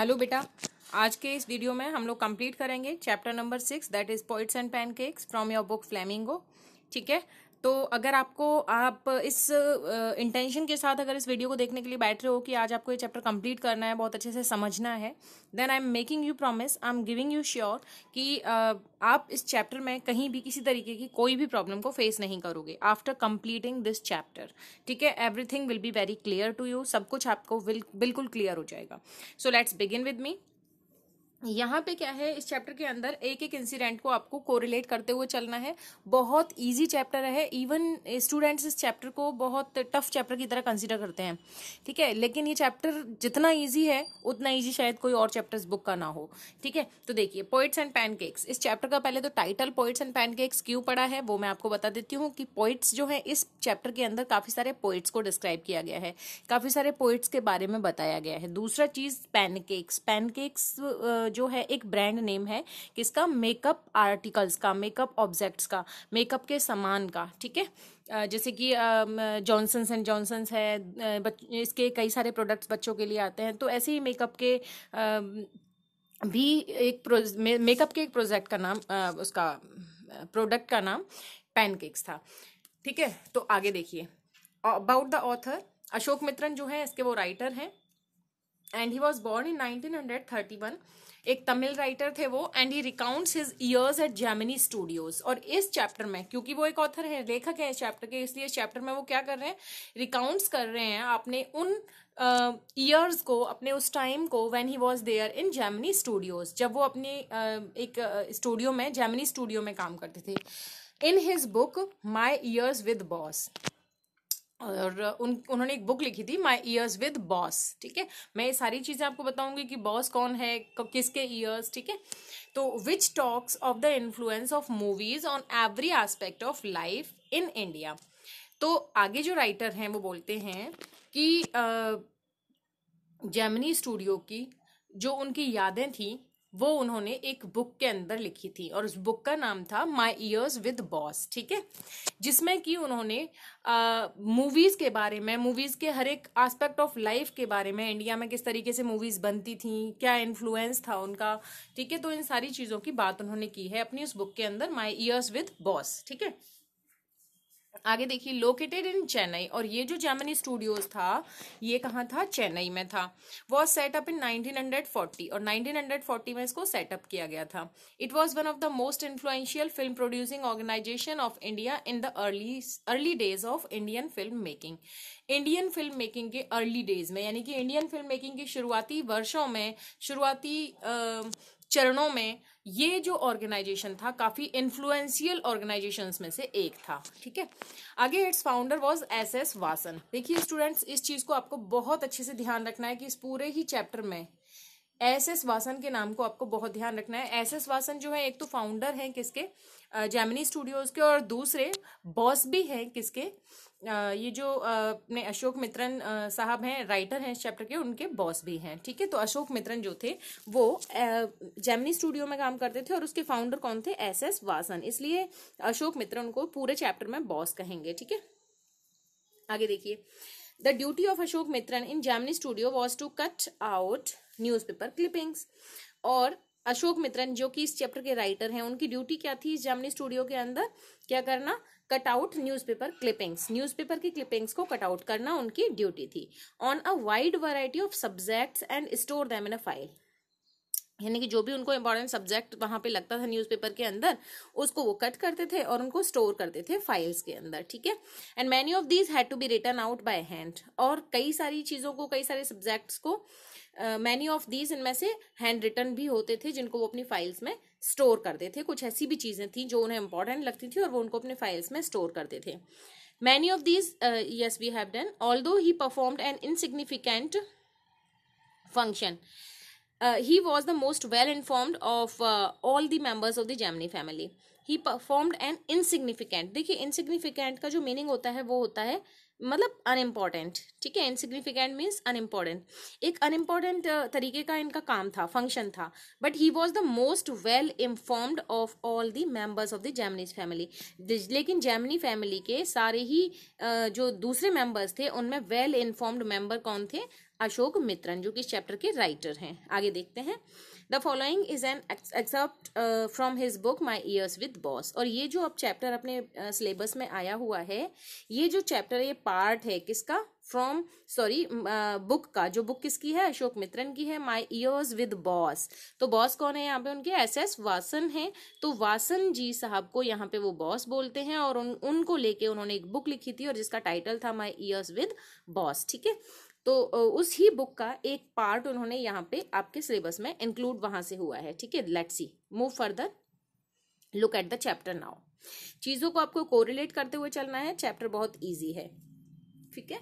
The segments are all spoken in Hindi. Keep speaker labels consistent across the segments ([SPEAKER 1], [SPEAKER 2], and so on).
[SPEAKER 1] हेलो बेटा आज के इस वीडियो में हम लोग कंप्लीट करेंगे chapter number six that is poets and pancakes from your book Flamingo ठीक है तो अगर आपको आप इस इंटेंशन के साथ अगर इस वीडियो को देखने के लिए बैठ रहे हो कि आज आपको ये चैप्टर कंप्लीट करना है बहुत अच्छे से समझना है then I am making you promise I am giving you sure कि uh, आप इस चैप्टर में कहीं भी किसी तरीके की कोई भी प्रॉब्लम को फेस नहीं करोगे आफ्टर कंप्लीटिंग दिस चैप्टर ठीक है everything will be very clear to you सब कुछ आपको बिल्कुल क्लियर हो जाएगा so let's begin with me यहाँ पे क्या है इस चैप्टर के अंदर एक एक इंसिडेंट को आपको कोरिलेट करते हुए चलना है बहुत इजी चैप्टर है इवन स्टूडेंट्स इस चैप्टर को बहुत टफ चैप्टर की तरह कंसिडर करते हैं ठीक है लेकिन ये चैप्टर जितना इजी है उतना इजी शायद कोई और चैप्टर्स बुक का ना हो ठीक है तो देखिए पोइट्स एंड पैनकेक्स इस चैप्टर का पहले तो टाइटल पोइट्स एंड पैनकेक्स क्यों पड़ा है वो मैं आपको बता देती हूँ कि पोइट्स जो है इस चैप्टर के अंदर काफ़ी सारे पोइट्स को डिस्क्राइब किया गया है काफ़ी सारे पोइट्स के बारे में बताया गया है दूसरा चीज़ पैनकेक्स पैनकेक्स जो है एक ब्रांड नेम है किसका मेकअप आर्टिकल्स का मेकअप ऑब्जेक्ट्स का मेकअप के सामान का ठीक है जैसे कि जॉनसन्स एंड जॉनसन्स है इसके कई सारे प्रोडक्ट्स बच्चों के लिए आते हैं तो ऐसे ही मेकअप के भी एक मेकअप के एक प्रोजेक्ट का नाम उसका प्रोडक्ट का नाम पैनकेक्स था ठीक है तो आगे देखिए about the author Ashokamitran जो है इसके वो राइटर हैं and he was born in nineteen hundred thirty one एक तमिल राइटर थे वो and he recounts his years at Gemini Studios और इस चैप्टर में क्योंकि वो एक ऑथर है लेखक है इस चैप्टर के इसलिए इस चैप्टर में वो क्या कर रहे हैं रिकाउंट्स कर रहे हैं आपने उन ईयर्स uh, को अपने उस टाइम को when he was there in Gemini studios जब वो अपने uh, एक स्टूडियो uh, में जैमिनी स्टूडियो में काम करते थे in his book My Years with Boss और उन उन्होंने एक बुक लिखी थी माई ईयर्स विद बॉस ठीक है मैं ये सारी चीज़ें आपको बताऊंगी कि बॉस कौन है किसके ईयर्स ठीक है तो which talks of the influence of movies on every aspect of life in India तो आगे जो राइटर हैं वो बोलते हैं कि जेमनी स्टूडियो की जो उनकी यादें थी वो उन्होंने एक बुक के अंदर लिखी थी और उस बुक का नाम था माई ईयर्स विद बॉस ठीक है जिसमें कि उन्होंने मूवीज़ के बारे में मूवीज़ के हर एक एस्पेक्ट ऑफ लाइफ के बारे में इंडिया में किस तरीके से मूवीज़ बनती थी क्या इन्फ्लुएंस था उनका ठीक है तो इन सारी चीज़ों की बात उन्होंने की है अपनी उस बुक के अंदर माई ईयर्स विद बॉस ठीक है आगे देखिए लोकेटेड इन चेन्नई और ये जो जर्मनी स्टूडियोज था ये कहाँ था चेन्नई में था वो सेटअप इन 1940 और 1940 में इसको सेटअप किया गया था it was one of the most influential film producing organization of India in the early early days of Indian film making Indian film making के अर्ली डेज में यानी कि इंडियन फिल्म मेकिंग के शुरुआती वर्षों में शुरुआती आ, चरणों में ये जो ऑर्गेनाइजेशन था काफ़ी इन्फ्लुएंशियल ऑर्गेनाइजेशंस में से एक था ठीक है आगे its founder was S S Vasan देखिए स्टूडेंट्स इस चीज़ को आपको बहुत अच्छे से ध्यान रखना है कि इस पूरे ही चैप्टर में एस एस वासन के नाम को आपको बहुत ध्यान रखना है एस एस वासन जो है एक तो फाउंडर हैं किसके जैमिनी स्टूडियोज के और दूसरे बॉस भी हैं किसके ये जो अपने अशोक मित्रन साहब हैं राइटर हैं इस चैप्टर के उनके बॉस भी हैं ठीक है तो अशोक मित्रन जो थे वो जैमनी स्टूडियो में काम करते थे और उसके फाउंडर कौन थे एस एस वासन इसलिए अशोक मित्रन को पूरे चैप्टर में बॉस कहेंगे ठीक है आगे देखिए the duty of Ashokamitran in Gemini studio was to cut out paper clippings और अशोक मित्रन जो कि इस चैप्टर के राइटर हैं उनकी ड्यूटी क्या थी इस जैमनी स्टूडियो के अंदर क्या करना cut out newspaper clippings newspaper की क्लिपिंग्स को कटआउट करना उनकी ड्यूटी थी on a wide variety of subjects and store them in a file यानी कि जो भी उनको इम्पोर्टेंट सब्जेक्ट वहाँ पे लगता था न्यूज़पेपर के अंदर उसको वो कट करते थे और उनको स्टोर करते थे फाइल्स के अंदर ठीक है and many of these had to be written out by hand और कई सारी चीज़ों को कई सारे सब्जेक्ट्स को मैनी ऑफ दीज इनमें से हैंड रिटर्न भी होते थे जिनको वो अपनी फाइल्स में स्टोर करते थे कुछ ऐसी भी चीज़ें थी जो उन्हें इंपॉर्टेंट लगती थी और वो उनको अपने फाइल्स में स्टोर करते थे many of these yes we have done although he performed an insignificant function he was the most well informed of all the members of the Gemini family he performed an insignificant देखिए इनसिग्निफिकेंट का जो मीनिंग होता है वो होता है मतलब अनइम्पॉर्टेंट ठीक है इनसिग्निफिकेंट मीन्स अनइम्पॉर्टेंट एक अनइम्पॉर्टेंट uh, तरीके का इनका काम था फंक्शन था but he was the most well informed of all the members of the Gemini's family लेकिन जैमनी फैमिली के सारे ही uh, जो दूसरे मेम्बर्स थे उनमें वेल इन्फॉर्म्ड मेम्बर कौन थे अशोक मित्रन जो कि इस चैप्टर के राइटर हैं आगे देखते हैं the following is an excerpt from his book My Years with Boss और ये जो अब चैप्टर अपने सिलेबस uh, में आया हुआ है ये जो चैप्टर ये पार्ट है किसका फ्रॉम सॉरी बुक का जो बुक किसकी है अशोक मित्रन की है माई ईयर्स विद बॉस तो बॉस कौन है यहाँ पे उनके एस एस वासन है तो वासन जी साहब को यहाँ पे वो बॉस बोलते हैं और उन उनको लेके उन्होंने एक बुक लिखी थी और जिसका टाइटल था माई ईयर्स विद बॉस ठीक है तो उस ही बुक का एक पार्ट उन्होंने यहाँ पे आपके सिलेबस में इंक्लूड वहां से हुआ है ठीक है let see move further look at the chapter now चीज़ों को आपको कोरिलेट करते हुए चलना है चैप्टर बहुत ईजी है ठीक है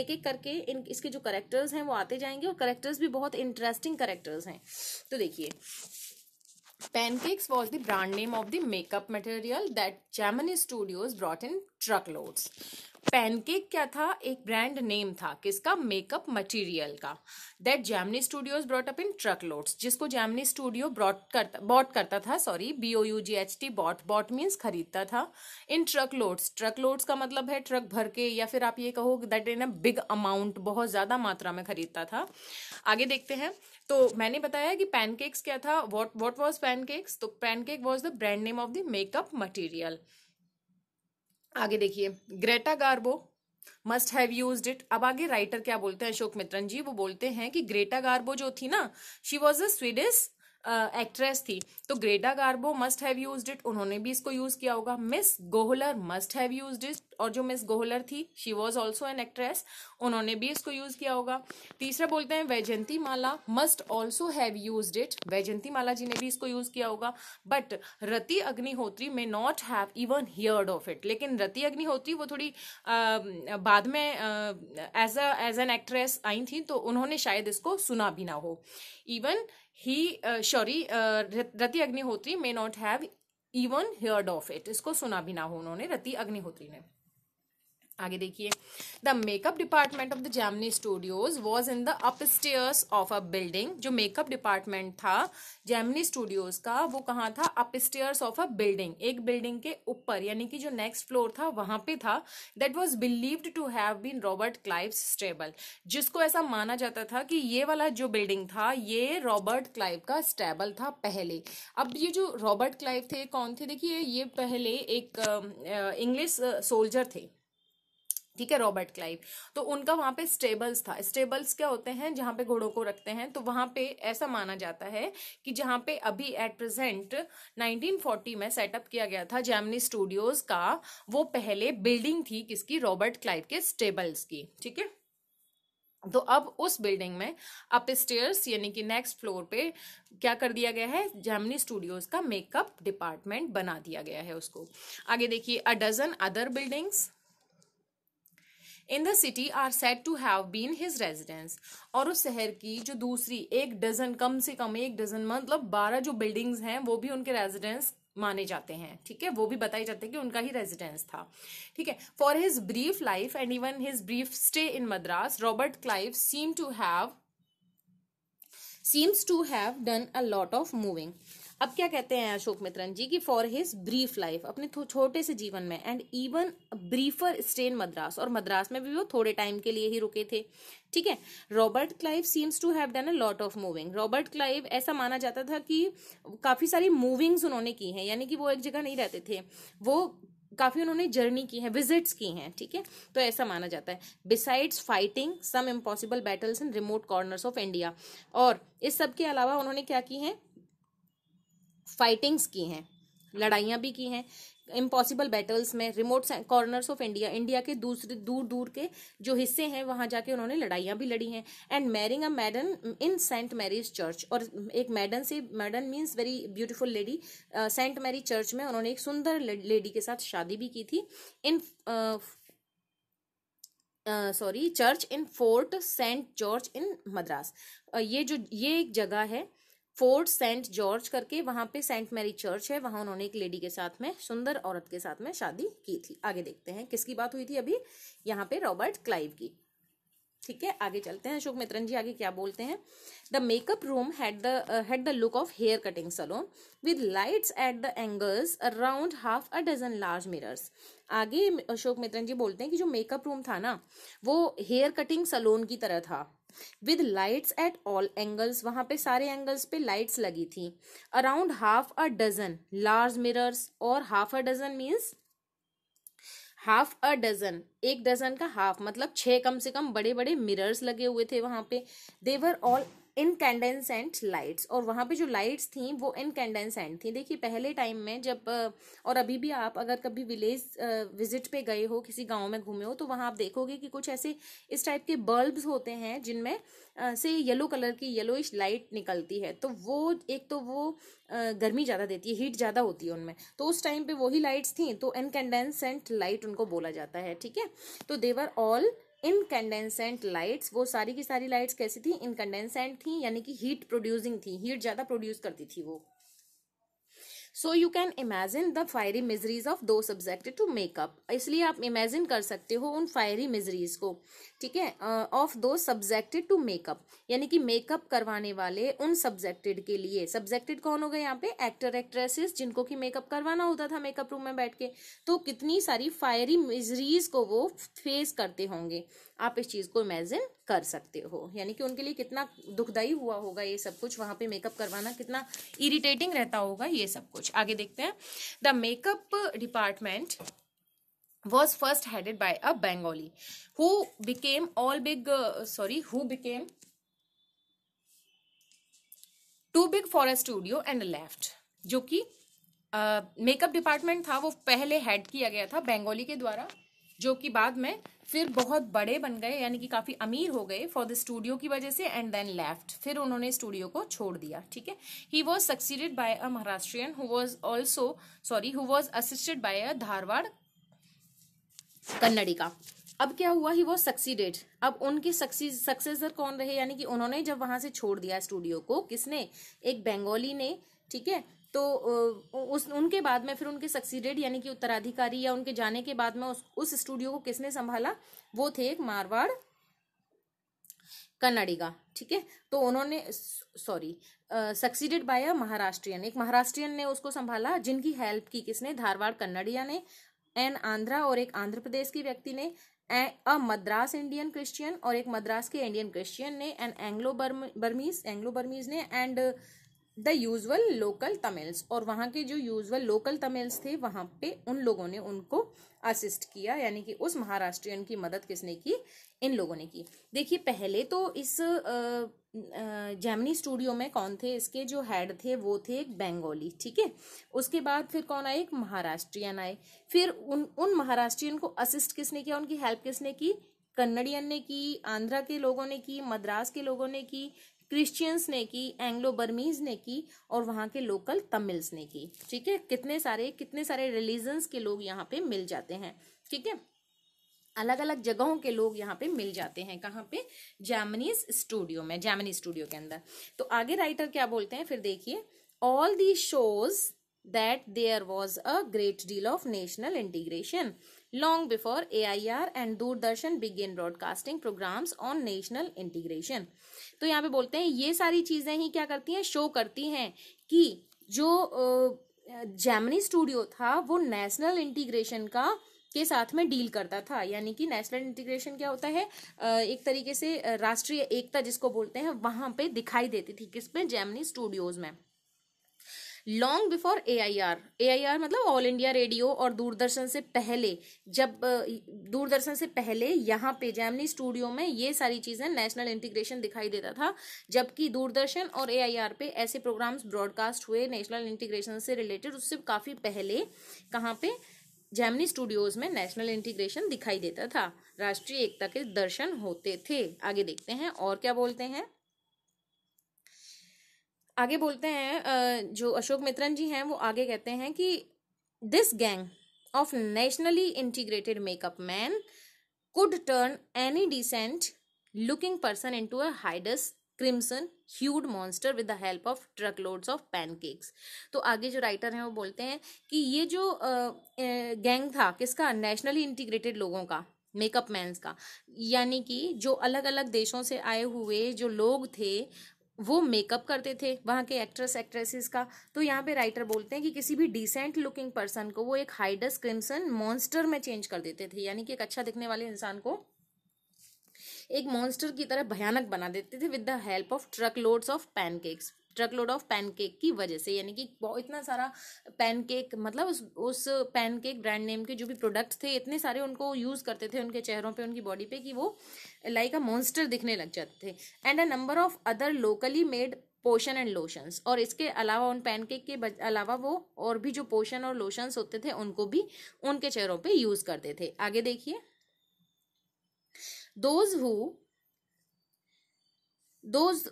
[SPEAKER 1] एक एक करके इन इसके जो करेक्टर्स हैं वो आते जाएंगे और करेक्टर्स भी बहुत इंटरेस्टिंग करेक्टर्स हैं तो देखिए Pancakes was the brand name of the makeup material that Gemini Studios brought in truckloads. Pancake क्या था एक ब्रांड नेम था किसका मेकअप मटेरियल का that Gemini Studios brought up in truckloads जिसको जैमनी स्टूडियो ब्रॉट करता बॉट करता था sorry B O U G H T bought bought means खरीदता था in truckloads truckloads का मतलब है ट्रक भर के या फिर आप ये कहो that in a big amount बहुत ज़्यादा मात्रा में खरीदता था आगे देखते हैं तो मैंने बताया कि पैनकेक्स क्या था वॉट वॉट वॉज पैनकेक्स तो pancake was the brand name of the makeup material आगे देखिए Greta Garbo must have use it अब आगे राइटर क्या बोलते हैं अशोक मित्रन जी वो बोलते हैं कि ग्रेटा गार्बो जो थी ना she was a Swedish actress थी तो Greta Garbo must have used it उन्होंने भी इसको यूज किया होगा Miss Gohar must have used it और जो मिस गोहलर थी she was also an actress उन्होंने भी इसको यूज किया होगा तीसरा बोलते हैं Vyjayanthimala must also have use it Vyjayanthimala ji ने भी इसको यूज किया होगा but Rati Agnihotri may not have even heard of it लेकिन रति अग्निहोत्री वो थोड़ी आ, बाद में एज एज एन एक्ट्रेस आई थी तो उन्होंने शायद इसको सुना भी ना हो इवन ही sorry Rati Agnihotri may not have even heard of it इसको सुना भी ना हो उन्होंने रति अग्निहोत्री ने आगे देखिए the makeup department of the Gemini studios was in the up stairs of a building जो मेकअप डिपार्टमेंट था जैमनी स्टूडियोज का वो कहाँ था up stairs of a building एक बिल्डिंग के ऊपर यानी कि जो नेक्स्ट फ्लोर था वहाँ पे था that was believed to have been Robert Clive stable जिसको ऐसा माना जाता था कि ये वाला जो बिल्डिंग था ये रॉबर्ट क्लाइव का स्टेबल था पहले अब ये जो रॉबर्ट क्लाइव थे कौन थे देखिए ये पहले एक इंग्लिश सोल्जर थे ठीक है रॉबर्ट क्लाइव तो उनका वहां पे स्टेबल्स था स्टेबल्स क्या होते हैं जहां पे घोड़ों को रखते हैं तो वहां पे ऐसा माना जाता है कि जहां पे अभी एट प्रेजेंट 1940 में सेटअप किया गया था जैमनी स्टूडियोज का वो पहले बिल्डिंग थी किसकी रॉबर्ट क्लाइव के स्टेबल्स की ठीक है तो अब उस बिल्डिंग में अप स्टेयर्स यानी कि नेक्स्ट फ्लोर पे क्या कर दिया गया है जैमनी स्टूडियोज का मेकअप डिपार्टमेंट बना दिया गया है उसको आगे देखिए a dozen other buildings in the city are set to have been his residence और उस शहर की जो दूसरी एक डजन कम से कम एक डजन मतलब बारह जो बिल्डिंग्स हैं वो भी उनके रेजिडेंस माने जाते हैं ठीक है वो भी बताए जाते हैं कि उनका ही रेजिडेंस था ठीक है for his brief life and even his brief stay in Madras Robert Clive seem to have seems to have done a lot of moving अब क्या कहते हैं अशोक मित्रन जी की फॉर हिज ब्रीफ लाइफ अपने छोटे से जीवन में and even briefer stay in Madras और मद्रास में भी वो थोड़े टाइम के लिए ही रुके थे ठीक है Robert Clive seems to have done a lot of moving Robert Clive ऐसा माना जाता था कि काफ़ी सारी मूविंग्स उन्होंने की हैं यानी कि वो एक जगह नहीं रहते थे वो काफ़ी उन्होंने जर्नी की है विजिट्स की हैं ठीक है थीके? तो ऐसा माना जाता है besides fighting some impossible battles in remote corners of India और इस सब के अलावा उन्होंने क्या की हैं फाइटिंग्स की हैं लड़ाइयाँ भी की हैं इम्पॉसिबल बैटल्स में remote corners of India India के दूसरे दूर दूर के जो हिस्से हैं वहाँ जाके उन्होंने लड़ाइयाँ भी लड़ी हैं and marrying a maiden in Saint Mary's church और एक मैडन से maiden means very beautiful lady Saint Mary church में उन्होंने एक सुंदर लेडी के साथ शादी भी की थी in sorry church in Fort Saint George in Madras ये जो ये एक जगह है फोर्ट सेंट जॉर्ज करके वहाँ पे सेंट मैरी चर्च है वहाँ उन्होंने एक लेडी के साथ में सुंदर औरत के साथ में शादी की थी आगे देखते हैं किसकी बात हुई थी अभी यहाँ पे रॉबर्ट क्लाइव की ठीक है आगे चलते हैं अशोक मित्रन जी आगे क्या बोलते हैं the makeup room had the had the look of hair cutting salon with lights at the angles around half a dozen large mirrors आगे अशोक मित्रन जी बोलते हैं कि जो मेकअप रूम था ना वो हेयर कटिंग सलोन की तरह था with lights at all angles वहां पे सारे एंगल्स पे लाइट्स लगी थी around half a dozen large mirrors और half a dozen means half a dozen एक डजन का हाफ मतलब छह कम से कम बड़े बड़े मिरर्स लगे हुए थे वहां पे देवर ऑल इनकैंडेंसेंट लाइट्स और वहाँ पे जो लाइट्स थी वो इनकैंडेंसेंट थी देखिए पहले टाइम में जब और अभी भी आप अगर कभी विलेज विजिट पे गए हो किसी गांव में घूमे हो तो वहाँ आप देखोगे कि कुछ ऐसे इस टाइप के बल्ब्स होते हैं जिनमें से येलो कलर की येलोइश लाइट निकलती है तो वो एक तो वो गर्मी ज़्यादा देती है हीट ज़्यादा होती है उनमें तो उस टाइम पर वही लाइट्स थी तो इनकैंडेंसेंट लाइट उनको बोला जाता है ठीक है तो देवर ऑल इनकंडेंसेंट लाइट्स वो सारी की सारी लाइट्स कैसी थी इनकंडेंसेंट थी यानी कि हीट प्रोड्यूसिंग थी हीट ज़्यादा प्रोड्यूस करती थी वो so you can imagine the fiery miseries of those subject to makeup इसलिए आप इमेजिन कर सकते हो उन फायरी मिजरीज को ठीक है ऑफ दो सब्जेक्टेड टू मेकअप यानी कि मेकअप करवाने वाले उन सब्जेक्टेड के लिए सब्जेक्टेड कौन हो गए यहाँ पे एक्टर एक्ट्रेसेस जिनको कि मेकअप करवाना होता था मेकअप रूम में बैठ के तो कितनी सारी फायरी मिजरीज को वो फेस करते होंगे आप इस चीज़ को इमेजिन कर सकते हो यानी कि उनके लिए कितना दुखदाई हुआ होगा ये सब कुछ वहाँ पे मेकअप करवाना कितना इरिटेटिंग रहता होगा ये सब कुछ आगे देखते हैं the makeup department was first headed by a Bengali who became all big sorry who became too big for a studio and and जो कि मेकअप uh, डिपार्टमेंट था वो पहले हेड किया गया था बेंगोली के द्वारा जो कि बाद में फिर बहुत बड़े बन गए यानी कि काफ़ी अमीर हो गए फॉर द स्टूडियो की वजह से एंड देन लेफ्ट फिर उन्होंने स्टूडियो को छोड़ दिया ठीक है he was succeeded by a Maharashtrian who was also sorry who was assisted by a Dharwad का अब क्या हुआ ही वो सक्सीडेड अब उनके सक्सेसर कौन रहे यानी कि उन्होंने जब वहां से छोड़ दिया स्टूडियो को किसने एक बंगाली ने ठीक है तो उस उनके बाद में फिर उनके सक्सीडेड यानी कि उत्तराधिकारी या उनके जाने के बाद में उस, उस स्टूडियो को किसने संभाला वो थे एक मारवाड़ कन्नड़िगा ठीक है तो उन्होंने sorry succeeded by a Maharashtrian एक महाराष्ट्रियन ने उसको संभाला जिनकी हेल्प की किसने धारवाड़ कन्नड़िया ने एन आंध्रा और एक आंध्र प्रदेश की व्यक्ति ने a a Madras Indian Christian और एक मद्रास के इंडियन क्रिश्चियन ने and Anglo Burm Burmese Anglo Burmese ने and uh, the usual local Tamils और वहाँ के जो यूजल लोकल तमिल्स थे वहाँ पे उन लोगों ने उनको असिस्ट किया यानी कि उस महाराष्ट्रियन की मदद किसने की इन लोगों ने की देखिए पहले तो इस जैमनी स्टूडियो में कौन थे इसके जो हेड थे वो थे एक बंगाली ठीक है उसके बाद फिर कौन आए एक महाराष्ट्रियन आए फिर उन उन महाराष्ट्रियन को असिस्ट किसने किया उनकी हेल्प किसने की कन्नड़ियन ने की आंध्रा के लोगों ने की मद्रास के लोगों ने की क्रिश्चियंस ने की एंग्लो बर्मीज ने की और वहाँ के लोकल तमिल्स ने की ठीक है कितने सारे कितने सारे रिलीजन्स के लोग यहाँ पे मिल जाते हैं ठीक है अलग अलग जगहों के लोग यहाँ पे मिल जाते हैं कहाँ पे जैमनीज स्टूडियो में जैमनी स्टूडियो के अंदर तो आगे राइटर क्या बोलते हैं फिर देखिए all the shows that there was a great deal of national integration long before A I R and Doordarshan began broadcasting programmes on national integration तो यहाँ पे बोलते हैं ये सारी चीज़ें ही क्या करती हैं शो करती हैं कि जो जैमनी स्टूडियो था वो नेशनल इंटीग्रेशन का के साथ में डील करता था यानी कि नेशनल इंटीग्रेशन क्या होता है एक तरीके से राष्ट्रीय एकता जिसको बोलते हैं वहां पे दिखाई देती थी किस पे जैमनी स्टूडियोज में लॉन्ग बिफोर एआईआर एआईआर मतलब ऑल इंडिया रेडियो और दूरदर्शन से पहले जब दूरदर्शन से पहले यहाँ पे जैमनी स्टूडियो में ये सारी चीज़ें नेशनल इंटीग्रेशन दिखाई देता था जबकि दूरदर्शन और एआईआर पे ऐसे प्रोग्राम्स ब्रॉडकास्ट हुए नेशनल इंटीग्रेशन से रिलेटेड उससे काफ़ी पहले कहाँ पे जैमनी स्टूडियोज में नेशनल इंटीग्रेशन दिखाई देता था राष्ट्रीय एकता के दर्शन होते थे आगे देखते हैं और क्या बोलते हैं आगे बोलते हैं जो अशोक मित्रन जी हैं वो आगे कहते हैं कि this gang of nationally integrated makeup man turn any decent looking person into hideous crimson hued monster with the help of truck loads of pancakes तो आगे जो राइटर हैं वो बोलते हैं कि ये जो गैंग था किसका नेशनली इंटीग्रेटेड लोगों का मेकअप मैंस का यानी कि जो अलग अलग देशों से आए हुए जो लोग थे वो मेकअप करते थे वहाँ के एक्ट्रेस एक्ट्रेसेस का तो यहाँ पे राइटर बोलते हैं कि किसी भी डिसेंट लुकिंग पर्सन को वो एक हाइडस क्रिम्सन मॉन्स्टर में चेंज कर देते थे यानी कि एक अच्छा दिखने वाले इंसान को एक मॉन्स्टर की तरह भयानक बना देते थे with the help of truck loads of pancakes truckload of pancake की वजह से यानी कि इतना सारा पैनकेक मतलब उस उस पैनकेक ब्रांड नेम के जो भी प्रोडक्ट्स थे इतने सारे उनको यूज़ करते थे उनके चेहरों पे उनकी बॉडी पे कि वो लाइक अ मॉन्स्टर दिखने लग जाते थे and a number of other locally made potion and lotions और इसके अलावा उन पैनकेक के अलावा वो और भी जो पोशन और लोशंस होते थे उनको भी उनके चेहरों पर यूज़ करते थे आगे देखिए those who those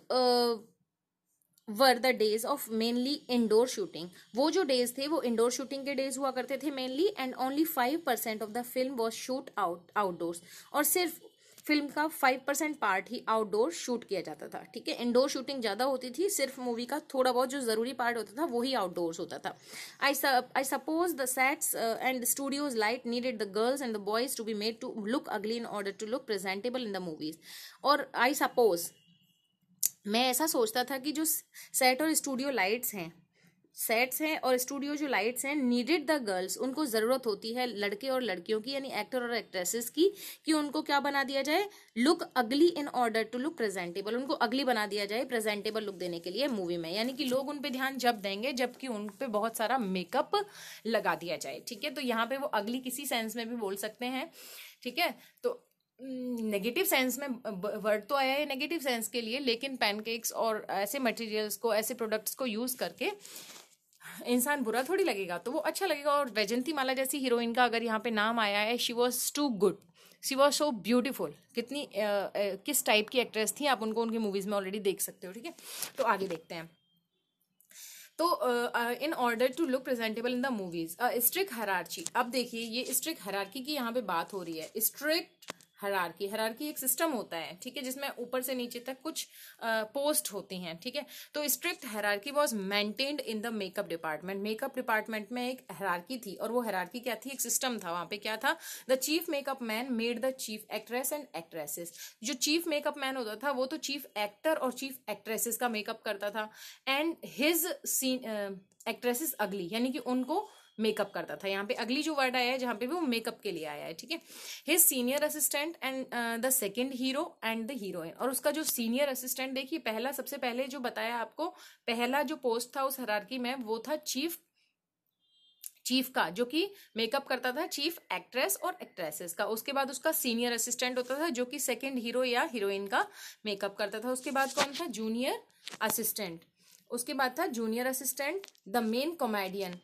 [SPEAKER 1] were the days of mainly indoor shooting वो जो डेज थे वो इंडोर शूटिंग के डेज हुआ करते थे mainly and only five percent of the film was shoot out outdoors और सिर्फ फिल्म का फाइव परसेंट पार्ट ही आउटडोर शूट किया जाता था ठीक है इंडोर शूटिंग ज़्यादा होती थी सिर्फ मूवी का थोड़ा बहुत जो ज़रूरी पार्ट होता था वही आउटडोर्स होता था I I suppose the sets and studios light needed the girls and the boys to be made to look ugly in order to look presentable in the movies और आई सपोज मैं ऐसा सोचता था कि जो सेट और स्टूडियो लाइट्स हैं सेट्स हैं और स्टूडियो जो लाइट्स हैं नीडेड द गर्ल्स उनको ज़रूरत होती है लड़के और लड़कियों की यानी एक्टर और एक्ट्रेसेस की कि उनको क्या बना दिया जाए look ugly in order to look presentable उनको अगली बना दिया जाए प्रेजेंटेबल लुक देने के लिए मूवी में यानी कि लोग उन पर ध्यान जब देंगे जबकि उन पर बहुत सारा मेकअप लगा दिया जाए ठीक है तो यहाँ पर वो अगली किसी सेंस में भी बोल सकते हैं ठीक है तो नेगेटिव hmm, सेंस में वर्ड uh, तो आया है नेगेटिव सेंस के लिए लेकिन पैनकेक्स और ऐसे मटेरियल्स को ऐसे प्रोडक्ट्स को यूज़ करके इंसान बुरा थोड़ी लगेगा तो वो अच्छा लगेगा और वैजंती माला जैसी हीरोइन का अगर यहाँ पे नाम आया है she was too good she was so beautiful कितनी आ, uh, आ, uh, किस टाइप की एक्ट्रेस थी आप उनको उनकी मूवीज़ में ऑलरेडी देख सकते हो ठीक है तो आगे देखते हैं तो in order to look presentable in the movies strict hierarchy अब देखिए ये स्ट्रिक्ट हरारकी की यहाँ पे बात हो रही है स्ट्रिक्ट हरारकी हरारकी एक सिस्टम होता है ठीक है जिसमें ऊपर से नीचे तक कुछ पोस्ट होती हैं ठीक है तो strict hierarchy was maintained in the makeup department makeup department में एक हरारकी थी और वो हरारकी क्या थी एक सिस्टम था वहां पे क्या था the chief makeup man made the chief actress and actresses जो चीफ मेकअप मैन होता था वो तो चीफ एक्टर और चीफ एक्ट्रेसेस का मेकअप करता था एंड हिज सीन एक्ट्रेसेस अगली यानी कि उनको मेकअप करता था यहाँ पे अगली जो वर्ड आया है जहाँ पे भी वो मेकअप के लिए आया है ठीक है his senior assistant and the second hero and the heroine और उसका जो सीनियर असिस्टेंट देखिए पहला सबसे पहले जो बताया आपको पहला जो पोस्ट था उस हरारकी में वो था चीफ चीफ का जो कि मेकअप करता था चीफ एक्ट्रेस और एक्ट्रेसेस का उसके बाद उसका सीनियर असिस्टेंट होता था जो कि सेकंड हीरो या हीरोइन का मेकअप करता था उसके बाद कौन था जूनियर असिस्टेंट उसके बाद था junior assistant the main comedian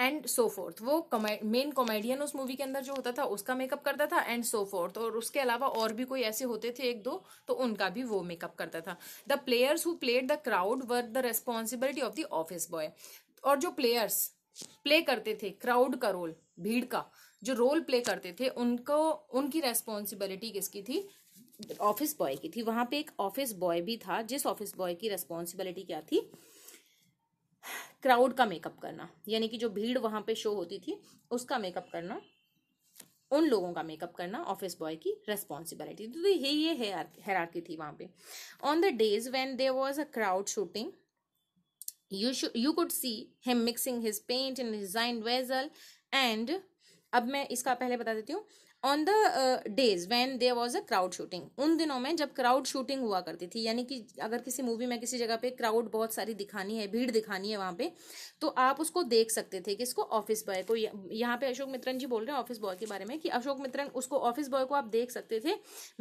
[SPEAKER 1] and so fourth वो मेन कॉमेडियन उस मूवी के अंदर जो होता था उसका मेकअप करता था एंड सो फोर्थ और उसके अलावा और भी कोई ऐसे होते थे एक दो तो उनका भी वो मेकअप करता था the players who played the crowd were the responsibility of the office boy और जो प्लेयर्स प्ले करते थे क्राउड का रोल भीड़ का जो रोल प्ले करते थे उनको उनकी रेस्पॉन्सिबिलिटी किसकी थी ऑफिस बॉय की थी वहां पे एक ऑफिस बॉय भी था जिस ऑफिस बॉय की रेस्पॉन्सिबिलिटी क्या थी क्राउड का मेकअप करना यानी कि जो भीड़ वहाँ पे शो होती थी उसका मेकअप करना उन लोगों का मेकअप करना ऑफिस बॉय की रेस्पॉन्सिबिलिटी तो ये ये हैरारकी थी वहाँ पे on the days when there was a crowd shooting you you could see see mixing mixing paint paint in his design अब मैं इसका पहले बता देती हूँ on the days when there was a crowd shooting उन दिनों में जब क्राउड शूटिंग हुआ करती थी यानी कि अगर किसी मूवी में किसी जगह पे क्राउड बहुत सारी दिखानी है भीड़ दिखानी है वहाँ पे तो आप उसको देख सकते थे कि इसको ऑफिस बॉय को यहाँ पे अशोक मित्रन जी बोल रहे हैं ऑफिस बॉय के बारे में कि अशोक मित्रन उसको ऑफिस बॉय को आप देख सकते थे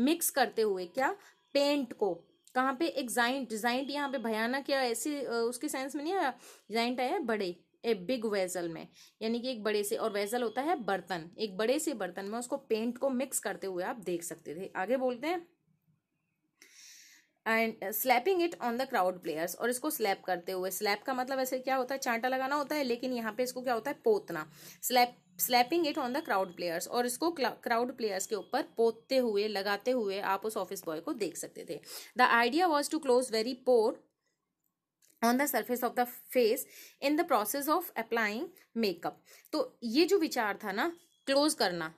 [SPEAKER 1] मिक्स करते हुए क्या पेंट को कहाँ पे एक जाइंट जाइंट यहाँ पे भयानक या ऐसी उसके सेंस में नहीं आया जाइंट आया बड़े ए बिग वेजल में यानी कि एक बड़े से और वेजल होता है बर्तन एक बड़े से बर्तन में उसको पेंट को मिक्स करते हुए आप देख सकते थे आगे बोलते हैं and slapping it on the crowd players और इसको स्लैप करते हुए स्लैप का मतलब ऐसे क्या होता है चांटा लगाना होता है लेकिन यहाँ पे इसको क्या होता है पोतना slap slapping it on the crowd players और इसको क्राउड प्लेयर्स के ऊपर पोतते हुए लगाते हुए आप उस ऑफिस बॉय को देख सकते थे the idea was to close every pore on the surface of the face in the process of applying makeup तो ये जो विचार था ना क्लोज करना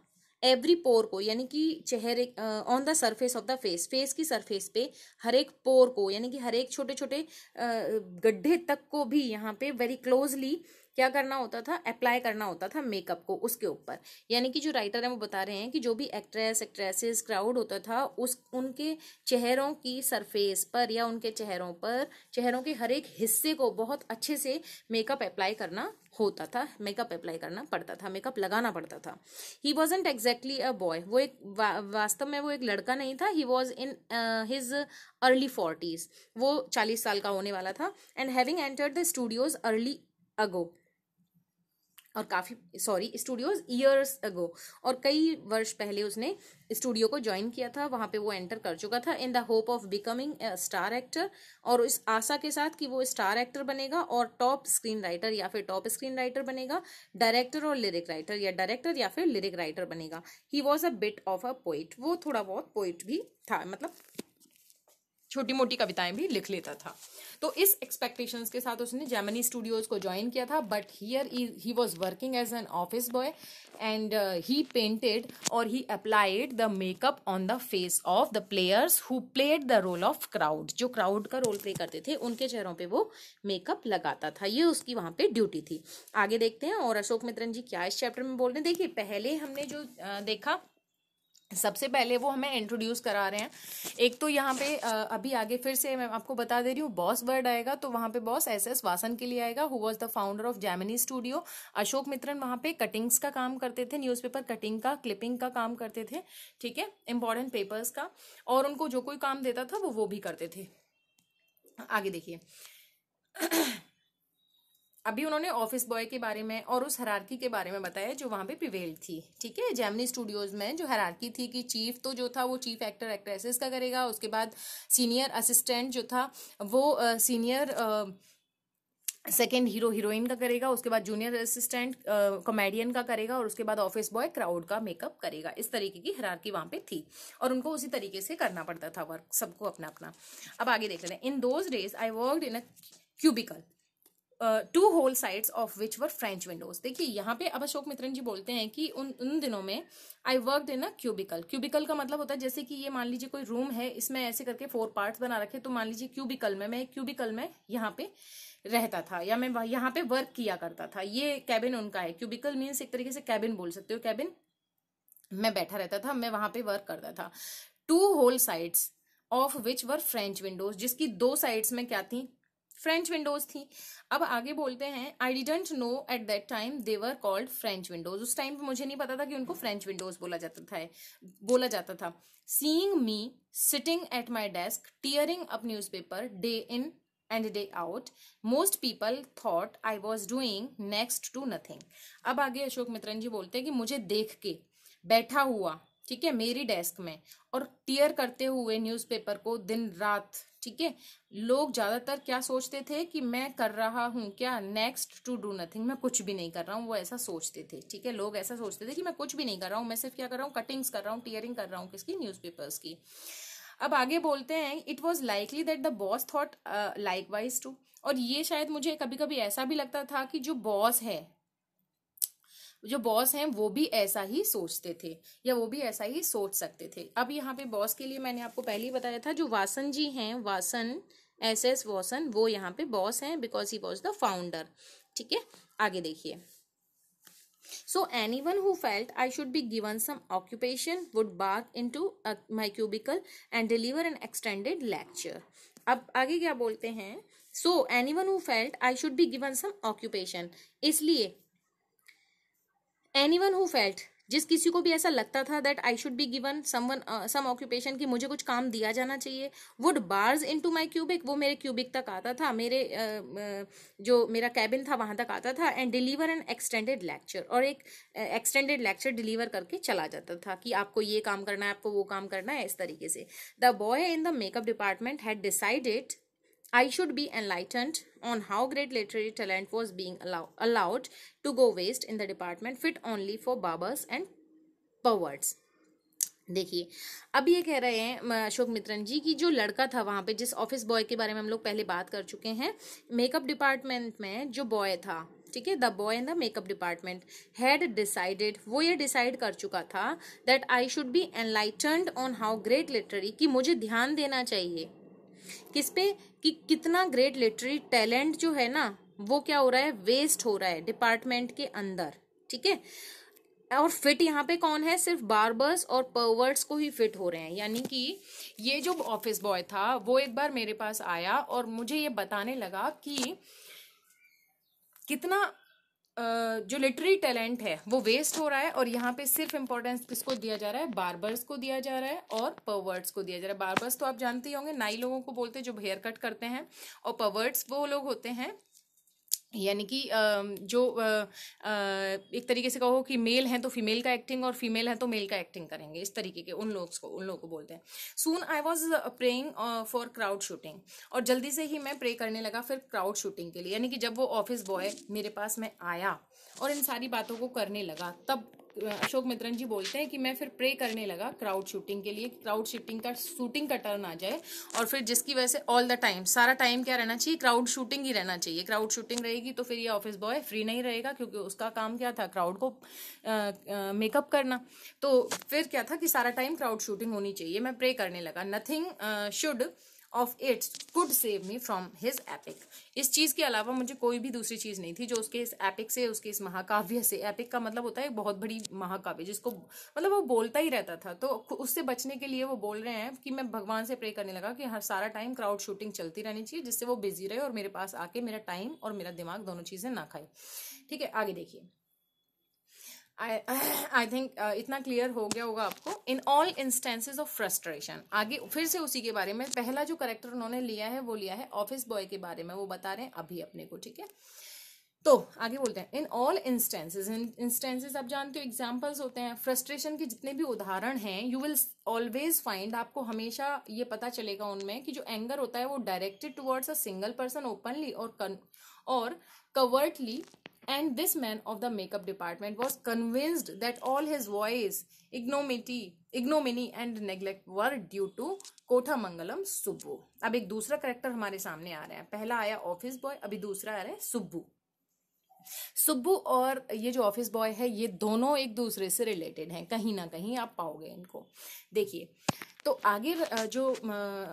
[SPEAKER 1] एवरी पोर को यानी कि चेहरे on the surface of the face face की सरफेस पे हर एक पोर को यानी कि हर एक छोटे छोटे uh, गड्ढे तक को भी यहाँ पे वेरी क्लोजली क्या करना होता था अप्लाई करना होता था मेकअप को उसके ऊपर यानी कि जो राइटर हैं वो बता रहे हैं कि जो भी एक्ट्रेस एक्ट्रेसेस क्राउड होता था उस उनके चेहरों की सरफेस पर या उनके चेहरों पर चेहरों के हर एक हिस्से को बहुत अच्छे से मेकअप अप्लाई करना होता था मेकअप अप्लाई करना पड़ता था मेकअप लगाना पड़ता था he wasn't exactly a boy वो एक वा, वास्तव में वो एक लड़का नहीं था he was in his early forties वो चालीस साल का होने वाला था and having entered the studios early ago और काफ़ी सॉरी स्टूडियोज ईयर्स अगो और कई वर्ष पहले उसने स्टूडियो को ज्वाइन किया था वहाँ पे वो एंटर कर चुका था in the hope of becoming star actor और इस आशा के साथ कि वो स्टार एक्टर बनेगा और टॉप स्क्रीन राइटर या फिर टॉप स्क्रीन राइटर बनेगा डायरेक्टर और लिरिक राइटर या डायरेक्टर या फिर लिरिक राइटर बनेगा he was a bit of a poet वो थोड़ा बहुत पोइट भी था मतलब छोटी मोटी कविताएं भी लिख लेता था तो इस एक्सपेक्टेशंस के साथ उसने जर्मनी स्टूडियोज को ज्वाइन किया था but here he was working as an office boy and he painted और he applied the makeup on the face of the players who played the role of crowd जो क्राउड का रोल प्ले करते थे उनके चेहरों पे वो मेकअप लगाता था ये उसकी वहाँ पे ड्यूटी थी आगे देखते हैं और अशोक मित्रन जी क्या इस चैप्टर में बोल रहे हैं देखिए पहले हमने जो uh, देखा सबसे पहले वो हमें इंट्रोड्यूस करा रहे हैं एक तो यहाँ पे अभी आगे फिर से मैं आपको बता दे रही हूँ बॉस वर्ड आएगा तो वहाँ पे बॉस एस एस वासन के लिए आएगा who was the founder of Gemini studio Ashok Mitran वहाँ पे कटिंग्स का काम करते थे न्यूज़पेपर कटिंग का क्लिपिंग का काम करते थे ठीक है इंपॉर्टेंट पेपर्स का और उनको जो कोई काम देता था वो वो भी करते थे आगे देखिए अभी उन्होंने ऑफिस बॉय के बारे में और उस हरारकी के बारे में बताया जो वहाँ पे प्रिवेल थी ठीक है जैमनी स्टूडियोज में जो हरारकी थी कि चीफ तो जो था वो चीफ एक्टर एक्ट्रेसेस का करेगा उसके बाद सीनियर असिस्टेंट जो था वो सीनियर सेकेंड हीरो हीरोइन का करेगा उसके बाद जूनियर असिस्टेंट कॉमेडियन का करेगा और उसके बाद ऑफिस बॉय क्राउड का मेकअप करेगा इस तरीके की हरारकी वहाँ पे थी और उनको उसी तरीके से करना पड़ता था वर्क सबको अपना अपना अब आगे देख लेते हैं in those days I work in a cubicle two whole sides of which were French windows देखिए यहाँ पे अब अशोक मित्रन जी बोलते हैं कि उन उन दिनों में I work in a cubicle cubicle का मतलब होता है जैसे कि ये मान लीजिए कोई रूम है इसमें ऐसे करके फोर पार्ट्स बना रखे तो मान लीजिए क्यूबिकल में मैं क्यूबिकल में यहाँ पे रहता था या मैं यहाँ पे वर्क किया करता था ये कैबिन उनका है क्यूबिकल मीन्स एक तरीके से कैबिन बोल सकते हो कैबिन मैं बैठा रहता था मैं वहां पे वर्क करता था two whole sides of which were French windows जिसकी दो साइड्स में क्या थी फ्रेंच विंडोज थी अब आगे बोलते हैं I didn't know at that time they were called French windows उस टाइम पे मुझे नहीं पता था कि उनको फ्रेंच विंडोज बोला जाता था बोला जाता था seeing me sitting at my desk tearing up newspaper day in and day out most people thought I was doing next to nothing अब आगे अशोक मित्रन जी बोलते हैं कि मुझे देख के बैठा हुआ ठीक है मेरी डेस्क में और टीयर करते हुए न्यूज़पेपर को दिन रात ठीक है लोग ज़्यादातर क्या सोचते थे कि मैं कर रहा हूँ क्या नेक्स्ट टू डू नथिंग मैं कुछ भी नहीं कर रहा हूँ वो ऐसा सोचते थे ठीक है लोग ऐसा सोचते थे कि मैं कुछ भी नहीं कर रहा हूँ मैं सिर्फ क्या कर रहा हूँ कटिंग्स कर रहा हूँ टीयरिंग कर रहा हूँ किसकी न्यूज़पेपर्स की अब आगे बोलते हैं it was likely that the boss thought likewise too और ये शायद मुझे कभी कभी ऐसा भी लगता था कि जो बॉस है जो बॉस हैं वो भी ऐसा ही सोचते थे या वो भी ऐसा ही सोच सकते थे अब यहाँ पे बॉस के लिए मैंने आपको पहले ही बताया था जो वासन जी हैं वासन एस एस वॉसन वो यहाँ पे बॉस हैं because he was the founder ठीक है आगे देखिए anyone who felt I should be given some occupation would bark into my cubicle and deliver an extended lecture अब आगे क्या बोलते हैं so anyone who felt I should be given some occupation इसलिए एनी वन हु फेल्ट जिस किसी को भी ऐसा लगता था that I should be given someone some occupation कि मुझे कुछ काम दिया जाना चाहिए would barge into my cubic वो मेरे क्यूबिक तक आता था मेरे uh, uh जो मेरा कैबिन था वहाँ तक आता था and deliver an extended lecture और एक एक्सटेंडेड लेक्चर डिलीवर करके चला जाता था कि आपको ये काम करना है आपको वो काम करना है इस तरीके से the boy in the makeup department had decided I should be enlightened on how great literary talent was being allow allowed to go waste in the department fit only for barbers and perverts. देखिए अब ये कह रहे हैं अशोक मित्रन जी की जो लड़का था वहाँ पे जिस ऑफिस बॉय के बारे में हम लोग पहले बात कर चुके हैं मेकअप डिपार्टमेंट में जो बॉय था ठीक है the boy in the makeup department had decided वो ये डिसाइड कर चुका था that I should be enlightened on how great literary कि मुझे ध्यान देना चाहिए किस पे कि कितना ग्रेट लिटरेरी टैलेंट जो है ना वो क्या हो रहा है वेस्ट हो रहा है डिपार्टमेंट के अंदर ठीक है और फिट यहाँ पे कौन है सिर्फ बार्बर्स और पर्वर्ट्स को ही फिट हो रहे हैं यानी कि ये जो ऑफिस बॉय था वो एक बार मेरे पास आया और मुझे ये बताने लगा कि कितना जो लिटरी टैलेंट है वो वेस्ट हो रहा है और यहाँ पे सिर्फ इम्पोर्टेंस किसको दिया जा रहा है बार्बर्स को दिया जा रहा है और पवर्ड्स को दिया जा रहा है बार्बर्स तो आप जानते ही होंगे नाई लोगों को बोलते हैं जो हेयर कट करते हैं और पवर्ड्स वो लोग होते हैं यानी कि जो एक तरीके से कहो कि मेल हैं तो फीमेल का एक्टिंग और फीमेल है तो मेल का एक्टिंग करेंगे इस तरीके के उन लोग को उन लोगों को बोलते हैं soon I was praying for crowd shooting और जल्दी से ही मैं प्रे करने लगा फिर क्राउड शूटिंग के लिए यानी कि जब वो ऑफिस बॉय मेरे पास मैं आया और इन सारी बातों को करने लगा तब अशोक मित्रन जी बोलते हैं कि मैं फिर प्रे करने लगा क्राउड शूटिंग के लिए क्राउड शूटिंग का शूटिंग का टर्न आ जाए और फिर जिसकी वजह से ऑल द टाइम सारा टाइम क्या रहना चाहिए क्राउड शूटिंग ही रहना चाहिए क्राउड शूटिंग रहेगी तो फिर ये ऑफिस बॉय फ्री नहीं रहेगा क्योंकि उसका काम क्या था क्राउड को मेकअप करना तो फिर क्या था कि सारा टाइम क्राउड शूटिंग होनी चाहिए मैं प्रे करने लगा nothing should uh, of its could save me from his epic इस चीज़ के अलावा मुझे कोई भी दूसरी चीज़ नहीं थी जो उसके इस एपिक से उसके इस महाकाव्य से एपिक का मतलब होता है बहुत बड़ी महाकाव्य जिसको मतलब वो बोलता ही रहता था तो उससे बचने के लिए वो बोल रहे हैं कि मैं भगवान से प्रे करने लगा कि हर सारा टाइम क्राउड शूटिंग चलती रहनी चाहिए जिससे वो बिजी रहे और मेरे पास आके मेरा टाइम और मेरा दिमाग दोनों चीज़ें ना खाए ठीक है आगे देखिए आई थिंक uh, इतना क्लियर हो गया होगा आपको in all instances of frustration आगे फिर से उसी के बारे में पहला जो करेक्टर उन्होंने लिया है वो लिया है ऑफिस बॉय के बारे में वो बता रहे हैं अभी अपने को ठीक है तो आगे बोलते हैं in all instances in instances आप जानते हो एग्जाम्पल्स होते हैं फ्रस्ट्रेशन के जितने भी उदाहरण हैं यू विल ऑलवेज फाइंड आपको हमेशा ये पता चलेगा उनमें कि जो एंगर होता है वो directed towards a single person openly और कन और कवर्टली And this man of the makeup department was convinced that all his voice, ignominy, ignominy and neglect were due to Kothamangalam Subbu अब एक दूसरा करेक्टर हमारे सामने आ रहा है पहला आया ऑफिस बॉय अभी दूसरा आ रहा है सुब्बू सुब्बू और ये जो ऑफिस बॉय है ये दोनों एक दूसरे से रिलेटेड हैं कहीं ना कहीं आप पाओगे इनको देखिए तो आगे जो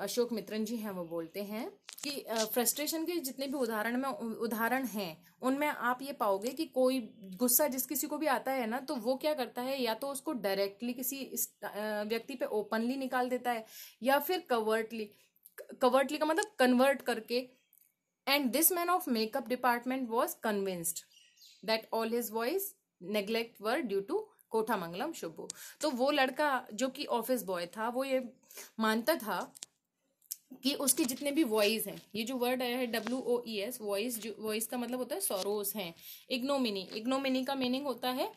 [SPEAKER 1] अशोक मित्रन जी हैं वो बोलते हैं कि फ्रस्ट्रेशन के जितने भी उदाहरण में उदाहरण हैं उनमें आप ये पाओगे कि कोई गुस्सा जिस किसी को भी आता है ना तो वो क्या करता है या तो उसको डायरेक्टली किसी व्यक्ति पे ओपनली निकाल देता है या फिर कवर्टली कवर्टली का मतलब कन्वर्ट करके and this man of makeup department was convinced that all his woes neglect were due to Mangalam Subbu तो वो लड़का जो कि ऑफिस बॉय था वो ये मानता था कि उसके जितने भी वॉइस हैं ये जो वर्ड आया है W O E S woes जो वॉइस का मतलब होता है सोरोस हैं इग्नोमिनी इग्नोमिनी का मीनिंग होता है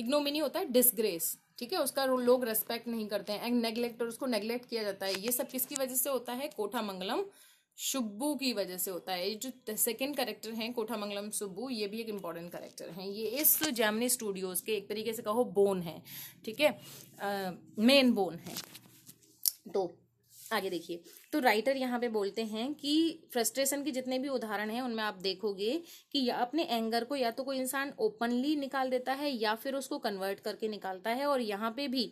[SPEAKER 1] इग्नोमिनी होता है डिसग्रेस ठीक है उसका लोग रेस्पेक्ट नहीं करते हैं एंड नेग्लेक्ट और उसको नेग्लेक्ट किया जाता है ये सब किसकी वजह से होता है कोठा मंगलम शुब्बू की वजह से होता है ये जो सेकंड करेक्टर हैं कोठामंगलम सुब्बू ये भी एक इम्पॉर्टेंट करेक्टर हैं ये इस जैमनी स्टूडियोज के एक तरीके से कहो बोन है ठीक है मेन बोन है तो आगे देखिए तो राइटर यहाँ पे बोलते हैं कि फ्रस्ट्रेशन के जितने भी उदाहरण हैं उनमें आप देखोगे कि या अपने एंगर को या तो कोई इंसान ओपनली निकाल देता है या फिर उसको कन्वर्ट करके निकालता है और यहाँ पे भी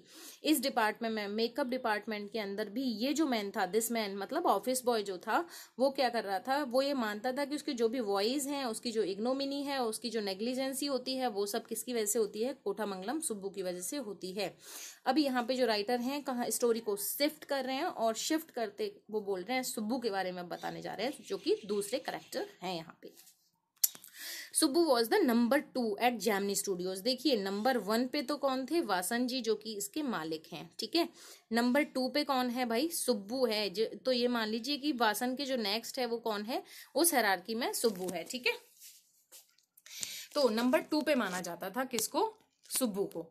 [SPEAKER 1] इस डिपार्टमेंट में मेकअप डिपार्टमेंट के अंदर भी ये जो मैन था दिस मैन मतलब ऑफिस बॉय जो था वो क्या कर रहा था वो ये मानता था कि उसकी जो भी वॉइस है उसकी जो इग्नोमिनी है उसकी जो नेग्लिजेंसी होती है वो सब किसकी वजह से होती है कोठा मंगलम सुब्बू की वजह से होती है अभी यहाँ पे जो राइटर हैं कहाँ स्टोरी को शिफ्ट कर रहे हैं और शिफ्ट करते वो बोल रहे हैं सुब्बू के बारे में बताने जा रहे हैं जो कि दूसरे करेक्टर हैं यहाँ पे Subbu was the number two at Gemini studios देखिए नंबर वन पे तो कौन थे वासन जी जो कि इसके मालिक हैं ठीक है नंबर टू पे कौन है भाई सुब्बू है तो ये मान लीजिए कि वासन के जो नेक्स्ट है वो कौन है उस हरारकी में सुब्बू है ठीक है तो नंबर टू पे माना जाता था किसको सुब्बू को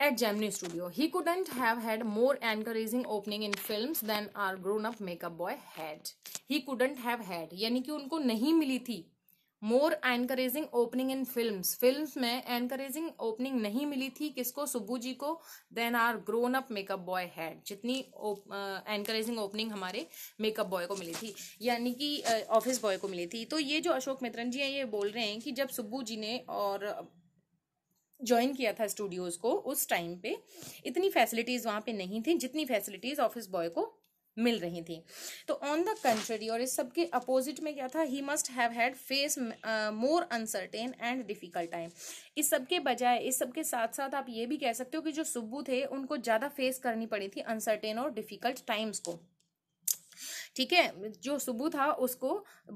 [SPEAKER 1] at Gemini Studio. He couldn't have had more encouraging opening in films than our grown-up makeup boy had. He couldn't have had, यानी कि उनको नहीं मिली थी more encouraging opening in film film में एनकरेजिंग ओपनिंग नहीं मिली थी किसको सुब्बू जी को than our grown up makeup boy had जितनी एनकरेजिंग ओपनिंग हमारे मेकअप बॉय को मिली थी यानी कि ऑफिस बॉय को मिली थी तो ये जो अशोक मित्रन जी हैं ये बोल रहे हैं कि जब सुब्बू जी ने और ज्वाइन किया था स्टूडियोज़ को उस टाइम पे इतनी फैसिलिटीज़ वहाँ पे नहीं थी जितनी फैसिलिटीज़ ऑफिस बॉय को मिल रही थी तो ऑन द कंट्री और इस सब के अपोजिट में क्या था he must have had face more uncertain and difficult time इस सब के बजाय इस सब के साथ साथ आप ये भी कह सकते हो कि जो सुब्बू थे उनको ज़्यादा फेस करनी पड़ी थी अनसर्टेन और डिफिकल्ट टाइम्स को ठीक है जो सुबू था उसको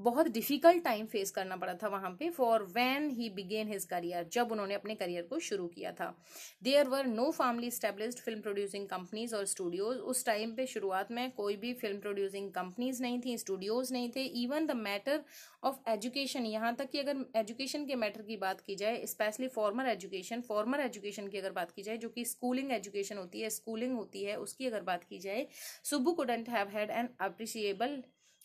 [SPEAKER 1] बहुत डिफिकल्ट टाइम फेस करना पड़ा था वहाँ पे for when he began his career जब उन्होंने अपने करियर को शुरू किया था there were no family established film producing companies और स्टूडियोज उस टाइम पे शुरुआत में कोई भी फिल्म प्रोड्यूसिंग कंपनीज नहीं थी स्टूडियोज नहीं थे even the matter of education यहाँ तक कि अगर एजुकेशन के मैटर की बात की जाए specially former education former education की अगर बात की जाए जो कि स्कूलिंग एजुकेशन होती है स्कूलिंग होती है उसकी अगर बात की जाए Subbu couldn't have had an appreciable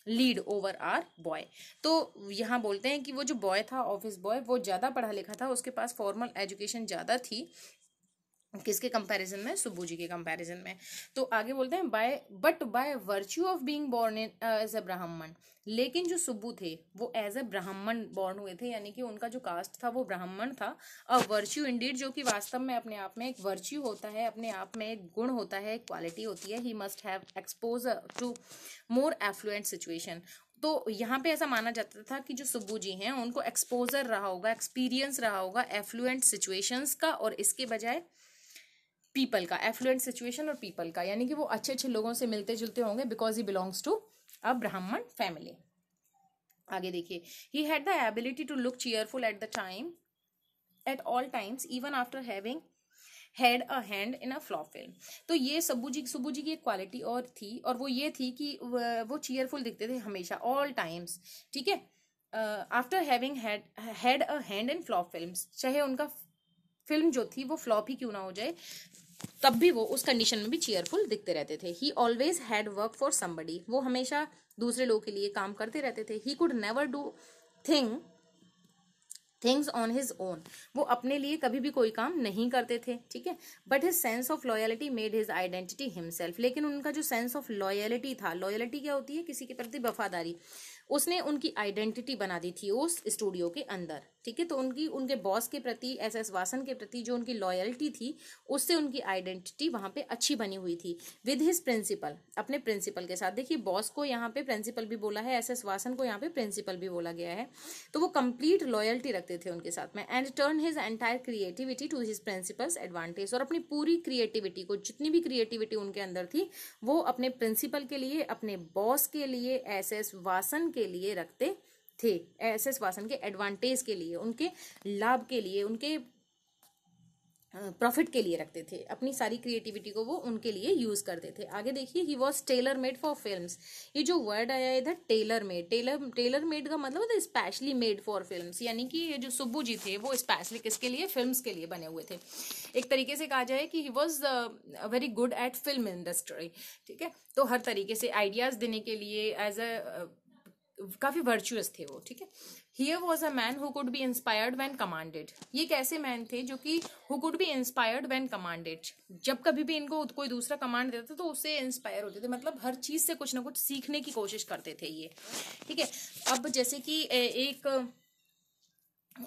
[SPEAKER 1] lead over our boy तो यहाँ बोलते हैं कि वो जो बॉय था ऑफिस बॉय वो ज़्यादा पढ़ा लिखा था उसके पास फॉर्मल एजुकेशन ज़्यादा थी किसके कंपैरिजन में जी के कंपैरिजन में तो आगे बोलते हैं by but by virtue of being born in as a Brahmin लेकिन जो सुब्बू थे वो एज अ ब्राह्मण बॉर्न हुए थे यानी कि उनका जो कास्ट था वो ब्राह्मण था अ वर्च्यू इंडीड जो कि वास्तव में अपने आप में एक वर्च्यू होता है अपने आप में एक गुण होता है क्वालिटी होती है he must have expose to more affluent situation तो यहाँ पे ऐसा माना जाता था कि जो सुब्बू जी हैं उनको एक्सपोजर रहा होगा एक्सपीरियंस रहा होगा एफ्लुएंट सिचुएशंस का और इसके बजाय पीपल का एफ्लुएंट सिचुएशन और पीपल का यानी कि वो अच्छे अच्छे लोगों से मिलते जुलते होंगे because he belongs to a Brahmin family आगे देखिए he had the ability to look cheerful at the time at all times even after having had a hand in a flop film तो ये सब्बू जी सब्बू जी की एक क्वालिटी और थी और वो ये थी कि वो चेयरफुल दिखते थे हमेशा ऑल टाइम्स ठीक है after having had a hand in flop film चाहे उनका फिल्म जो थी वो फ्लॉप ही क्यों ना हो जाए तब भी वो उस कंडीशन में भी चेयरफुल दिखते रहते थे he always had work for somebody वो हमेशा दूसरे लोगों के लिए काम करते रहते थे he could never do thing things on his own वो अपने लिए कभी भी कोई काम नहीं करते थे ठीक है but his sense of loyalty made his identity himself लेकिन उनका जो सेंस ऑफ लॉयलिटी था लॉयलिटी क्या होती है किसी के प्रति वफादारी उसने उनकी आइडेंटिटी बना दी थी उस स्टूडियो के अंदर ठीक है तो उनकी उनके बॉस के प्रति एस एस वासन के प्रति जो उनकी लॉयल्टी थी उससे उनकी आइडेंटिटी वहाँ पे अच्छी बनी हुई थी विद हिज प्रिंसिपल अपने प्रिंसिपल के साथ देखिए बॉस को यहाँ पे प्रिंसिपल भी बोला है एस एस वासन को यहाँ पे प्रिंसिपल भी बोला गया है तो वो कंप्लीट लॉयल्टी रखते थे उनके साथ में and turn his entire creativity to his principals advantage और अपनी पूरी क्रिएटिविटी को जितनी भी क्रिएटिविटी उनके अंदर थी वो अपने प्रिंसिपल के लिए अपने बॉस के लिए एस एस वासन के लिए रखते थे एस एस वासन के एडवांटेज के लिए उनके लाभ के लिए उनके प्रॉफिट के लिए रखते थे अपनी सारी क्रिएटिविटी को वो उनके लिए यूज करते थे आगे देखिए he was tailor made for film ये जो वर्ड आया इधर tailor made tailor tailor made का मतलब होता है स्पेशली मेड फॉर फिल्म यानी कि ये जो सुब्बू जी थे वो स्पेशली किसके लिए फिल्म के लिए बने हुए थे एक तरीके से कहा जाए कि he was very good at film industry ठीक है तो हर तरीके से आइडियाज देने के लिए एज अ काफ़ी वर्चुअस थे वो ठीक है here was a man who could be inspired when commanded ये एक ऐसे मैन थे जो कि who could be inspired when commanded जब कभी भी इनको कोई दूसरा कमांड देता था तो उससे इंस्पायर होते थे मतलब हर चीज़ से कुछ ना कुछ सीखने की कोशिश करते थे ये ठीक है अब जैसे कि एक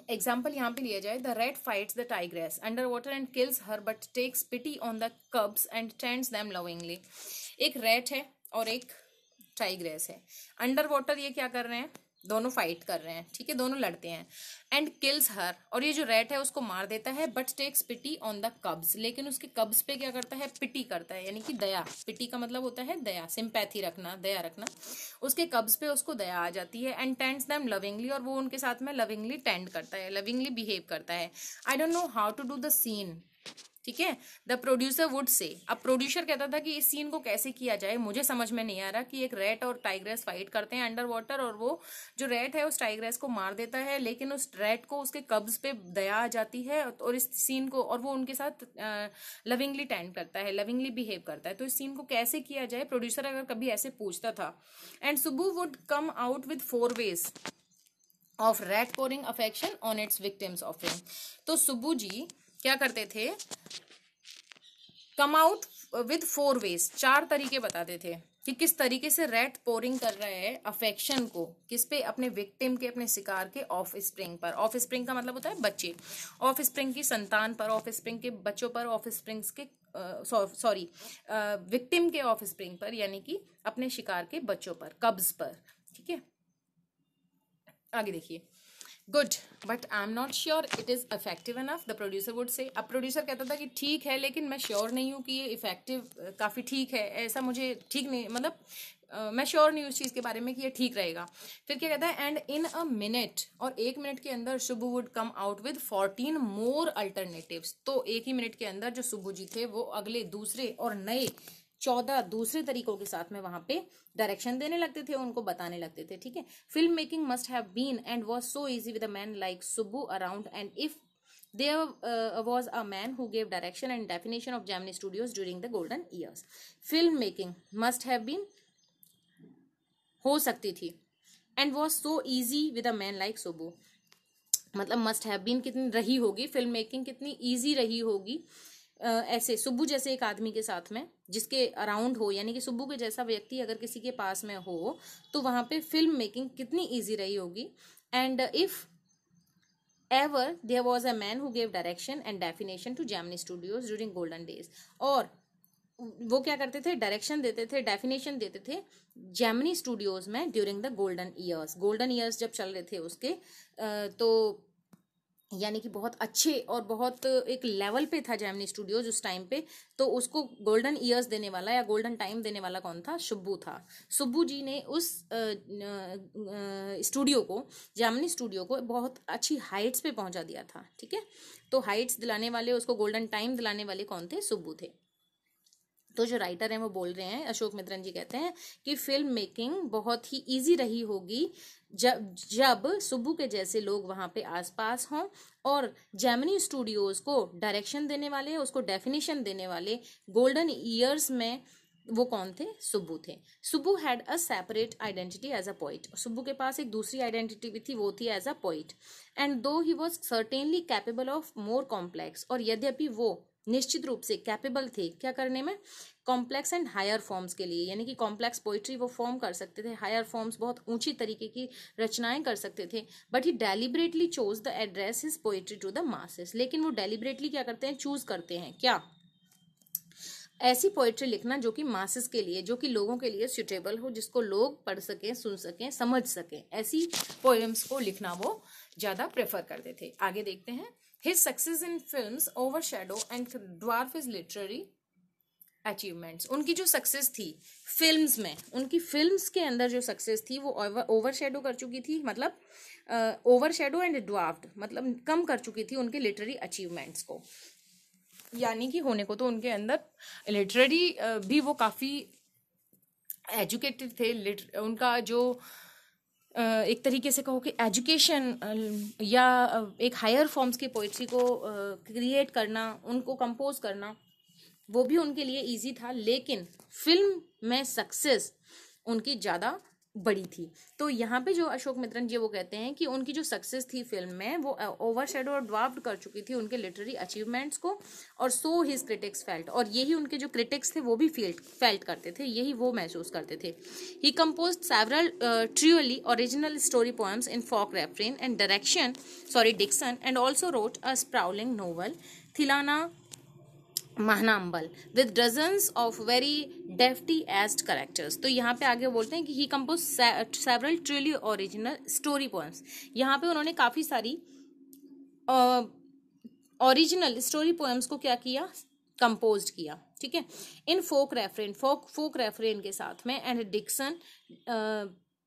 [SPEAKER 1] एग्जाम्पल यहाँ पे लिया जाए the red fights the tigress underwater and kills her but takes pity on the cubs and tends them lovingly एक रेड है और एक टाइग्रेस है अंडर वाटर ये क्या कर रहे हैं दोनों फाइट कर रहे हैं ठीक है दोनों लड़ते हैं एंड किल्स हर और ये जो रेट है उसको मार देता है but takes pity on the cubs लेकिन उसके कब्स पे क्या करता है पिटी करता है यानी कि दया पिटी का मतलब होता है दया सिंपैथी रखना दया रखना उसके कब्स पे उसको दया आ जाती है एंड टेंड्स दैम लविंगली और वो उनके साथ में लविंगली टेंड करता है लविंगली बिहेव करता है I don't know how to do the scene ठीक है द प्रोड्यूसर वुड से अब प्रोड्यूसर कहता था कि इस सीन को कैसे किया जाए मुझे समझ में नहीं आ रहा कि एक रेट और टाइग्रेस फाइट करते हैं अंडर वाटर और वो जो रेट है उस टाइग्रेस को मार देता है लेकिन उस रेट को उसके कब्ज पे दया आ जाती है और इस सीन को और वो उनके साथ लविंगली टेंड करता है लविंगली बिहेव करता है तो इस सीन को कैसे किया जाए प्रोड्यूसर अगर कभी ऐसे पूछता था and Subbu would come out with four ways of rat pouring affection on its victims of तो सुबू जी क्या करते थे come out with four ways चार तरीके बताते थे कि किस तरीके से रेट पोरिंग कर रहे हैं अफेक्शन को किस पे अपने विक्टिम के अपने शिकार के ऑफ स्प्रिंग पर ऑफ स्प्रिंग का मतलब होता है बच्चे ऑफ स्प्रिंग की संतान पर ऑफ स्प्रिंग के बच्चों पर ऑफ स्प्रिंग्स के सॉरी विक्टिम के ऑफ स्प्रिंग पर यानी कि अपने शिकार के बच्चों पर कब्ज पर ठीक है आगे देखिए good but I am not sure it is effective enough the producer would say अब प्रोड्यूसर कहता था कि ठीक है लेकिन मैं श्योर नहीं हूँ कि ये इफेक्टिव काफ़ी ठीक है ऐसा मुझे ठीक नहीं मतलब Uh, मैं श्योर नहीं उस चीज़ के बारे में कि ये ठीक रहेगा फिर क्या कहता है एंड इन अ मिनट और एक मिनट के अंदर Subbu would come out with fourteen more alternatives तो एक ही मिनट के अंदर जो शुभ जी थे वो अगले दूसरे और नए चौदह दूसरे तरीकों के साथ में वहां पे डायरेक्शन देने लगते थे उनको बताने लगते थे ठीक है film making must have been and was so easy with a man like Subbu around and if there was a man who gave direction and definition of Gemini Gemini during the golden years film making must have been हो सकती थी and was so easy with a man like Subbu मतलब मस्ट हैव बीन कितनी रही होगी फिल्म मेकिंग कितनी ईजी रही होगी ऐसे सुब्बू जैसे एक आदमी के साथ में जिसके अराउंड हो यानी कि सुब्बू के जैसा व्यक्ति अगर किसी के पास में हो तो वहाँ पे फिल्म मेकिंग कितनी ईजी रही होगी and if ever there was a man who gave direction and definition to Gemini studios during golden days और वो क्या करते थे डायरेक्शन देते थे डेफिनेशन देते थे जैमनी स्टूडियोज में during the golden years golden years जब चल रहे थे उसके तो यानी कि बहुत अच्छे और बहुत एक लेवल पे था जैमनी स्टूडियोज उस टाइम पे तो उसको गोल्डन ईयर्स देने वाला या गोल्डन टाइम देने वाला कौन था शुब्बू था शुब्बू जी ने उस स्टूडियो को जैमनी स्टूडियो को बहुत अच्छी हाइट्स पे पहुंचा दिया था ठीक है तो हाइट्स दिलाने वाले उसको गोल्डन टाइम दिलाने वाले कौन थे सुब्बू थे तो जो राइटर हैं वो बोल रहे हैं अशोक मित्रन जी कहते हैं कि फिल्म मेकिंग बहुत ही इजी रही होगी जब जब सुबू के जैसे लोग वहाँ पे आसपास हों और जैमनी स्टूडियोज़ को डायरेक्शन देने वाले उसको डेफिनेशन देने वाले गोल्डन ईयर्स में वो कौन थे सुब्बू थे Subbu had a separate identity as a poet Subbu के पास एक दूसरी आइडेंटिटी भी थी वो थी as a poet and though he was certainly capable of more complex और यद्यपि वो निश्चित रूप से कैपेबल थे क्या करने में कॉम्प्लेक्स एंड हायर फॉर्म्स के लिए यानी कि कॉम्प्लेक्स पोइट्री वो फॉर्म कर सकते थे हायर फॉर्म्स बहुत ऊंची तरीके की रचनाएं कर सकते थे but he deliberately chose the address his poetry to the masses लेकिन वो डेलिबरेटली क्या करते हैं चूज करते हैं क्या ऐसी पोइट्री लिखना जो कि मासेस के लिए जो कि लोगों के लिए सुटेबल हो जिसको लोग पढ़ सकें सुन सकें समझ सकें ऐसी पोएम्स को लिखना वो ज़्यादा प्रेफर करते थे आगे देखते हैं His success in films overshadow and dwarf his literary achievements उनकी जो सक्सेस थी फिल्म में उनकी फिल्म के अंदर जो सक्सेस थी वो ओवर शेडो कर चुकी थी मतलब ओवर शेडो एंड ड्राफ्ट मतलब कम कर चुकी थी उनके लिटरेरी अचीवमेंट्स को यानी कि होने को तो उनके अंदर लिटरेरी भी वो काफ़ी एजुकेटेड थे लिट उनका जो uh, एक तरीके से कहो कि एजुकेशन या एक हायर फॉर्म्स की पोइट्री को क्रिएट करना उनको कंपोज करना वो भी उनके लिए इजी था लेकिन फिल्म में सक्सेस उनकी ज़्यादा बड़ी थी तो यहाँ पे जो अशोक मित्रन जी वो कहते हैं कि उनकी जो सक्सेस थी फिल्म में वो ओवर शेडो और ड्राफ्ट कर चुकी थी उनके लिटरेरी अचीवमेंट्स को और सो हिज क्रिटिक्स फेल्ट और यही उनके जो क्रिटिक्स थे वो भी फील्ड फेल्ट करते थे यही वो महसूस करते थे he composed several truly original story poems in folk refrain and diction sorry diction and also wrote a sprawling novel Thillana Mohanambal with dozens of very deftly etched characters तो यहाँ पे आगे बोलते हैं कि he composed several truly original story poems यहाँ पे उन्होंने काफ़ी सारी ओरिजिनल स्टोरी पोएम्स को क्या किया कंपोज किया ठीक है इन फोक रेफरेंट फोक फोक रेफरेंट के साथ में एंड डिक्सन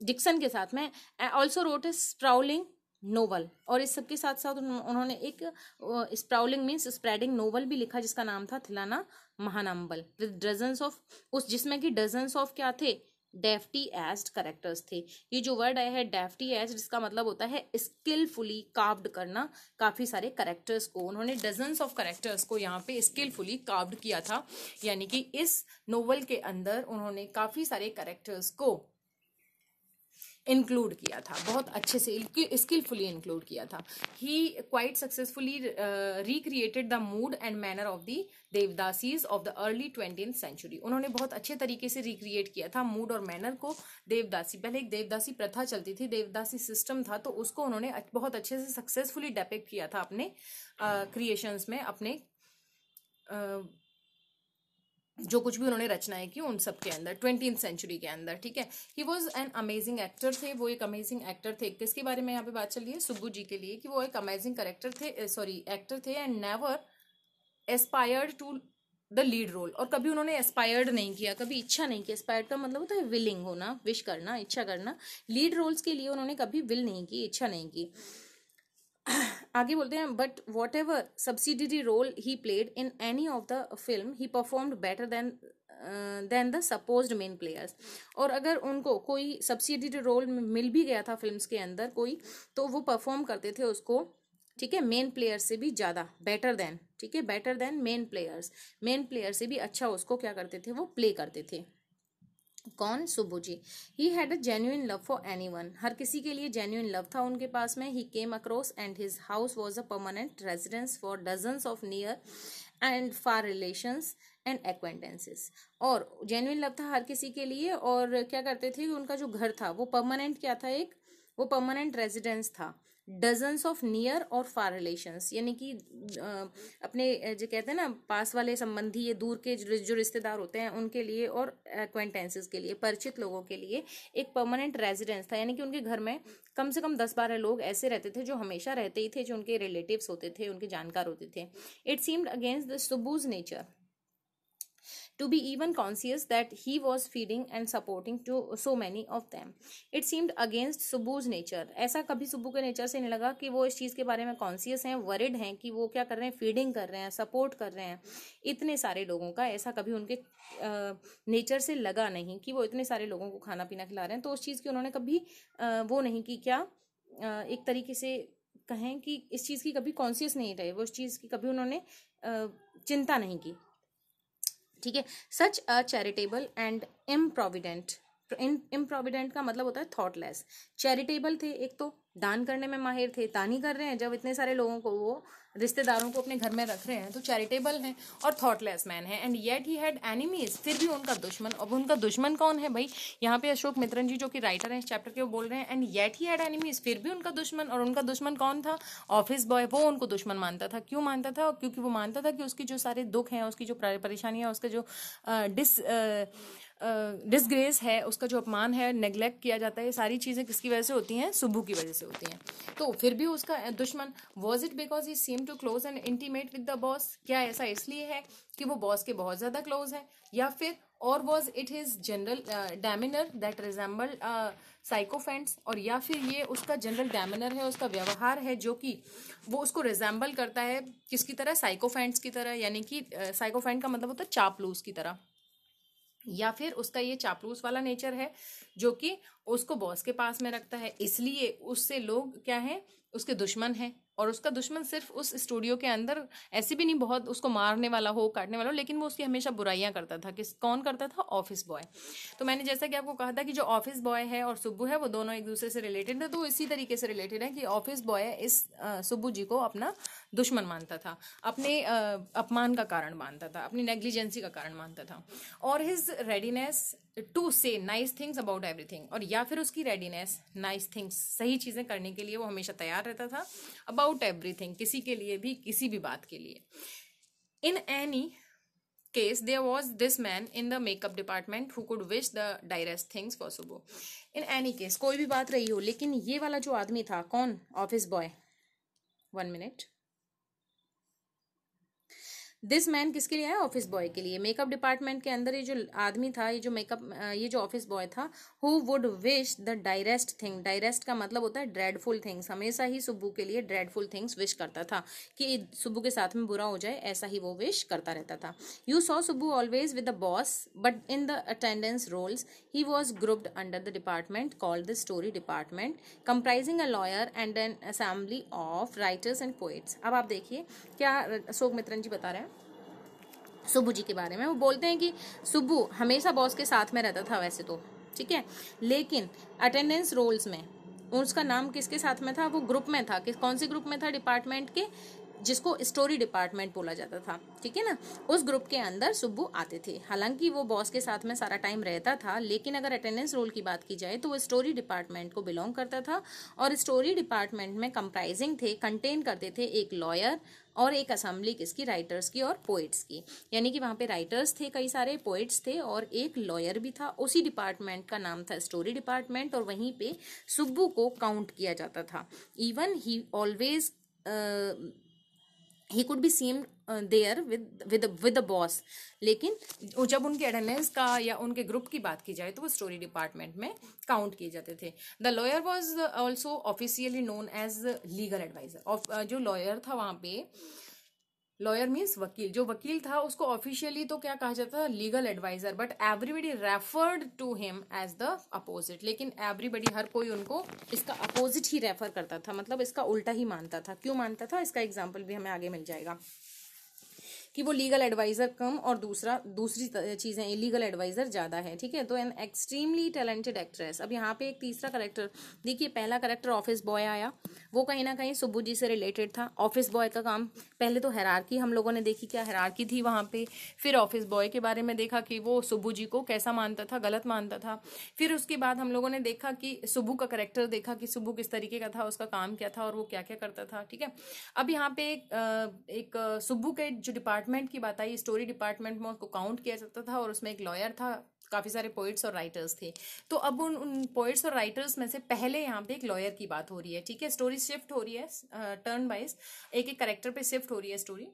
[SPEAKER 1] डिक्सन के साथ में also wrote a sprawling novel और इस सबके साथ साथ उन्होंने एक स्प्राउलिंग मीन्स स्प्रेडिंग नोवल भी लिखा जिसका नाम था Thillana Mohanambal with dozens of उस जिसमें कि डजन्स ऑफ क्या थे डेफ्टी एस्ट करेक्टर्स थे ये जो वर्ड आया है डेफ्टी एस्ट जिसका मतलब होता है स्किलफुली काव्ड करना काफ़ी सारे करेक्टर्स को उन्होंने डजन्स ऑफ करेक्टर्स को यहाँ पे स्किलफुली काव्ड किया था यानी कि इस नोवल के अंदर उन्होंने काफ़ी सारे करेक्टर्स को इंक्लूड किया था बहुत अच्छे से स्किलफुली इंक्लूड किया था he quite successfully recreated the mood and manner of the devadasis of the early twenty century उन्होंने बहुत अच्छे तरीके से रिक्रिएट किया था मूड और मैनर को देवदासी पहले एक देवदासी प्रथा चलती थी देवदासी सिस्टम था तो उसको उन्होंने बहुत अच्छे से सक्सेसफुली डेपेक्ट किया था अपने क्रिएशंस uh, में अपने uh, जो कुछ भी उन्होंने रचनाएं की उन सब के अंदर ट्वेंटी सेंचुरी के अंदर ठीक है he was an amazing actor थे वो एक अमेजिंग एक्टर थे किसके बारे में यहाँ पे बात चल रही है सुब्बू जी के लिए कि वो एक अमेजिंग करेक्टर थे सॉरी एक्टर थे and never aspired to the lead role और कभी उन्होंने एस्पायर्ड नहीं किया कभी इच्छा नहीं की एस्पायर्ड का मतलब होता है विलिंग होना विश करना इच्छा करना लीड रोल्स के लिए उन्होंने कभी विल नहीं की इच्छा नहीं की आगे बोलते हैं but whatever subsidiary role he played in any of the film he performed better than than the suppose main players और अगर उनको कोई सब्सिडरी रोल मिल भी गया था फिल्म के अंदर कोई तो वो परफॉर्म करते थे उसको ठीक है मेन प्लेयर से भी ज़्यादा बेटर देन ठीक है better than main players main player से भी अच्छा उसको क्या करते थे वो प्ले करते थे कौन सुबुजी he had a genuine love for anyone हर किसी के लिए जेन्यून लव था उनके पास में he came across and his house was a permanent residence for dozens of near and far relations and acquaintances और जेन्यून लव था हर किसी के लिए और क्या करते थे उनका जो घर था वो परमानेंट क्या था एक वो परमानेंट रेजिडेंस था डजन्स ऑफ नियर और फार रिलेशंस यानी कि अपने जो कहते हैं ना पास वाले संबंधी या दूर के जो रिश्तेदार होते हैं उनके लिए और एक्वेंटेंसेज के लिए परिचित लोगों के लिए एक परमानेंट रेजिडेंस था यानी कि उनके घर में कम से कम दस बारह लोग ऐसे रहते थे जो हमेशा रहते ही थे जो उनके रिलेटिव्स होते थे उनके जानकार होते थे it seemed against the Subbu's nature to be even conscious that he was feeding and supporting to so many of them. It seemed against Subu's nature. ऐसा कभी सुबू के नेचर से नहीं लगा कि वो इस चीज़ के बारे में कॉन्सियस हैं वरिड हैं कि वो क्या कर रहे हैं फीडिंग कर रहे हैं सपोर्ट कर रहे हैं इतने सारे लोगों का ऐसा कभी उनके नेचर से लगा नहीं कि वो इतने सारे लोगों को खाना पीना खिला रहे हैं तो उस चीज़ की उन्होंने कभी आ, वो नहीं की क्या आ, एक तरीके से कहें कि इस चीज़ की कभी कॉन्सियस नहीं रहे वो इस चीज़ की कभी उन्होंने चिंता नहीं की ठीक है such a charitable and improvident improvident का मतलब होता है थॉटलेस चैरिटेबल थे एक तो दान करने में माहिर थे दान ही कर रहे हैं जब इतने सारे लोगों को वो रिश्तेदारों को अपने घर में रख रहे हैं तो चैरिटेबल हैं और थॉटलेस मैन है and yet he had enemies फिर भी उनका दुश्मन अब उनका दुश्मन कौन है भाई यहाँ पे अशोक मित्रन जी जो कि राइटर हैं इस चैप्टर के वो बोल रहे हैं and yet he had enemies फिर भी उनका दुश्मन और उनका दुश्मन कौन था ऑफिस बॉय वो उनको दुश्मन मानता था क्यों मानता था क्योंकि वो मानता था कि उसकी जो सारे दुख हैं उसकी जो परेशानियाँ उसके जो डिस uh, डिसग्रेस है उसका जो अपमान है नेग्लेक्ट किया जाता है ये सारी चीज़ें किसकी वजह से होती हैं सुबह की वजह से होती हैं तो फिर भी उसका दुश्मन was it because he seemed too close and intimate with the boss क्या ऐसा इसलिए है कि वो बॉस के बहुत ज़्यादा क्लोज है या फिर और was it his general demeanour that resemble sycophants और या फिर ये उसका जनरल डैमिनर है उसका व्यवहार है जो कि वो उसको रिजेंबल करता है किसकी तरह साइकोफेंट्स की तरह यानी कि साइकोफेंट का मतलब होता है चापलूस की तरह या फिर उसका ये चापलूस वाला नेचर है जो कि उसको बॉस के पास में रखता है इसलिए उससे लोग क्या है उसके दुश्मन हैं और उसका दुश्मन सिर्फ उस स्टूडियो के अंदर ऐसे भी नहीं बहुत उसको मारने वाला हो काटने वाला हो लेकिन वो उसकी हमेशा बुराइयां करता था किस कौन करता था ऑफिस बॉय तो मैंने जैसा कि आपको कहा था कि जो ऑफिस बॉय है और सुब्बू है वो दोनों एक दूसरे से रिलेटेड है तो इसी तरीके से रिलेटेड है कि ऑफिस बॉय इस सुब्बू जी को अपना दुश्मन मानता था अपने अपमान का कारण मानता था अपनी नेग्लिजेंसी का कारण मानता था और his readiness to say nice things about everything और या फिर उसकी रेडीनेस नाइस थिंग्स सही चीज़ें करने के लिए वो हमेशा तैयार रहता था अबाउट एवरीथिंग किसी के लिए भी किसी भी बात के लिए in any case there was this man in the makeup department who could wish the direst things for Subbu in any case कोई भी बात रही हो लेकिन ये वाला जो आदमी था कौन office boy one minute this man किसके लिए है ऑफिस बॉय के लिए मेकअप डिपार्टमेंट के अंदर ये जो आदमी था ये जो मेकअप ये जो ऑफिस बॉय था who would wish the direst thing direst का मतलब होता है ड्रेडफुल थिंग्स हमेशा ही सुबह के लिए ड्रेडफुल थिंग्स विश करता था कि सुबह के साथ में बुरा हो जाए ऐसा ही वो विश करता रहता था you saw Subbu always with the boss but in the attendance rolls he was grouped under the department called the story department comprising a lawyer and an assembly of writers and poets अब आप देखिए क्या अशोक मित्रन जी बता रहे हैं सुबू जी के बारे में वो बोलते हैं कि सुबू हमेशा बॉस के साथ में रहता था वैसे तो ठीक है लेकिन अटेंडेंस रोल्स में उसका नाम किसके साथ में था वो ग्रुप में था किस कौन से ग्रुप में था डिपार्टमेंट के जिसको स्टोरी डिपार्टमेंट बोला जाता था ठीक है ना उस ग्रुप के अंदर सुब्बू आते थे हालांकि वो बॉस के साथ में सारा टाइम रहता था लेकिन अगर अटेंडेंस रोल की बात की जाए तो वो स्टोरी डिपार्टमेंट को बिलोंग करता था और स्टोरी डिपार्टमेंट में कंप्राइजिंग थे कंटेन करते थे एक लॉयर और एक असम्बली किसकी राइटर्स की और पोइट्स की यानी कि वहाँ पे राइटर्स थे कई सारे पोइट्स थे और एक लॉयर भी था उसी डिपार्टमेंट का नाम था स्टोरी डिपार्टमेंट और वहीं पे सुब्बू को काउंट किया जाता था even he always he could be seen there with with with boss लेकिन जब उनके अटेंडेंस का या उनके ग्रुप की बात की जाए तो वो स्टोरी डिपार्टमेंट में काउंट किए जाते थे the lawyer was also officially known as legal adviser जो लॉयर था वहाँ पे लॉयर मीन्स वकील जो वकील था उसको ऑफिशियली तो क्या कहा जाता था legal adviser but everybody referred to him as the opposite लेकिन एवरीबडी हर कोई उनको इसका अपोजिट ही रेफर करता था मतलब इसका उल्टा ही मानता था क्यों मानता था इसका एग्जाम्पल भी हमें आगे मिल जाएगा कि वो लीगल एडवाइजर कम और दूसरा दूसरी चीज़ें इलीगल एडवाइजर ज़्यादा है ठीक है तो एन एक्सट्रीमली टैलेंटेड एक्ट्रेस अब यहाँ पे एक तीसरा करेक्टर देखिए पहला करेक्टर ऑफिस बॉय आया वो कहीं ना कहीं सुबू जी से रिलेटेड था ऑफिस बॉय का काम पहले तो हैरारकी हम लोगों ने देखी क्या हैरारकी थी वहाँ पे फिर ऑफिस बॉय के बारे में देखा कि वो सुब्बू जी को कैसा मानता था गलत मानता था फिर उसके बाद हम लोगों ने देखा कि सुबू का करेक्टर देखा कि सुबू किस तरीके का था उसका काम क्या था और वो क्या क्या करता था ठीक है अब यहाँ पे एक, एक सुबू के जो डिपार्ट डिपार्टमेंट की बात आई स्टोरी डिपार्टमेंट में उसको काउंट किया जाता था और उसमें एक लॉयर था काफ़ी सारे पोइट्स और राइटर्स थे तो अब उन उन पोइट्स और राइटर्स में से पहले यहाँ पे एक लॉयर की बात हो रही है ठीक है स्टोरी शिफ्ट हो रही है टर्न वाइज एक एक करेक्टर पे शिफ्ट हो रही है स्टोरी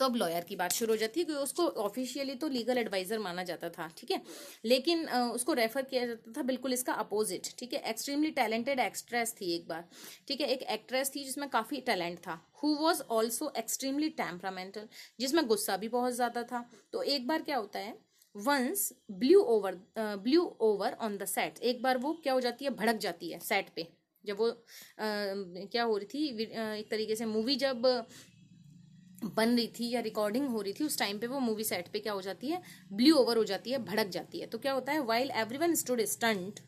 [SPEAKER 1] तब लॉयर की बात शुरू हो जाती है क्योंकि उसको ऑफिशियली तो लीगल एडवाइजर माना जाता था ठीक है लेकिन उसको रेफर किया जाता था बिल्कुल इसका अपोजिट ठीक है एक्सट्रीमली टैलेंटेड एक्ट्रेस थी एक बार ठीक है एक एक्ट्रेस थी जिसमें काफ़ी टैलेंट था who was also extremely temperamental जिसमें गुस्सा भी बहुत ज़्यादा था तो एक बार क्या होता है once blew over blew over on the set एक बार वो क्या हो जाती है भड़क जाती है सेट पे जब वो आ, क्या हो रही थी आ, एक तरीके से मूवी जब बन रही थी या रिकॉर्डिंग हो रही थी उस टाइम पे वो मूवी सेट पे क्या हो जाती है ब्ल्यू ओवर हो जाती है भड़क जाती है तो क्या होता है while every one stood stunned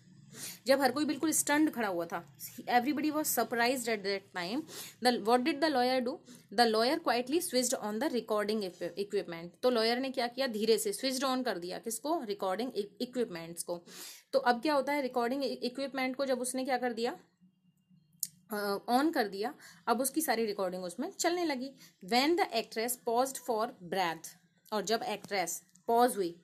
[SPEAKER 1] जब हर कोई बिल्कुल स्टंट खड़ा हुआ था everybody was surprise at that time the what did the lawyer do the lawyer quietly switched on the recording equipment तो लॉयर ने क्या किया धीरे से स्विच्ड ऑन कर दिया किसको रिकॉर्डिंग इक्विपमेंट्स e, को तो अब क्या होता है रिकॉर्डिंग इक्विपमेंट e, को जब उसने क्या कर दिया ऑन कर दिया अब उसकी सारी रिकॉर्डिंग उसमें चलने लगी when the actress pause for breath और जब एक्ट्रेस पॉज हुई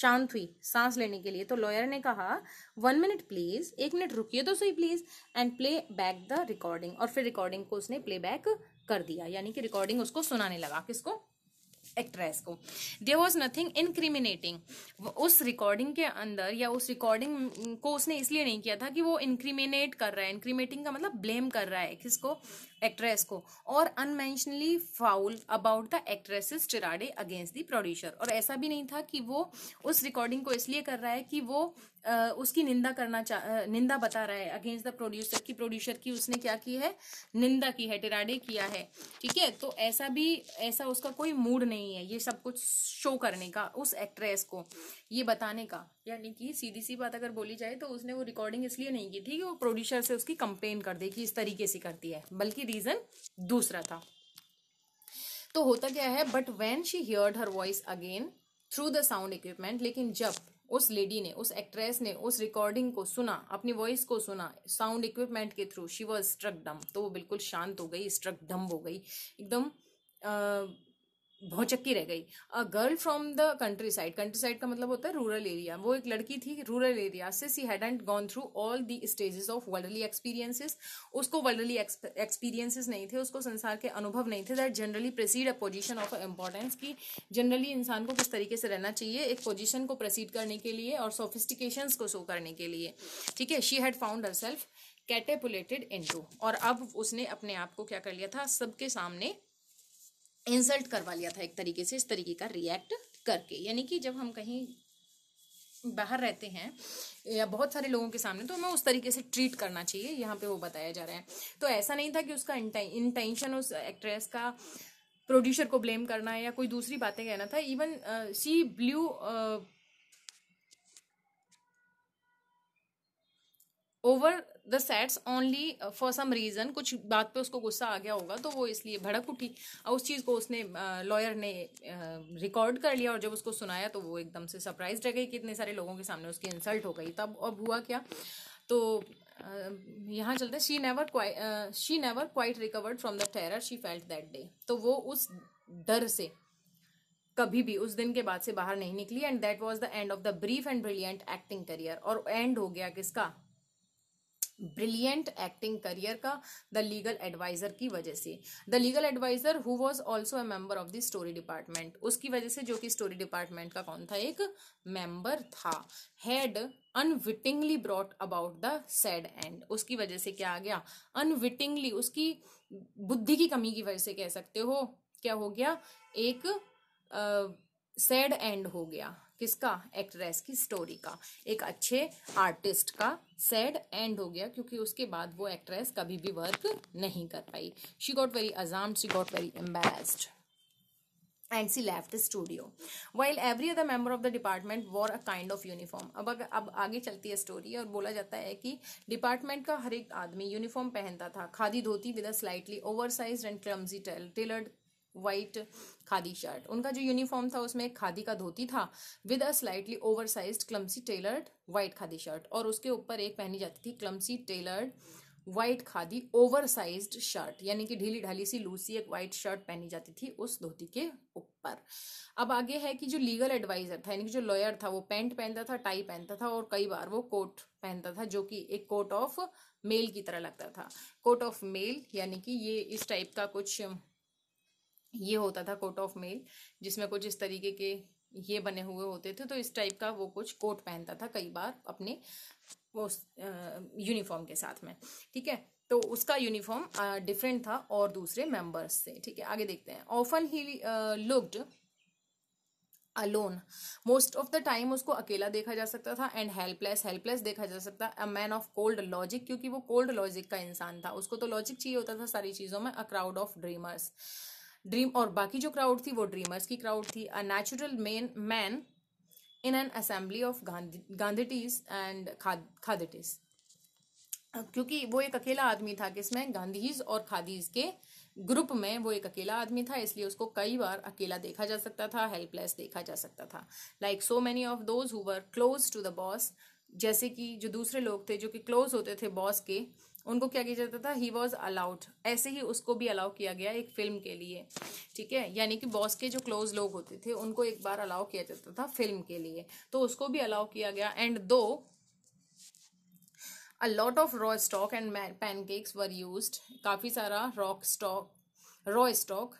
[SPEAKER 1] शांत हुई सांस लेने के लिए तो लॉयर ने कहा वन मिनट प्लीज एक मिनट रुकिए तो सही please and play back the recording और फिर रिकॉर्डिंग को उसने प्ले बैक कर दिया यानी कि रिकॉर्डिंग उसको सुनाने लगा किसको एक्ट्रेस को देर वॉज नथिंग इनक्रिमिनेटिंग उस रिकॉर्डिंग के अंदर या उस रिकॉर्डिंग को उसने इसलिए नहीं किया था कि वो इनक्रिमिनेट कर रहा है इनक्रिमेटिंग का मतलब ब्लेम कर रहा है किसको एक्ट्रेस को और unmentionably foul about the actress's tirade against the producer और ऐसा भी नहीं था कि वो उस रिकॉर्डिंग को इसलिए कर रहा है कि वो आ, उसकी निंदा करना चाह निंदा बता रहा है अगेंस्ट द प्रोड्यूसर की प्रोड्यूसर की उसने क्या की है निंदा की है टिराडे किया है ठीक है तो ऐसा भी ऐसा उसका कोई मूड नहीं है ये सब कुछ शो करने का उस एक्ट्रेस को ये बताने का यानी कि सीधी सी बात अगर बोली जाए तो उसने वो रिकॉर्डिंग इसलिए नहीं की थी कि वो प्रोड्यूसर से उसकी कंप्लेन कर दे कि इस तरीके से करती है बल्कि रीज़न दूसरा था तो होता क्या है but when she heard her voice again through the sound equipment लेकिन जब उस लेडी ने उस एक्ट्रेस ने उस रिकॉर्डिंग को सुना अपनी वॉइस को सुना साउंड इक्विपमेंट के through she was struck dumb तो वो बिल्कुल शांत हो गई स्ट्रक डम हो गई एकदम भौचक्की रह गई a girl from the countryside countryside का मतलब होता है रूरल एरिया वो एक लड़की थी रूरल एरिया से she had and gone through all the stages of worldly experiences उसको वर्ल्डली एक्सपीरियंसेस नहीं थे उसको संसार के अनुभव नहीं थे that generally preceded a position of importance की जनरली इंसान को किस तरीके से रहना चाहिए एक पोजिशन को प्रोसीड करने के लिए और सोफिस्टिकेशन को शो करने के लिए ठीक है she had found herself catapulted in और अब उसने अपने आप को क्या कर लिया था सबके सामने इंसल्ट करवा लिया था एक तरीके से इस तरीके का रिएक्ट करके यानी कि जब हम कहीं बाहर रहते हैं या बहुत सारे लोगों के सामने तो हमें उस तरीके से ट्रीट करना चाहिए यहाँ पे वो बताया जा रहा है तो ऐसा नहीं था कि उसका इंटेंशन उस एक्ट्रेस का प्रोड्यूसर को ब्लेम करना है या कोई दूसरी बातें कहना था even she blew over the sets only for some reason कुछ बात पे उसको गुस्सा आ गया होगा तो वो इसलिए भड़क उठी और उस चीज़ को उसने लॉयर uh, ने रिकॉर्ड uh, कर लिया और जब उसको सुनाया तो वो एकदम से सरप्राइज रह गई कि इतने सारे लोगों के सामने उसकी इंसल्ट हो गई तब अब हुआ क्या तो uh, यहाँ चलते she never she never quite recovered from the terror she felt that day तो वो उस डर से कभी भी उस दिन के बाद से बाहर नहीं निकली and that was the end of the brief and brilliant acting career और एंड हो गया किसका ब्रिलियंट एक्टिंग करियर का द लीगल एडवाइजर की वजह से the legal adviser who was also a member of the story department उसकी वजह से जो कि स्टोरी डिपार्टमेंट का कौन था एक मेंबर था had unwittingly brought about the sad end उसकी वजह से क्या आ गया अनविटिंगली उसकी बुद्धि की कमी की वजह से कह सकते हो क्या हो गया एक सैड uh, एंड हो गया किसका एक्ट्रेस की स्टोरी का एक अच्छे आर्टिस्ट का सैड एंड हो गया क्योंकि उसके बाद वो एक्ट्रेस कभी भी वर्क नहीं कर पाई शी गॉट वेरी अजाम she got very embarrassed and she left studio while every other member of the department wore a kind of uniform अब अगर अब आगे चलती है स्टोरी और बोला जाता है कि डिपार्टमेंट का हर एक आदमी यूनिफॉर्म पहनता था khadi dhoti with a slightly oversize and clumsy tailored white khadi shirt उनका जो यूनिफॉर्म था उसमें एक खादी का धोती था with a slightly oversize clumsy tailored white khadi shirt और उसके ऊपर एक पहनी जाती थी clumsy tailored white khadi oversize shirt यानी कि ढीली ढाली सी लूसी एक वाइट शर्ट पहनी जाती थी उस धोती के ऊपर अब आगे है कि जो लीगल एडवाइजर था यानी कि जो लॉयर था वो पैंट पहनता था टाई पहनता था और कई बार वो कोट पहनता था जो कि एक कोट ऑफ मेल की तरह लगता था कोट ऑफ मेल यानी कि ये इस टाइप का कुछ ये होता था कोट ऑफ मेल जिसमें कुछ इस तरीके के ये बने हुए होते थे तो इस टाइप का वो कुछ कोट पहनता था कई बार अपने वो यूनिफॉर्म के साथ में ठीक है तो उसका यूनिफॉर्म डिफरेंट था और दूसरे मेंबर्स से ठीक है आगे देखते हैं often he looked alone most of the time उसको अकेला देखा जा सकता था एंड हेल्पलेस हेल्पलेस देखा जा सकता a man of cold logic क्योंकि वो कोल्ड लॉजिक का इंसान था उसको तो लॉजिक चाहिए होता था सारी चीज़ों में a crowd of dreamers dream और बाकी जो क्राउड थी वो ड्रीमर्स की क्राउड थी a natural main man in an assembly of Gandhi Gandhiites and khadiites क्योंकि वो एक अकेला आदमी था किसमें गांधीज और खादीज के ग्रुप में वो एक अकेला आदमी था इसलिए उसको कई बार अकेला देखा जा सकता था हेल्पलेस देखा जा सकता था like so many of those who were close to the boss जैसे कि जो दूसरे लोग थे जो कि क्लोज होते थे बॉस के उनको क्या किया जाता था ही वॉज अलाउड ऐसे ही उसको भी अलाउ किया गया एक फिल्म के लिए ठीक है यानी कि बॉस के जो क्लोज लोग होते थे उनको एक बार अलाउ किया जाता था फिल्म के लिए तो उसको भी अलाउ किया गया and though a lot of raw stock and pancakes were used काफ़ी सारा रॉक स्टॉक रॉ स्टॉक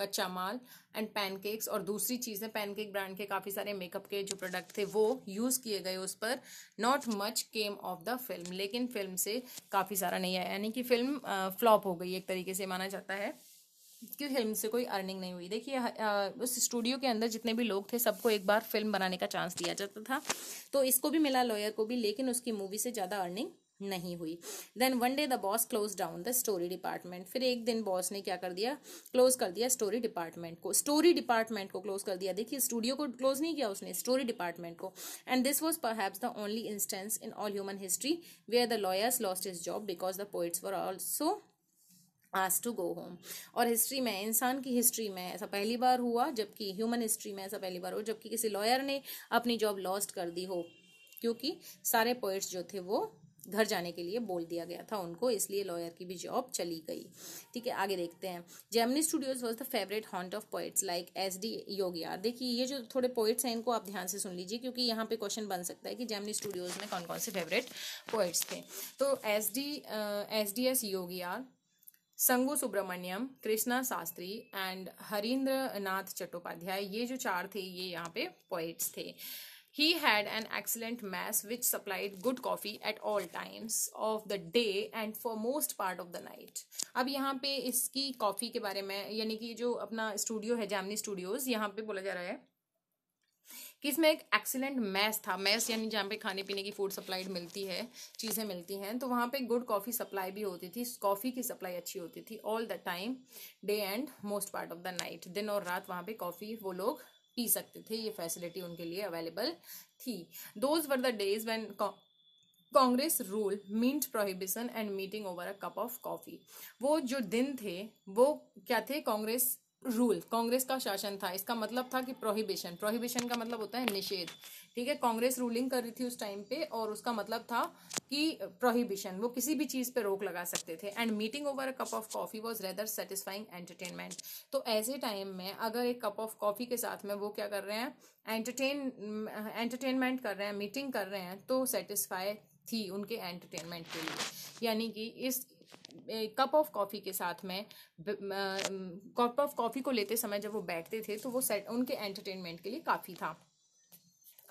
[SPEAKER 1] कच्चा माल एंड पैनकेक्स और दूसरी चीज़ें पैनकेक ब्रांड के काफ़ी सारे मेकअप के जो प्रोडक्ट थे वो यूज़ किए गए उस पर not much came of the film लेकिन फिल्म से काफ़ी सारा नहीं आया यानी कि फिल्म फ्लॉप हो गई एक तरीके से माना जाता है कि फिल्म से कोई अर्निंग नहीं हुई देखिए उस स्टूडियो के अंदर जितने भी लोग थे सबको एक बार फिल्म बनाने का चांस दिया जाता था तो इसको भी मिला लॉयर को भी लेकिन उसकी मूवी से ज़्यादा अर्निंग नहीं हुई then one day the boss close down the story department फिर एक दिन बॉस ने क्या कर दिया क्लोज कर दिया स्टोरी डिपार्टमेंट को स्टोरी डिपार्टमेंट को क्लोज कर दिया देखिए स्टूडियो को क्लोज नहीं किया उसने स्टोरी डिपार्टमेंट को and this was HEPS the only instance in all human history way are the lawyers lost is job because the poets were also आज टू गो होम और हिस्ट्री में इंसान की हिस्ट्री में ऐसा पहली बार हुआ जबकि ह्यूमन हिस्ट्री में ऐसा पहली बार हुआ जबकि किसी लॉयर ने अपनी जॉब लॉस्ट कर दी हो क्योंकि सारे पोइट्स जो थे वो घर जाने के लिए बोल दिया गया था उनको इसलिए लॉयर की भी जॉब चली गई ठीक है आगे देखते हैं Gemini studios was the favourite haunt of poets like S D योगिया देखिए ये जो थोड़े पोइट्स हैं इनको आप ध्यान से सुन लीजिए क्योंकि यहाँ पे क्वेश्चन बन सकता है कि जेमनी स्टूडियोज में कौन कौन से फेवरेट पोइट्स थे तो S D S D S योगिया संगू सुब्रमण्यम कृष्णा शास्त्री एंड हरिंद्र नाथ चट्टोपाध्याय ये जो चार थे ये यहाँ पे पोइट्स थे He had an excellent mess which supplied good coffee at all times of the day and for most part of the night. अब यहाँ पे इसकी कॉफ़ी के बारे में यानी कि जो अपना स्टूडियो है जैमनी स्टूडियोज़ यहाँ पे बोला जा रहा है कि इसमें एक एक्सीलेंट मैस था मैस यानी जहाँ पे खाने पीने की फूड सप्लाइड मिलती है चीज़ें मिलती हैं तो वहाँ पे गुड कॉफ़ी सप्लाई भी होती थी कॉफ़ी की सप्लाई अच्छी होती थी all the time day and most part of the night दिन और रात वहाँ पे कॉफ़ी वो लोग पी सकते थे ये फैसिलिटी उनके लिए अवेलेबल थी those were the days when Congress rule meant prohibition and meeting over a cup of coffee वो जो दिन थे वो क्या थे कांग्रेस रूल कांग्रेस का शासन था इसका मतलब था कि प्रोहिबिशन प्रोहिबिशन का मतलब होता है निषेध ठीक है कांग्रेस रूलिंग कर रही थी उस टाइम पे और उसका मतलब था कि प्रोहिबिशन वो किसी भी चीज़ पे रोक लगा सकते थे and meeting over a cup of coffee was rather satisfying entertainment तो ऐसे टाइम में अगर एक कप ऑफ कॉफ़ी के साथ में वो क्या कर रहे हैं एंटरटेन एंटरटेनमेंट कर रहे हैं मीटिंग कर रहे हैं तो सेटिस्फाई थी उनके एंटरटेनमेंट के लिए यानी कि इस कप ऑफ कॉफ़ी के साथ में कप ऑफ कॉफ़ी को लेते समय जब वो बैठते थे तो वो सेट उनके एंटरटेनमेंट के लिए काफ़ी था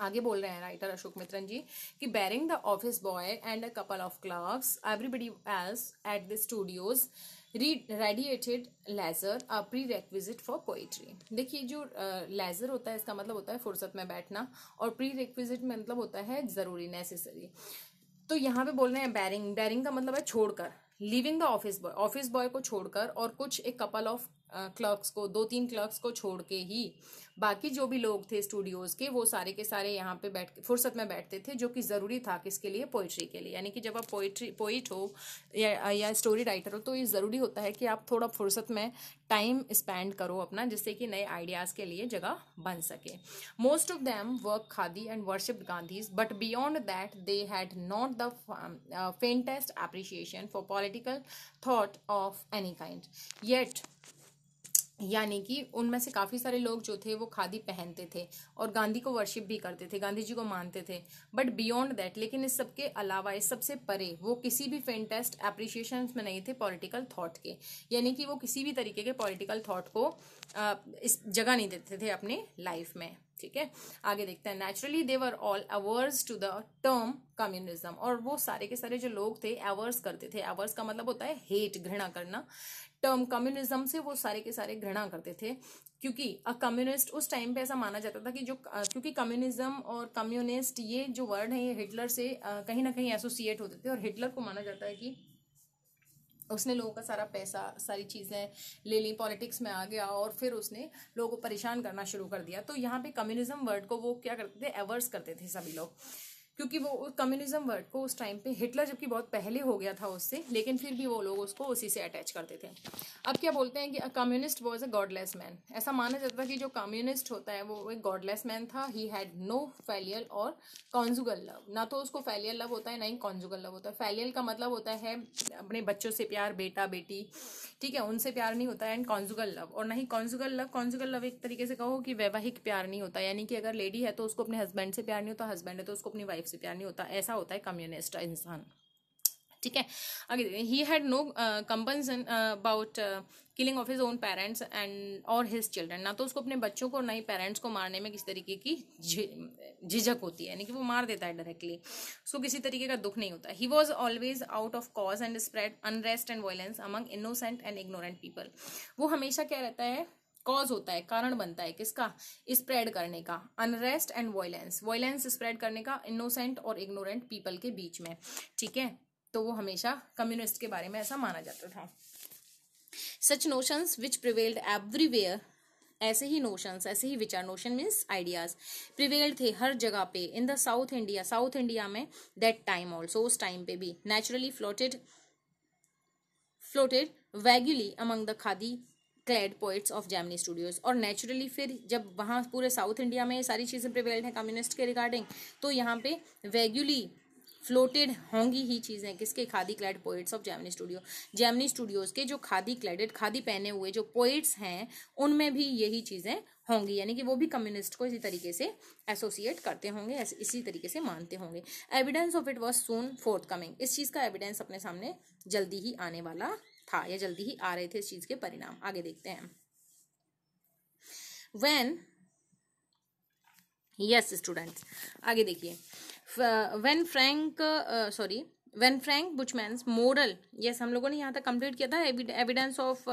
[SPEAKER 1] आगे बोल रहे हैं राइटर अशोक मित्रन जी कि barring the office boy and a couple of clerks everybody else at the studios radiated leisure a prerequisite for poetry देखिए जो लेजर होता है इसका मतलब होता है फुर्सत में बैठना और प्री रेक्विजिट मतलब होता है ज़रूरी नेसेसरी तो यहाँ पे बोल रहे हैं बैरिंग बैरिंग का मतलब है छोड़कर leaving the office boy office boy को छोड़कर और कुछ एक कपल ऑफ क्लर्क्स को दो तीन क्लर्क्स को छोड़ के ही बाकी जो भी लोग थे स्टूडियोज़ के वो सारे के सारे यहाँ पे बैठ फुर्सत में बैठते थे जो कि ज़रूरी था किसके लिए पोइट्री के लिए यानी कि जब आप पोइट्री पोइट हो या या स्टोरी राइटर हो तो ये ज़रूरी होता है कि आप थोड़ा फुर्सत में टाइम स्पेंड करो अपना जिससे कि नए आइडियाज़ के लिए जगह बन सके most of them work khadi and worship Gandhiji but beyond that they had not the faintest appreciation for political thought of any kind yet यानी कि उनमें से काफ़ी सारे लोग जो थे वो खादी पहनते थे और गांधी को वर्शिप भी करते थे गांधी जी को मानते थे बट बियॉन्ड दैट लेकिन इस सब के अलावा इस सबसे परे वो किसी भी फेंटेस्ट अप्रिशिएशन में नहीं थे पॉलिटिकल थॉट के यानी कि वो किसी भी तरीके के पॉलिटिकल थॉट को आ, इस जगह नहीं देते थे अपने लाइफ में ठीक है आगे देखते हैं naturally they were all averse to the term communism और वो सारे के सारे जो लोग थे एवर्स करते थे एवर्स का मतलब होता है हेट घृणा करना टर्म कम्युनिज्म से वो सारे के सारे घृणा करते थे क्योंकि अ कम्युनिस्ट उस टाइम पे ऐसा माना जाता था कि जो क्योंकि कम्युनिज्म और कम्युनिस्ट ये जो वर्ड है ये हिटलर से कहीं ना कहीं एसोसिएट होते थे और हिटलर को माना जाता है कि उसने लोगों का सारा पैसा सारी चीज़ें ले ली पॉलिटिक्स में आ गया और फिर उसने लोगों को परेशान करना शुरू कर दिया तो यहाँ पे कम्युनिज्म वर्ड को वो क्या करते थे एवर्स करते थे सभी लोग क्योंकि वो कम्युनिज्म वर्ड को उस टाइम पे हिटलर जबकि बहुत पहले हो गया था उससे लेकिन फिर भी वो लोग उसको उसी से अटैच करते थे अब क्या बोलते हैं कि a communist was a godless man ऐसा माना जाता था कि जो कम्युनिस्ट होता है वो एक गॉडलेस मैन था ही हैड नो फेलियल और कॉन्जुगल लव ना तो उसको फेलियल लव होता है ना ही कॉन्जुगल लव होता है फेलियल का मतलब होता है अपने बच्चों से प्यार बेटा बेटी ठीक है उनसे प्यार नहीं होता एंड कॉन्जुगल लव और नहीं ही कॉन्जुगल लव कॉन्जुगल लव एक तरीके से कहो कि वैवाहिक प्यार नहीं होता यानी कि अगर लेडी है तो उसको अपने हस्बैंड से प्यार नहीं होता हस्बैंड है तो उसको अपनी वाइफ से प्यार नहीं होता ऐसा होता है कम्युनिस्ट इंसान ठीक है आगे he had no compunction about killing of his own parents and और हिज चिल्ड्रन ना तो उसको अपने बच्चों को और ना ही पेरेंट्स को मारने में किसी तरीके की झिझक होती है यानी कि वो मार देता है डायरेक्टली so, किसी तरीके का दुख नहीं होता he was always out of cause and spread unrest and violence among innocent and ignorant people वो हमेशा क्या रहता है कॉज होता है कारण बनता है किसका स्प्रेड करने का unrest and violence violence spread करने का इनोसेंट और इग्नोरेंट पीपल के बीच में ठीक है तो वो हमेशा कम्युनिस्ट के बारे में ऐसा माना जाता था such notions which prevailed everywhere ऐसे ही नोशंस ऐसे ही विचार नोशन मीन्स आइडियाज प्रिवेल्ड थे हर जगह पे in the south India south India में दैट टाइम ऑल्सो उस टाइम पे भी naturally floated floated vaguely among the khadi clad poets of Gemini Studios और नेचुरली फिर जब वहाँ पूरे साउथ इंडिया में ये सारी चीज़ें प्रिवेल्ड हैं कम्युनिस्ट के रिगार्डिंग तो यहाँ पे वैग्यूली फ्लोटेड होंगी ही चीज़ें किसके khadi clad poets of Gemini Studio Gemini Studios के जो खादी क्लैडेड खादी पहने हुए जो पोइट्स हैं उनमें भी यही चीज़ें होंगी यानी कि वो भी कम्युनिस्ट को इसी तरीके से एसोसिएट करते होंगे इसी तरीके से मानते होंगे evidence of it was soon forthcoming इस चीज़ का एविडेंस अपने सामने जल्दी ही आने वाला था या जल्दी ही आ रहे थे इस चीज़ के परिणाम आगे देखते हैं वेन यस स्टूडेंट्स आगे देखिए when frank sorry when frank frank moral uh, moral हम लोगों ने यहाँ तक कंप्लीट किया था evidence of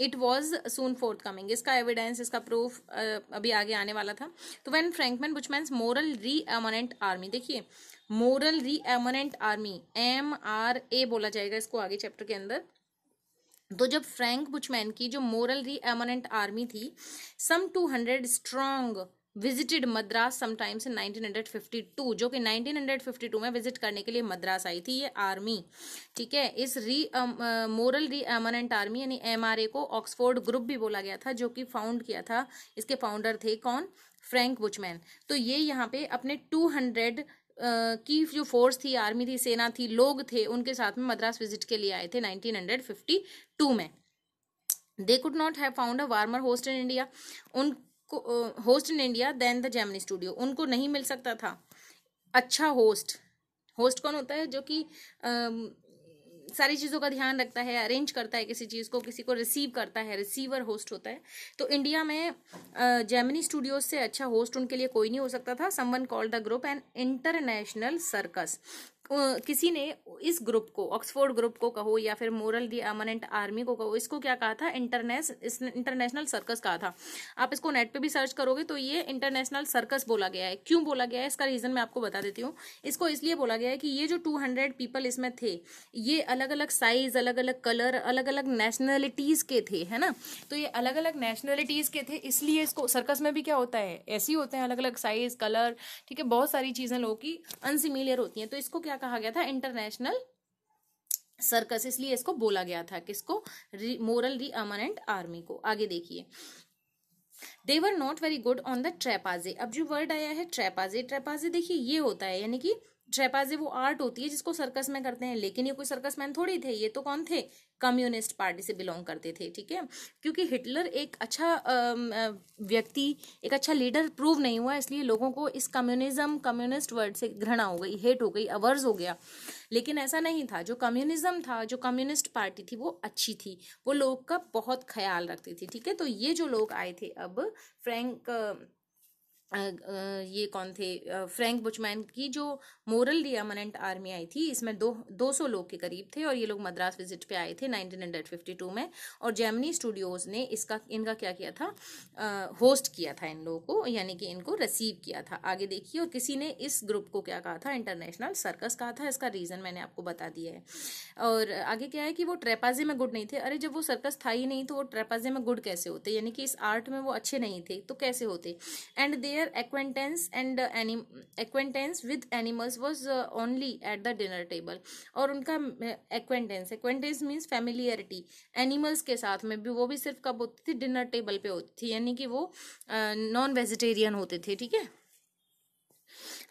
[SPEAKER 1] it was soon forthcoming इसका एविडेंस इसका प्रूफ uh, अभी आगे आने वाला था तो when फ्रेंकमैन बुचमैन moral re armament army देखिए moral re armament army M R A बोला जाएगा इसको आगे चैप्टर के अंदर तो जब फ्रैंक बुचमैन की जो मोरल री एमोनेंट आर्मी थी some two hundred strong visited Madras sometimes in 1952 जो कि 1952 में विजिट करने के लिए मद्रास आई थी ये आर्मी ठीक है इस re moral re armament army यानी एमआरए को ऑक्सफोर्ड ग्रुप भी बोला गया था जो कि फाउंड किया था इसके फाउंडर थे कौन फ्रैंक बुचमैन तो ये यहाँ पे अपने 200 uh, की जो फोर्स थी आर्मी थी सेना थी लोग थे उनके साथ में मद्रास विजिट के लिए आए थे नाइनटीन में they could not have found a warmer host in India उन को host in India then the Gemini Studio उनको नहीं मिल सकता था अच्छा होस्ट होस्ट कौन होता है जो कि सारी चीज़ों का ध्यान रखता है अरेंज करता है किसी चीज़ को किसी को रिसीव करता है रिसीवर होस्ट होता है तो इंडिया में जैमनी स्टूडियोज से अच्छा होस्ट उनके लिए कोई नहीं हो सकता था someone call the group an international circus किसी ने इस ग्रुप को ऑक्सफोर्ड ग्रुप को कहो या फिर मोरल दी अमनेंट आर्मी को कहो इसको क्या कहा था इंटरनेस इंटरनेशनल सर्कस कहा था आप इसको नेट पे भी सर्च करोगे तो ये इंटरनेशनल सर्कस बोला गया है क्यों बोला गया है इसका रीज़न मैं आपको बता देती हूँ इसको इसलिए बोला गया है कि ये जो टू हंड्रेड पीपल इसमें थे ये अलग अलग साइज अलग अलग कलर अलग अलग नेशनलिटीज़ के थे है ना तो ये अलग अलग नेशनलिटीज़ के थे इसलिए इसको सर्कस में भी क्या होता है ऐसे ही होते हैं अलग अलग साइज कलर ठीक है बहुत सारी चीज़ें लोगों की अनसिमिलियर होती हैं तो इसको क्या क्या कहा गया था इंटरनेशनल सर्कस इसलिए इसको बोला गया था किसको मोरल अमानेंट आर्मी को आगे देखिए they were not very good on the trapeze अब जो वर्ड आया है ट्रेपाजे ट्रेपाजे देखिए ये होता है यानी कि ट्रेपाजी वो आर्ट होती है जिसको सर्कस में करते हैं लेकिन ये कोई सर्कस मैन थोड़ी थे ये तो कौन थे कम्युनिस्ट पार्टी से बिलोंग करते थे ठीक है क्योंकि हिटलर एक अच्छा व्यक्ति एक अच्छा लीडर प्रूव नहीं हुआ इसलिए लोगों को इस कम्युनिज्म कम्युनिस्ट वर्ड से घृणा हो गई हेट हो गई अवर्ज हो गया लेकिन ऐसा नहीं था जो कम्युनिज्म था जो कम्युनिस्ट पार्टी थी वो अच्छी थी वो लोग का बहुत ख्याल रखती थी ठीक है तो ये जो लोग आए थे अब फ्रैंक ये कौन थे फ्रैंक बुचमैन की जो मोरल रियामनेंट आर्मी आई थी इसमें दो दो सौ लोग के करीब थे और ये लोग मद्रास विजिट पे आए थे 1952 में और जैमनी स्टूडियोज़ ने इसका इनका क्या किया था आ, होस्ट किया था इन लोगों को यानी कि इनको रिसीव किया था आगे देखिए और किसी ने इस ग्रुप को क्या कहा था इंटरनेशनल सर्कस कहा था इसका रीज़न मैंने आपको बता दिया है और आगे क्या है कि वो ट्रेपाजे में गुड नहीं थे अरे जब वो सर्कस था ही नहीं तो वो ट्रेपाजे में गुड कैसे होते यानी कि इस आर्ट में वो अच्छे नहीं थे तो कैसे होते and there their acquaintance and uh, anim, acquaintance with animals was uh, only at the dinner table और उनका acquaintance acquaintance means familiarity animals के साथ में भी वो भी सिर्फ कब होती थी dinner table पे होती थी यानी कि वो uh, non vegetarian होते थे ठीक है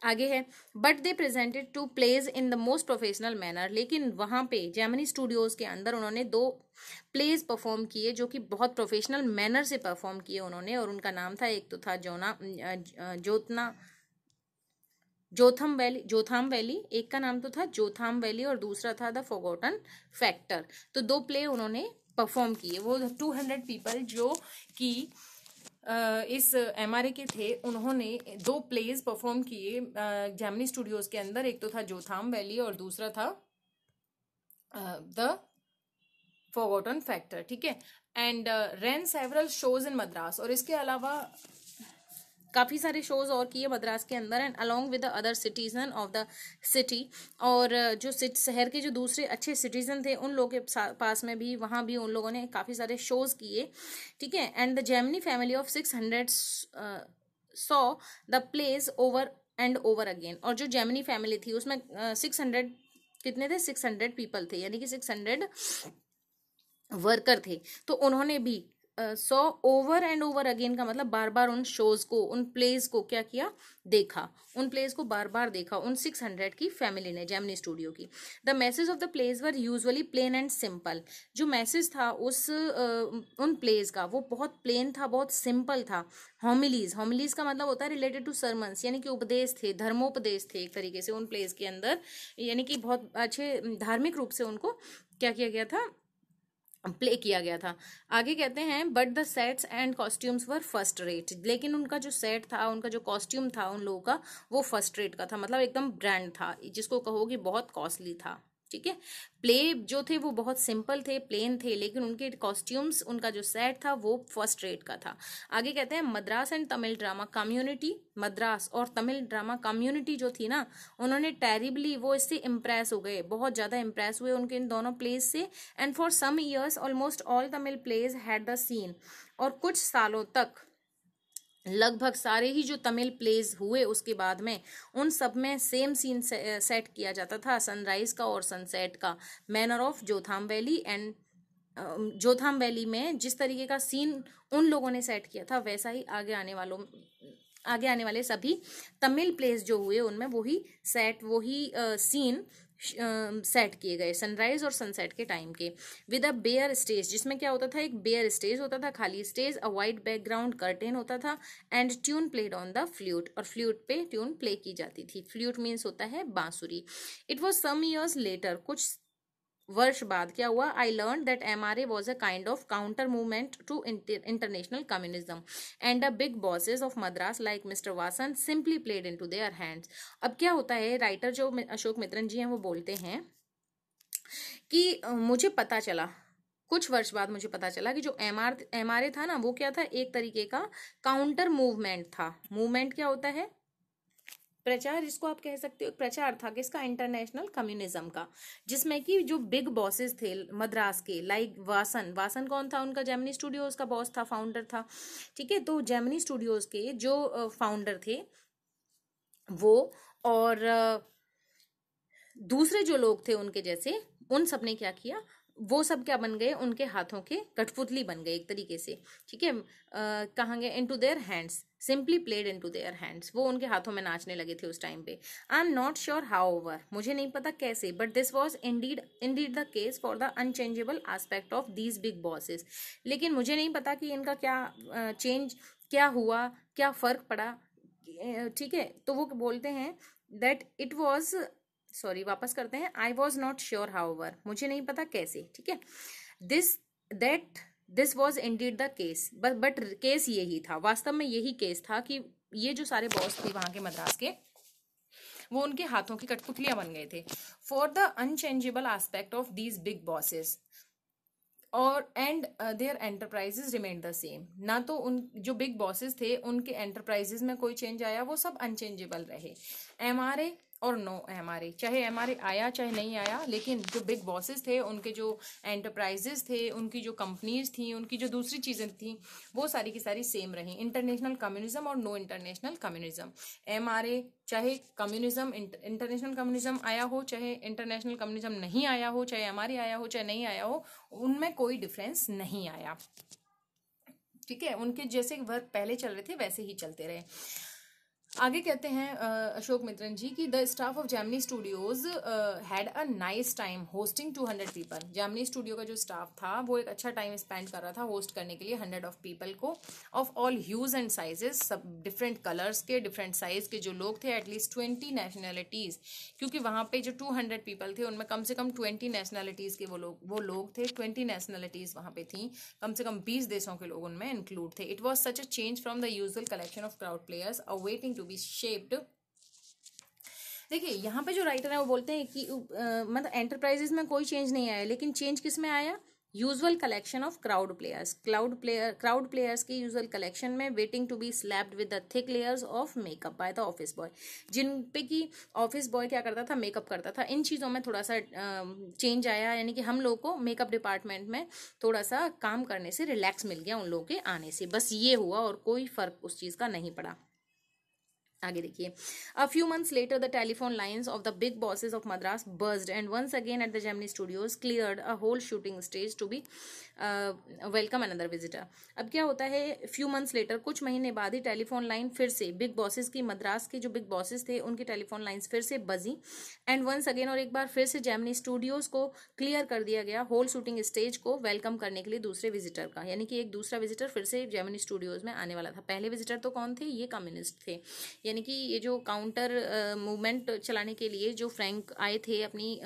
[SPEAKER 1] आगे है but they presented two plays in the most professional manner लेकिन वहाँ पे जर्मनी स्टूडियोज के अंदर उन्होंने दो प्लेज परफॉर्म किए जो कि बहुत प्रोफेशनल मैनर से परफॉर्म किए उन्होंने और उनका नाम था एक तो था जोना जोतना जोथम वैली जोथाम वैली एक का नाम तो था जोथाम वैली और दूसरा था द फोगोटन फैक्टर तो दो प्ले उन्होंने परफॉर्म किए वो टू हंड्रेड पीपल जो कि इस एम के थे उन्होंने दो प्लेज परफॉर्म किए जैमनी स्टूडियोज के अंदर एक तो था जोथाम वैली और दूसरा था द फॉरगॉटन फैक्टर ठीक है and ran several shows in Madras और इसके अलावा काफ़ी सारे शोज और किए मद्रास के अंदर and along with the other citizen of the city और uh, जो शहर के जो दूसरे अच्छे सिटीजन थे उन लोगों के पास में भी वहाँ भी उन लोगों ने काफ़ी सारे शोज किए ठीक है and the Gemini family of six hundred saw the plays over and over again और जो जैमनी फैमिली थी उसमें सिक्स uh, हंड्रेड कितने थे सिक्स हंड्रेड पीपल थे यानी कि सिक्स हंड्रेड वर्कर थे तो उन्होंने भी saw over and over again का मतलब बार बार उन शोज को उन प्लेज को क्या किया देखा उन प्लेज को बार बार देखा उन सिक्स हंड्रेड की फैमिली ने जेमनी स्टूडियो की the message of the plays were usually plain and simple जो मैसेज था उस uh, उन प्लेज का वो बहुत प्लेन था बहुत सिंपल था होमिलीज होमिलीज का मतलब होता है रिलेटेड टू सरमन्स यानी कि उपदेश थे धर्मोपदेश थे एक तरीके से उन प्लेज के अंदर यानी कि बहुत अच्छे धार्मिक रूप से उनको क्या किया गया था प्ले किया गया था आगे कहते हैं but the sets and costumes were first rate लेकिन उनका जो सेट था उनका जो कॉस्ट्यूम था उन लोगों का वो फर्स्ट रेट का था मतलब एकदम ब्रांड था जिसको कहो कि बहुत कॉस्टली था ठीक है प्ले जो थे वो बहुत सिंपल थे प्लेन थे लेकिन उनके कॉस्ट्यूम्स उनका जो सेट था वो फर्स्ट रेट का था आगे कहते हैं Madras and Tamil drama community Madras और तमिल ड्रामा कम्युनिटी जो थी ना उन्होंने टेरिबली वो इससे इम्प्रेस हो गए बहुत ज़्यादा इम्प्रेस हुए उनके इन दोनों प्लेज से and for some years almost all Tamil plays had the scene और कुछ सालों तक लगभग सारे ही जो तमिल प्लेज हुए उसके बाद में उन सब में सेम सीन से, सेट किया जाता था सनराइज का और सनसेट का manner of Jotham Valley and Jotham Valley में जिस तरीके का सीन उन लोगों ने सेट किया था वैसा ही आगे आने वालों आगे आने वाले सभी तमिल प्लेस जो हुए उनमें वही सेट वही सीन सेट किए गए सनराइज और सनसेट के टाइम के विद अ बेयर स्टेज जिसमें क्या होता था एक बेयर स्टेज होता था खाली stage a white background curtain होता था and tune played on the flute और फ्लूट पे ट्यून प्ले की जाती थी फ्लूट मीन्स होता है बांसुरी it was some years later कुछ वर्ष बाद क्या हुआ I learn that M R A was a kind of counter movement to international communism and the big bosses of Madras like mister Vasan simply played into their hands अब क्या होता है राइटर जो अशोक मित्रन जी हैं वो बोलते हैं कि मुझे पता चला कुछ वर्ष बाद मुझे पता चला कि जो M R M R A था ना वो क्या था एक तरीके का काउंटर मूवमेंट था मूवमेंट क्या होता है प्रचार इसको आप कह सकते हो प्रचार था किसका इंटरनेशनल कम्युनिज्म का जिसमें कि जो बिग बॉसेस थे मद्रास के लाइक वासन वासन कौन था उनका जेमनी स्टूडियोज का बॉस था फाउंडर था ठीक है तो जेमनी स्टूडियोज के जो फाउंडर थे वो और दूसरे जो लोग थे उनके जैसे उन सब ने क्या किया वो सब क्या बन गए उनके हाथों के कठपुतली बन गए एक तरीके से ठीक है कहाँ गए into their hands simply played into their hands वो उनके हाथों में नाचने लगे थे उस टाइम पे I am not sure however मुझे नहीं पता कैसे but this was indeed indeed the case for the unchangeable aspect of these big bosses लेकिन मुझे नहीं पता कि इनका क्या चेंज क्या हुआ क्या फ़र्क पड़ा ठीक है तो वो बोलते हैं दैट इट वॉज सॉरी वापस करते हैं I was not sure however मुझे नहीं पता कैसे ठीक है this that this was indeed the case but but case यही था वास्तव में यही केस था कि ये जो सारे बॉस थे वहां के मद्रास के वो उनके हाथों की कठपुतलियां बन गए थे for the unchangeable aspect of these big bosses और and their enterprises remain the same ना तो उन जो बिग बॉसेस थे उनके एंटरप्राइजेस में कोई चेंज आया वो सब अनचेंजेबल रहे एम आर ए और नो एम चाहे एम आया चाहे नहीं आया लेकिन जो बिग बॉसेस थे उनके जो एंटरप्राइजेस थे उनकी जो कंपनीज थी उनकी जो दूसरी चीज़ें थी वो सारी की सारी सेम रही इंटरनेशनल कम्युनिज्म और नो इंटरनेशनल कम्युनिज्म एम चाहे कम्युनिज्म इंटरनेशनल कम्युनिज्म आया हो चाहे इंटरनेशनल कम्युनिज्म नहीं आया हो चाहे एम आया हो चाहे नहीं आया हो उनमें कोई डिफरेंस नहीं आया ठीक है उनके जैसे वर्क पहले चल रहे थे वैसे ही चलते रहे आगे कहते हैं अशोक मित्रन जी कि the staff of Gemini Studios had a nice time hosting two hundred people Gemini Studio का जो स्टाफ था वो एक अच्छा टाइम स्पेंड कर रहा था होस्ट करने के लिए हंड्रेड ऑफ पीपल को of all hues and sizes सब डिफरेंट कलर्स के डिफरेंट साइज के जो लोग थे एटलीस्ट ट्वेंटी नेशनैलिटीज़ क्योंकि वहाँ पे जो टू हंड्रेड पीपल थे उनमें कम से कम ट्वेंटी नेशनैलिटीज़ के वो लोग वो लोग थे ट्वेंटी नेशनैलिटीज़ वहाँ पे थी कम से कम बीस देशों के लोग उनमें इंक्लूड थे it was such a change from the usual collection of crowd players awaiting to be shaped देखिए यहाँ पे जो राइटर है वो बोलते हैं कि आ, मतलब एंटरप्राइजेस में कोई चेंज नहीं आया लेकिन चेंज किस में आया usual collection of crowd players cloud player crowd players की यूजुअल कलेक्शन में waiting to be slapped with the thick layers of makeup by the office boy जिन पे कि ऑफिस बॉय क्या करता था मेकअप करता था इन चीज़ों में थोड़ा सा चेंज आया यानी कि हम लोगों को मेकअप डिपार्टमेंट में थोड़ा सा काम करने से रिलैक्स मिल गया उन लोगों के आने से बस ये हुआ और कोई फर्क उस चीज़ का नहीं पड़ा आगे देखिए a few months later the telephone lines of the big bosses of Madras burst and once again at the Gemini Studios clear a whole shooting stage to be welcome another visitor अब क्या होता है फ्यू मंथ्स लेटर कुछ महीने बाद ही टेलीफोन लाइन फिर से बिग बॉसेस की मद्रास के जो बिग बॉसेस थे उनकी टेलीफोन लाइन्स फिर से बजी एंड वंस अगेन और एक बार फिर से जैमनी स्टूडियोज़ को क्लियर कर दिया गया होल शूटिंग स्टेज को वेलकम करने के लिए दूसरे विजिटर का यानी कि एक दूसरा विजिटर फिर से जैमनी स्टूडियोज़ में आने वाला था पहले विजिटर तो कौन थे ये कम्युनिस्ट थे यानी कि ये जो काउंटर मूवमेंट चलाने के लिए जो फ्रैंक आए थे अपनी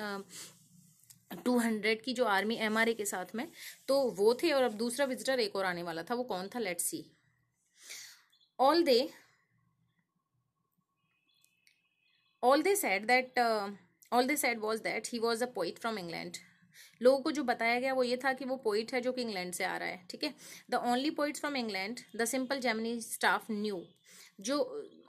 [SPEAKER 1] टू हंड्रेड की जो आर्मी एम के साथ में तो वो थे और अब दूसरा विजिटर एक और आने वाला था वो कौन था let see all they all they said that all they said was that he was a poet from England लोगों को जो बताया गया वो ये था कि वो पोइट है जो कि इंग्लैंड से आ रहा है ठीक है the only poets from England the simple Gemini staff knew जो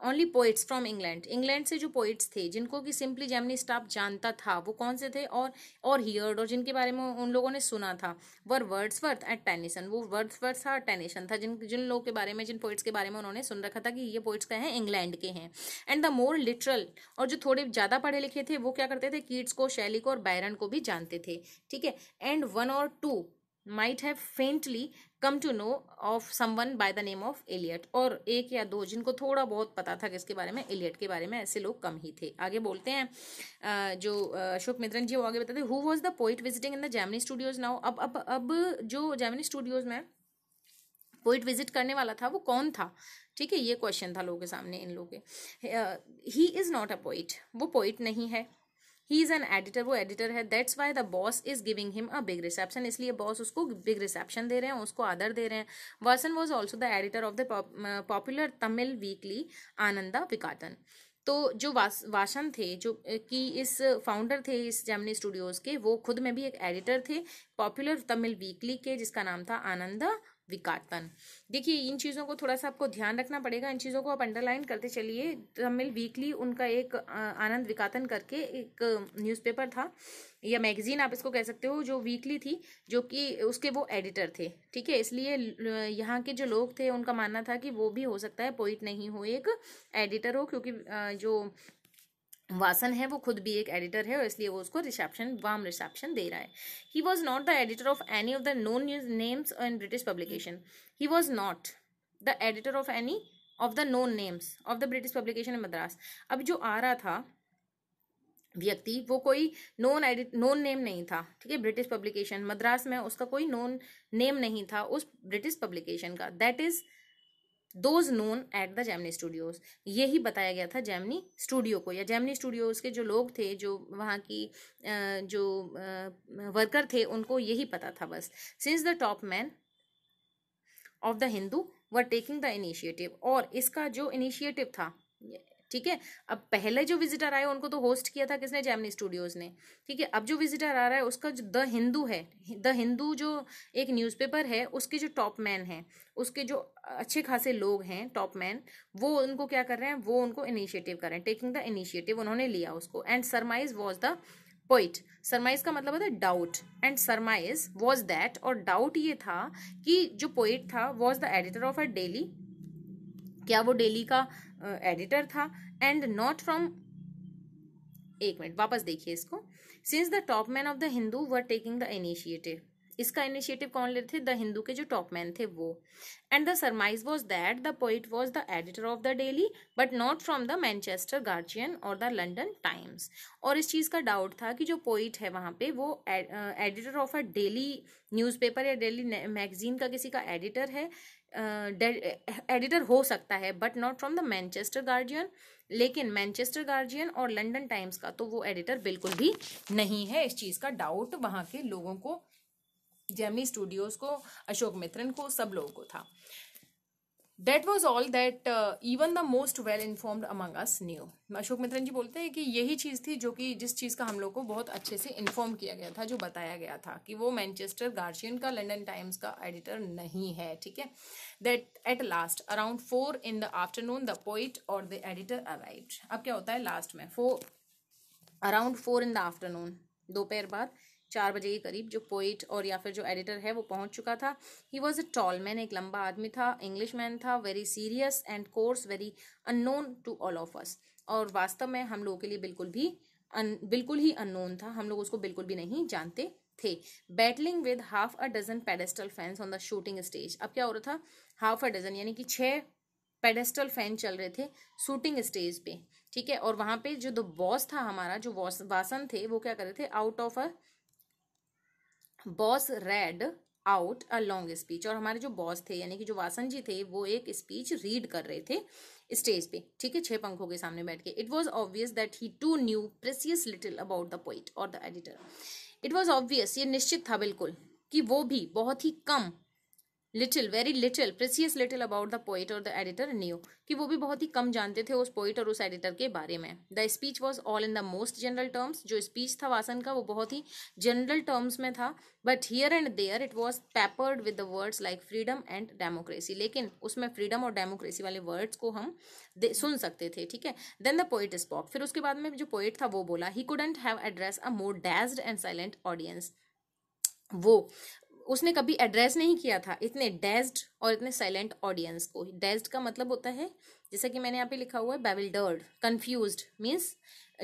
[SPEAKER 1] only poets from England England से जो पोइट्स थे जिनको कि सिंपली जैमनी स्टाफ जानता था वो कौन से थे और और हियर्ड और जिनके बारे में उन लोगों ने सुना था were Wordsworth at Tennyson वो वर्ड्स वर्थ था टेनिसन था जिन जिन लोगों के बारे में जिन पोइट्स के बारे में उन्होंने सुन रखा था कि ये पोइट्स क्या हैं इंग्लैंड के हैं एंड द मोर लिटरल और जो थोड़े ज़्यादा पढ़े लिखे थे वो क्या करते थे कीट्स को शैली को और बैरन को भी जानते थे ठीक है एंड वन और two might have faintly come to know of someone by the name of Eliot और एक या दो जिनको थोड़ा बहुत पता था किसके बारे में एलियट के बारे में ऐसे लोग कम ही थे आगे बोलते हैं जो अशोक मित्रन जी वो आगे बताते who was the poet visiting in the Gemini Studios now अब अब अब जो जैमनी स्टूडियोज में पोइट विजिट करने वाला था वो कौन था ठीक है ये क्वेश्चन था लोगों के सामने इन लोगों के he is not a poet वो पोइट नहीं है ही इज एन एडिटर वो एडिटर है that's why the boss is giving him a big reception इसलिए बॉस उसको बिग रिसेप्शन दे रहे हैं उसको आदर दे रहे हैं Vasan was also the editor of the popular Tamil weekly Ananda Vikatan तो जो वासन थे जो uh, कि इस फाउंडर थे इस जैमनी स्टूडियोज़ के वो खुद में भी एक एडिटर थे पॉपुलर तमिल वीकली के जिसका नाम था आनंदा विकातन देखिए इन चीज़ों को थोड़ा सा आपको ध्यान रखना पड़ेगा इन चीज़ों को आप अंडरलाइन करते चलिए तमिल वीकली उनका एक आनंद विकातन करके एक न्यूज़पेपर था या मैगजीन आप इसको कह सकते हो जो वीकली थी जो कि उसके वो एडिटर थे ठीक है इसलिए यहाँ के जो लोग थे उनका मानना था कि वो भी हो सकता है पोइट नहीं हो एक एडिटर हो क्योंकि जो वासन है वो खुद भी एक एडिटर है और इसलिए वो उसको रिसेप्शन वार्म रिसेप्शन दे रहा है he was not the editor of any of the known news names in British publication he was not the editor of any of the known names of the British publication in Madras अब जो आ रहा था व्यक्ति वो कोई नोन एडिट नोन नेम नहीं था ठीक है ब्रिटिश पब्लिकेशन मद्रास में उसका कोई नोन नेम नहीं था उस ब्रिटिश पब्लिकेशन का that is those known at the Gemini Studios यही बताया गया था जैमनी स्टूडियो को या जैमनी स्टूडियोज के जो लोग थे जो वहाँ की जो वर्कर थे उनको यही पता था बस since the top man of the Hindu were taking the initiative और इसका जो इनिशिएटिव था ठीक है अब पहले जो विजिटर आए उनको तो होस्ट किया था किसने जैमनी स्टूडियोज ने ठीक है अब जो विजिटर आ रहा है उसका जो द हिंदू है द हिंदू जो एक न्यूज़पेपर है उसके जो टॉप मैन हैं उसके जो अच्छे खासे लोग हैं टॉप मैन वो उनको क्या कर रहे हैं वो उनको इनिशिएटिव कर रहे हैं टेकिंग द इनिशिएटिव उन्होंने लिया उसको and surmise was the poet surmise का मतलब होता है doubt and surmise was that और डाउट ये था कि जो पोइट था was the editor of a daily क्या वो डेली का एडिटर था एंड नॉट फ्रॉम एक मिनट वापस देखिए इसको since the top man of the Hindu were taking the initiative इसका इनिशिएटिव कौन लेते थे द हिंदू के जो टॉप मैन थे वो and the surmise was that the poet was the editor of the daily but not from the Manchester Guardian और द लंडन टाइम्स और इस चीज़ का डाउट था कि जो पोइट है वहाँ पे वो editor of a daily newspaper या डेली मैगजीन का किसी का एडिटर है एडिटर हो सकता है but not from the Manchester Guardian लेकिन मैनचेस्टर गार्जियन और लंडन टाइम्स का तो वो एडिटर बिल्कुल भी नहीं है इस चीज़ का डाउट वहाँ के लोगों को जेमी स्टूडियोज़ को अशोक मित्रन को सब लोगों को था that was all that even the most well informed among us knew Ashok Mitran ji बोलते हैं कि यही चीज़ थी जो कि जिस चीज़ का हम लोग को बहुत अच्छे से इन्फॉर्म किया गया था जो बताया गया था कि वो मैनचेस्टर गार्जियन का लंडन टाइम्स का एडिटर नहीं है ठीक है that at last around four in the afternoon the poet और द एडिटर अराइव अब क्या होता है लास्ट में four around four in the afternoon दोपहर बाद चार बजे के करीब जो पोइट और या फिर जो एडिटर है वो पहुंच चुका था he was a tall man एक लंबा आदमी था इंग्लिश मैन था very serious and course very unknown to all of us और वास्तव में हम लोगों के लिए बिल्कुल भी अन बिल्कुल ही अननोन था हम लोग उसको बिल्कुल भी नहीं जानते थे battling with half a dozen pedestal fans on the shooting stage अब क्या हो रहा था हाफ अ डजन यानी कि छः पेडेस्टल फैन चल रहे थे शूटिंग स्टेज पे ठीक है और वहाँ पे जो द बॉस था हमारा जो वासन थे वो क्या कर रहे थे out of a box read out a long speech और हमारे जो बॉस थे यानी कि जो वासन जी थे वो एक स्पीच रीड कर रहे थे स्टेज पे ठीक है छह पंखों के सामने बैठ के it was obvious that he too knew precious little about the poet और the editor it was obvious ये निश्चित था बिल्कुल कि वो भी बहुत ही कम little very little precious little about the poet और द एडिटर न्यू कि वो भी बहुत ही कम जानते थे उस पोइट और उस एडिटर के बारे में the speech was all in the most general terms जो स्पीच था वासन का वो बहुत ही जनरल टर्म्स में था but here and there it was peppered with the words like freedom and democracy लेकिन उसमें फ्रीडम और डेमोक्रेसी वाले वर्ड्स को हम सुन सकते थे ठीक है देन द पोइट स्पॉक फिर उसके बाद में जो पोइट था वो बोला he couldn't have address a more dazed and silent audience वो उसने कभी एड्रेस नहीं किया था इतने डेज्ड और इतने साइलेंट ऑडियंस को डेज्ड का मतलब होता है जैसा कि मैंने यहाँ पे लिखा हुआ है बेविल्डर्ड कन्फ्यूज मीन्स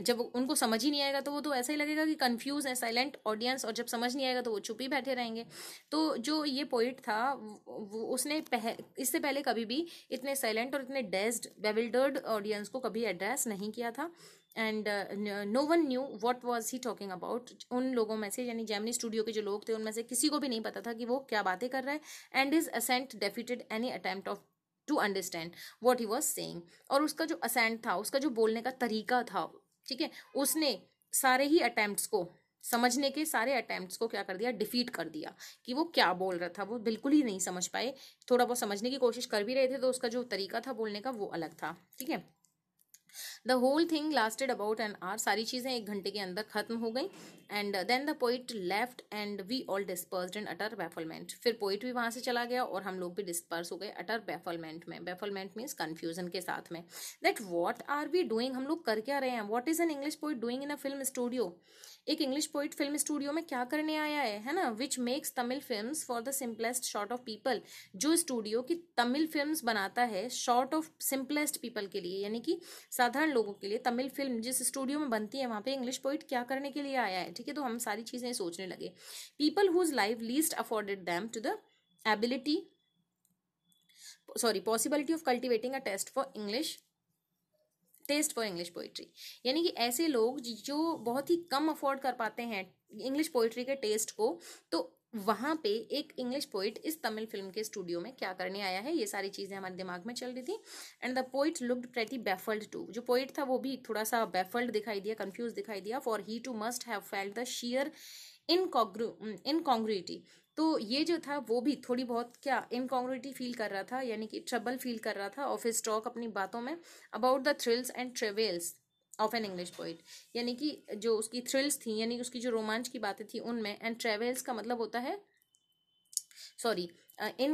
[SPEAKER 1] जब उनको समझ ही नहीं आएगा तो वो तो ऐसा ही लगेगा कि कन्फ्यूज है साइलेंट ऑडियंस और जब समझ नहीं आएगा तो वो चुप ही बैठे रहेंगे तो जो ये पोइट था वो उसने पह, इससे पहले कभी भी इतने साइलेंट और इतने डेज्ड बेविल्डर्ड ऑडियंस को कभी एड्रेस नहीं किया था and no one knew what was he talking about उन लोगों में से यानी जैमनी स्टूडियो के जो लोग थे उनमें से किसी को भी नहीं पता था कि वो क्या बातें कर रहा है and his accent defeated any attempt of to understand what he was saying और उसका जो असेंट था उसका जो बोलने का तरीका था ठीक है उसने सारे ही अटैम्प्ट को समझने के सारे अटैम्प्ट्स को क्या कर दिया डिफीट कर दिया कि वो क्या बोल रहा था वो बिल्कुल ही नहीं समझ पाए थोड़ा बहुत समझने की कोशिश कर भी रहे थे तो उसका जो तरीका था बोलने का वो अलग था ठीक है the whole thing lasted about an hour सारी चीज़ें एक घंटे के अंदर खत्म हो गई and then the poet left and we all disperse and utter bafflement फिर पोइट भी वहाँ से चला गया और हम लोग भी डिस्पर्स हो गए अटर बेफलमेंट में बेफलमेंट मीन्स कन्फ्यूजन के साथ में that what are we doing हम लोग कर क्या रहे हैं what is an English poet doing in a film studio एक इंग्लिश पोइट फिल्म स्टूडियो में क्या करने आया है है ना which makes Tamil film for the simplest sort of people जो स्टूडियो की तमिल फिल्म बनाता है शॉर्ट ऑफ सिंपलेस्ट पीपल के लिए यानी कि साधारण लोगों के लिए तमिल फिल्म जिस स्टूडियो में बनती है वहाँ पे इंग्लिश पोइट क्या करने के लिए आया है ठीक है तो हम सारी चीज़ें सोचने लगे people whose life least afforded them to the ability sorry possibility of cultivating a taste for English taste for English poetry यानी कि ऐसे लोग जो बहुत ही कम अफोर्ड कर पाते हैं इंग्लिश पोइट्री के टेस्ट को तो वहाँ पे एक इंग्लिश पोइट इस तमिल फिल्म के स्टूडियो में क्या करने आया है ये सारी चीज़ें हमारे दिमाग में चल रही थी and the poet looked pretty baffled too जो पोइट था वो भी थोड़ा सा बेफल्ड दिखाई दिया कंफ्यूज दिखाई दिया for he too must have felt the sheer इनकॉग्रू इनकॉन्ग्रूटी तो ये जो था वो भी थोड़ी बहुत क्या इनकॉन्ग्रिटी फील कर रहा था यानी कि ट्रबल फील कर रहा था ऑफ स्टॉक टॉक अपनी बातों में about the thrills and travels of an English poet यानी कि जो उसकी थ्रिल्स थी यानी उसकी जो रोमांच की बातें थी उनमें एंड ट्रेवल्स का मतलब होता है सॉरी इन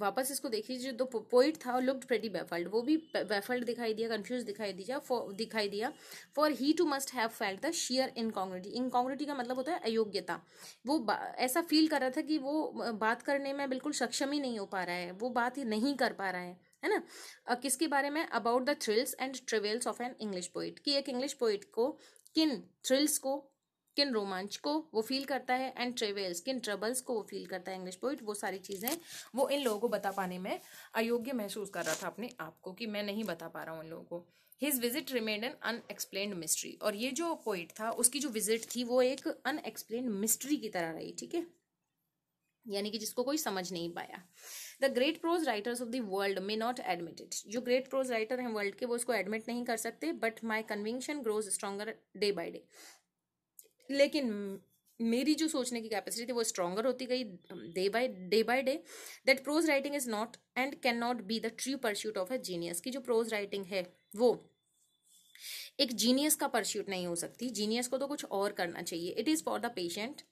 [SPEAKER 1] वापस इसको देखिए जो दो पोइट था लुक्ड प्रेटी बेफल्ड वो भी बेफल्ड दिखाई दिया कंफ्यूज दिखाई दिया फॉर दिखाई दिया for he too must have felt the sheer incongruity incongruity का मतलब होता है अयोग्यता वो ऐसा फील कर रहा था कि वो बात करने में बिल्कुल सक्षम ही नहीं हो पा रहा है वो बात नहीं कर पा रहा है है ना किसके बारे में about the thrills and travels of an English poet कि एक इंग्लिश पोइट को किन थ्रिल्स को किन रोमांच को वो फील करता है एंड ट्रेवल्स किन ट्रबल्स को वो फील करता है इंग्लिश पोइट वो सारी चीज़ें वो इन लोगों को बता पाने में अयोग्य महसूस कर रहा था अपने आप को कि मैं नहीं बता पा रहा हूँ उन लोगों को his visit remained an unexplained mystery और ये जो पोइट था उसकी जो विजिट थी वो एक अनएक्सप्लेन्ड मिस्ट्री की तरह रही ठीक है यानी कि जिसको कोई समझ नहीं पाया the great prose writers of the world may not admit it जो ग्रेट प्रोज राइटर हैं वर्ल्ड के वो उसको एडमिट नहीं कर सकते but my conviction grows stronger day by day लेकिन मेरी जो सोचने की कैपेसिटी थी वो स्ट्रॉगर होती गई day by day by day that prose writing is not and can not be the true pursuit of a genius की जो प्रोज राइटिंग है वो एक जीनियस का परस्यूट नहीं हो सकती जीनियस को तो कुछ और करना चाहिए it is for the patient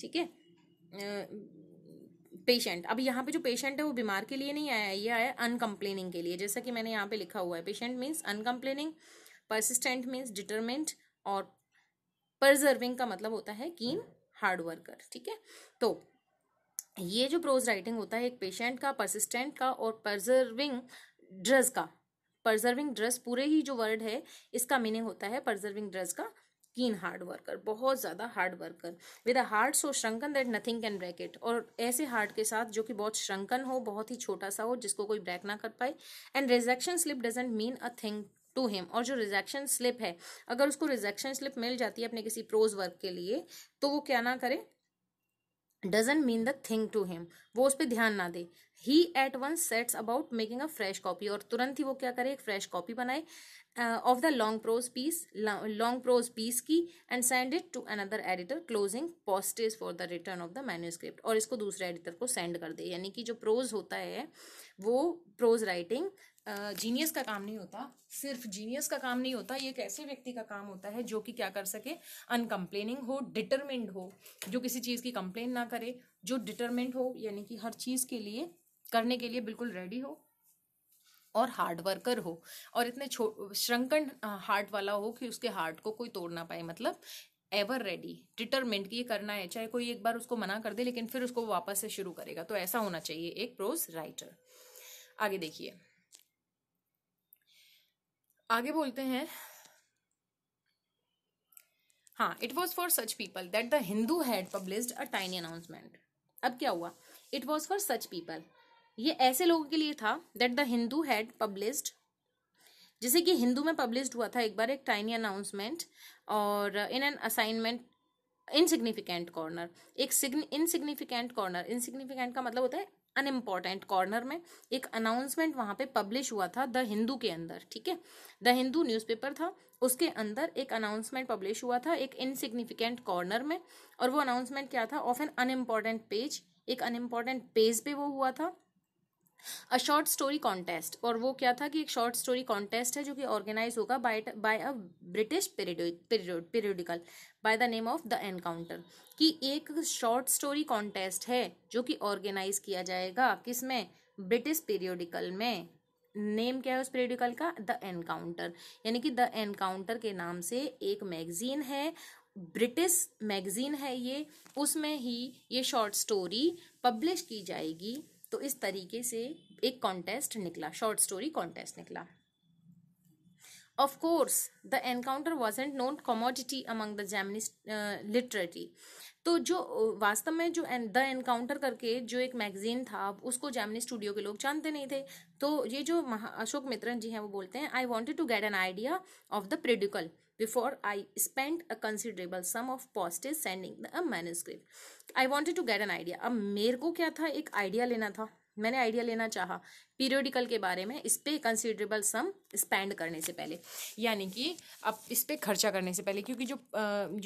[SPEAKER 1] ठीक है पेशेंट अब यहाँ पे जो पेशेंट है वो बीमार के लिए नहीं आया है ये आया अनकम्प्लेनिंग के लिए जैसा कि मैंने यहाँ पे लिखा हुआ है patient means uncomplaining persistent means determined और परजर्विंग का मतलब होता है कीन हार्ड वर्कर ठीक है तो ये जो प्रोज राइटिंग होता है एक पेशेंट का परसिस्टेंट का और परजर्विंग ड्रेस का परजर्विंग ड्रेस पूरे ही जो वर्ड है इसका मीनिंग होता है परजर्विंग ड्रेस का कीन हार्ड वर्कर बहुत ज़्यादा hard worker with a heart so shrunken that nothing can break it और ऐसे हार्ट के साथ जो कि बहुत श्रंकन हो बहुत ही छोटा सा हो जिसको कोई ब्रेक ना कर पाए and rejection slip doesn't mean a thing to him और जो रिजेक्शन स्लिप है अगर उसको रिजेक्शन स्लिप मिल जाती है अपने किसी प्रोज वर्क के लिए तो वो क्या ना करे doesn't mean the thing to him वो उस पर ध्यान ना दे he at once sets about making a fresh copy और तुरंत ही वो क्या करे एक फ्रेश कॉपी बनाए of the long prose piece long prose piece की and send it to another editor closing postage for the return of the manuscript और इसको दूसरे एडिटर को सेंड कर दे यानी कि जो प्रोज होता है वो प्रोज राइटिंग जीनियस का काम नहीं होता सिर्फ जीनियस का काम नहीं होता ये एक ऐसे व्यक्ति का काम होता है जो कि क्या कर सके अनकम्प्लेनिंग हो डिटरमेंट हो जो किसी चीज़ की कंप्लेन ना करे जो डिटरमेंट हो यानी कि हर चीज़ के लिए करने के लिए बिल्कुल रेडी हो और हार्ड वर्कर हो और इतने छो श्रंकन हार्ट वाला हो कि उसके हार्ट को कोई तोड़ ना पाए मतलब एवर रेडी डिटरमेंट कि ये करना है चाहे कोई एक बार उसको मना कर दे लेकिन फिर उसको वापस से शुरू करेगा तो ऐसा होना चाहिए एक प्रोज राइटर आगे देखिए आगे बोलते हैं हाँ it was for such people that the Hindu had published a tiny announcement अब क्या हुआ it was for such people ये ऐसे लोगों के लिए था that the Hindu had published जैसे कि हिंदू में पब्लिश्ड हुआ था एक बार एक टाइनी अनाउंसमेंट और in an assignment insignificant corner एक इनसिग्निफिकेंट कॉर्नर इनसिग्निफिकेंट का मतलब होता है अनइम्पॉर्टेंट कॉर्नर में एक अनाउंसमेंट वहाँ पे पब्लिश हुआ था द हिंदू के अंदर ठीक है द हिंदू न्यूज़पेपर था उसके अंदर एक अनाउंसमेंट पब्लिश हुआ था एक इनसिग्निफिकेंट कॉर्नर में और वो अनाउंसमेंट क्या था ऑफ एन अनइम्पॉर्टेंट पेज एक अनइम्पॉर्टेंट पेज पे वो हुआ था अ शॉर्ट स्टोरी कॉन्टेस्ट और वो क्या था कि एक शॉर्ट स्टोरी कॉन्टेस्ट है जो कि ऑर्गेनाइज होगा by by a British periodical by the name of the Encounter कि एक शॉर्ट स्टोरी कॉन्टेस्ट है जो कि ऑर्गेनाइज किया जाएगा किसमें ब्रिटिश पीरियोडिकल में नेम क्या है उस पीरियडिकल का द एनकाउंटर यानी कि द एनकाउंटर के नाम से एक मैगजीन है ब्रिटिश मैगजीन है ये उसमें ही ये शॉर्ट स्टोरी पब्लिश की जाएगी तो इस तरीके से एक कॉन्टेस्ट निकला शॉर्ट स्टोरी कॉन्टेस्ट निकला of course the Encounter was एंड नोन among among the Gemini literati तो जो वास्तव में जो द एनकाउंटर करके जो एक मैगजीन था उसको जैमनी स्टूडियो के लोग जानते नहीं थे तो ये जो महा अशोक मित्रन जी हैं वो बोलते हैं I wanted to get an idea of the periodical Before, I spent a considerable sum of postage sending a manuscript. I wanted to get an idea. अब मेरे को क्या था एक idea लेना था मैंने आइडिया लेना चाहा पीरियोडिकल के बारे में इस पर कंसिडरेबल सम स्पेंड करने से पहले यानी कि अब इस पर खर्चा करने से पहले क्योंकि जो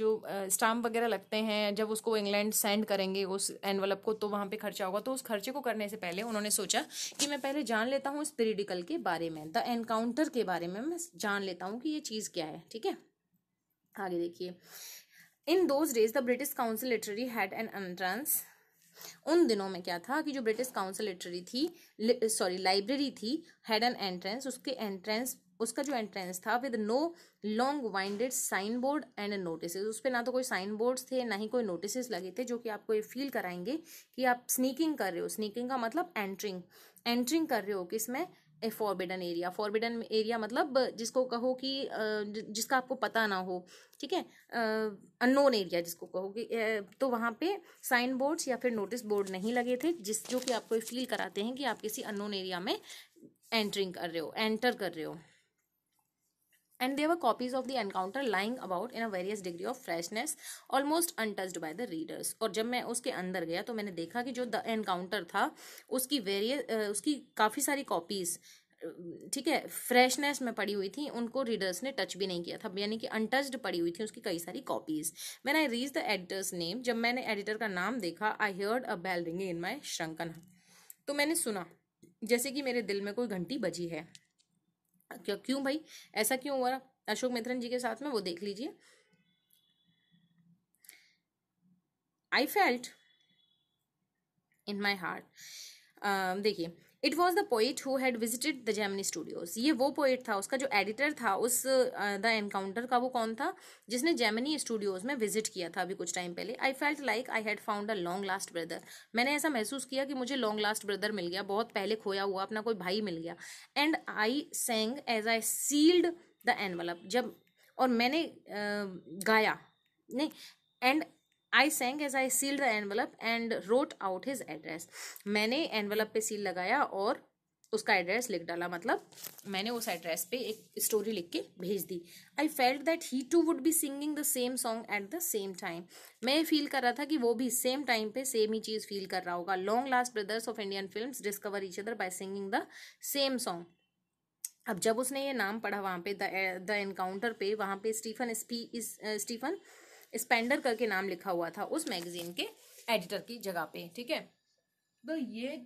[SPEAKER 1] जो स्टाम्प वगैरह लगते हैं जब उसको इंग्लैंड सेंड करेंगे उस एनवलप को तो वहाँ पे खर्चा होगा तो उस खर्चे को करने से पहले उन्होंने सोचा कि मैं पहले जान लेता हूँ इस पीरियडिकल के बारे में द एनकाउंटर के बारे में मैं जान लेता हूँ कि ये चीज़ क्या है ठीक है आगे देखिए in those days the British Council literary had an entrance उन दिनों में क्या था कि जो ब्रिटिश काउंसिल लिटरेरी थी सॉरी लाइब्रेरी थी हैड एन एंट्रेंस उसके एंट्रेंस उसका जो एंट्रेंस था with no long winded sign board and notice उस पर ना तो कोई साइन बोर्ड्स थे ना ही कोई नोटिस लगे थे जो कि आपको ये फील कराएंगे कि आप स्नीकिंग कर रहे हो स्नीकिंग का मतलब एंट्रिंग एंट्रिंग कर रहे हो किसमें a forbidden area forbidden area मतलब जिसको कहो कि जिसका आपको पता ना हो ठीक है अननोन एरिया जिसको कहो कि तो वहाँ पे साइन बोर्ड्स या फिर नोटिस बोर्ड नहीं लगे थे जिस जो कि आपको फील कराते हैं कि आप किसी अननोन एरिया में एंट्रिंग कर रहे हो एंटर कर रहे हो and there were copies of the Encounter lying about in a various degree of freshness almost untouched by the readers और जब मैं उसके अंदर गया तो मैंने देखा कि जो द एनकाउंटर था उसकी वेरियस उसकी काफ़ी सारी कॉपीज़ ठीक है फ्रेशनेस में पड़ी हुई थी उनको रीडर्स ने टच भी नहीं किया था यानी कि अनटच्ड पड़ी हुई थी उसकी कई सारी copies man I read the editor's name जब मैंने एडिटर का नाम देखा I heard a bell ringing in my shrunken तो मैंने सुना जैसे कि मेरे दिल में कोई घंटी बजी है क्यों क्यों भाई ऐसा क्यों हुआ अशोक मित्रन जी के साथ में वो देख लीजिए I felt in my heart देखिए it was the poet who had visited the Gemini studios ये वो पोइट था उसका जो एडिटर था उस द एनकाउंटर का वो कौन था जिसने जैमनी स्टूडियोज में विजिट किया था अभी कुछ टाइम पहले I felt like I had found a long last brother मैंने ऐसा महसूस किया कि मुझे लॉन्ग लास्ट ब्रदर मिल गया बहुत पहले खोया हुआ अपना कोई भाई मिल गया and I sang as I sealed the envelope जब और मैंने गाया नहीं and I sang as I sealed the envelope and wrote out his address मैंने एनवलप पे सील लगाया और उसका एड्रेस लिख डाला मतलब मैंने उस एड्रेस पे एक स्टोरी लिख के भेज दी I felt that he too would be singing the same song at the same time मैं फील कर रहा था कि वो भी सेम टाइम पे सेम ही चीज़ फील कर रहा होगा long last brothers of Indian film discover each other by singing the same song अब जब उसने ये नाम पढ़ा वहाँ पे द एनकाउंटर पे वहाँ पे स्टीफन स्पी इस स्टीफन स्पेंडर करके नाम लिखा हुआ था उस मैगजीन के एडिटर की जगह पे ठीक है तो ये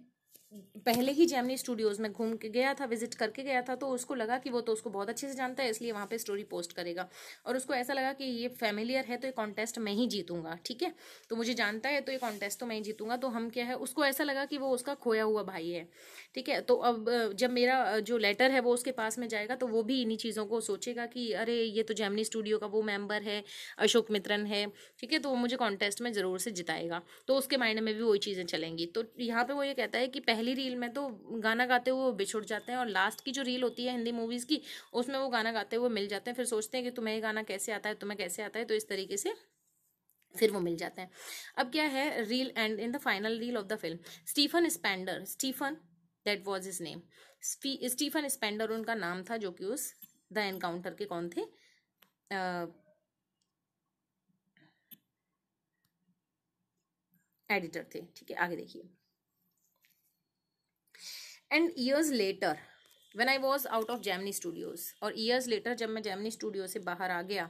[SPEAKER 1] पहले ही जैमनी स्टूडियोज़ में घूम के गया था विजिट करके गया था तो उसको लगा कि वो तो उसको बहुत अच्छे से जानता है इसलिए वहाँ पे स्टोरी पोस्ट करेगा और उसको ऐसा लगा कि ये फैमिलियर है तो ये कॉन्टेस्ट मैं ही जीतूंगा ठीक है तो मुझे जानता है तो ये कॉन्टेस्ट तो मैं ही जीतूंगा तो हम क्या है उसको ऐसा लगा कि वो उसका खोया हुआ भाई है ठीक है तो अब जब मेरा जो लेटर है वो उसके पास में जाएगा तो वो भी इन्हीं चीज़ों को सोचेगा कि अरे ये तो जैमनी स्टूडियो का वो मेम्बर है अशोक मित्रन है ठीक है तो वो मुझे कॉन्टेस्ट में ज़रूर से जिताएगा तो उसके माइंड में भी वही चीज़ें चलेंगी तो यहाँ पर वो ये कहता है कि पहले पहली रील में तो गाना गाते हुए वो बिछुड़ जाते हैं और लास्ट की जो रील होती है हिंदी मूवीज़ की उसमें वो गाना गाते हुए मिल जाते हैं फिर सोचते हैं कि तुम्हें गाना कैसे आता है तुम्हें कैसे आता है तो इस तरीके से फिर वो मिल जाते हैं अब क्या है reel and in the final reel of the film Stephen Spender Stephen that was his name Stephen Spender उनका नाम था जो कि उस द एनकाउंटर के कौन थे एडिटर uh, थे ठीक है आगे देखिए and years later when I was out of Gemini Studios और ईयर्स लेटर जब मैं जैमनी स्टूडियो से बाहर आ गया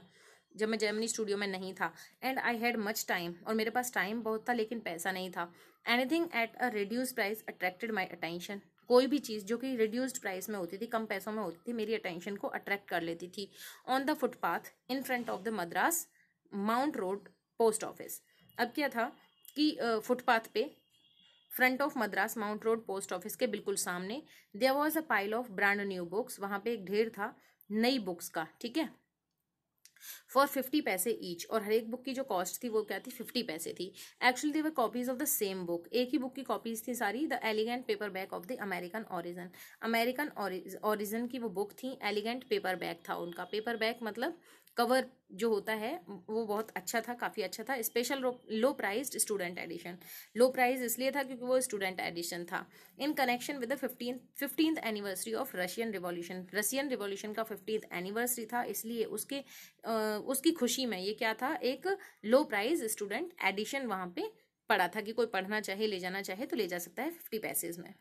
[SPEAKER 1] जब मैं जैमनी स्टूडियो में नहीं था and I had much time और मेरे पास टाइम बहुत था लेकिन पैसा नहीं था anything at a reduce price attracted my attention कोई भी चीज़ जो कि रिड्यूस्ड प्राइस में होती थी कम पैसों में होती थी मेरी अटेंशन को अट्रैक्ट कर लेती थी on the footpath in front of the Madras Mount Road post office अब क्या था कि फुटपाथ पे front of Madras Mount Road post office के बिल्कुल सामने there was a pile of brand new books वहां पे एक ढेर था नई बुक्स का ठीक है फॉर फिफ्टी पैसे ईच और हर एक बुक की जो कॉस्ट थी वो क्या थी फिफ्टी पैसे थी actually there were copies of the same book एक ही बुक की कॉपीज थी सारी the elegant paper bag of the American origin American origin की वो बुक थी एलिगेंट पेपर बैग था उनका पेपर बैग मतलब कवर जो होता है वो बहुत अच्छा था काफ़ी अच्छा था special low price student edition low price इसलिए था क्योंकि वो स्टूडेंट एडिशन था in connection with the fifteen fifteen anniversary of Russian revolution Russian revolution का फिफ्टीन एनिवर्सरी था इसलिए उसके आ, उसकी खुशी में ये क्या था एक लो प्राइज स्टूडेंट एडिशन वहाँ पर पड़ा था कि कोई पढ़ना चाहे ले जाना चाहे तो ले जा सकता है फिफ्टी पैसेज में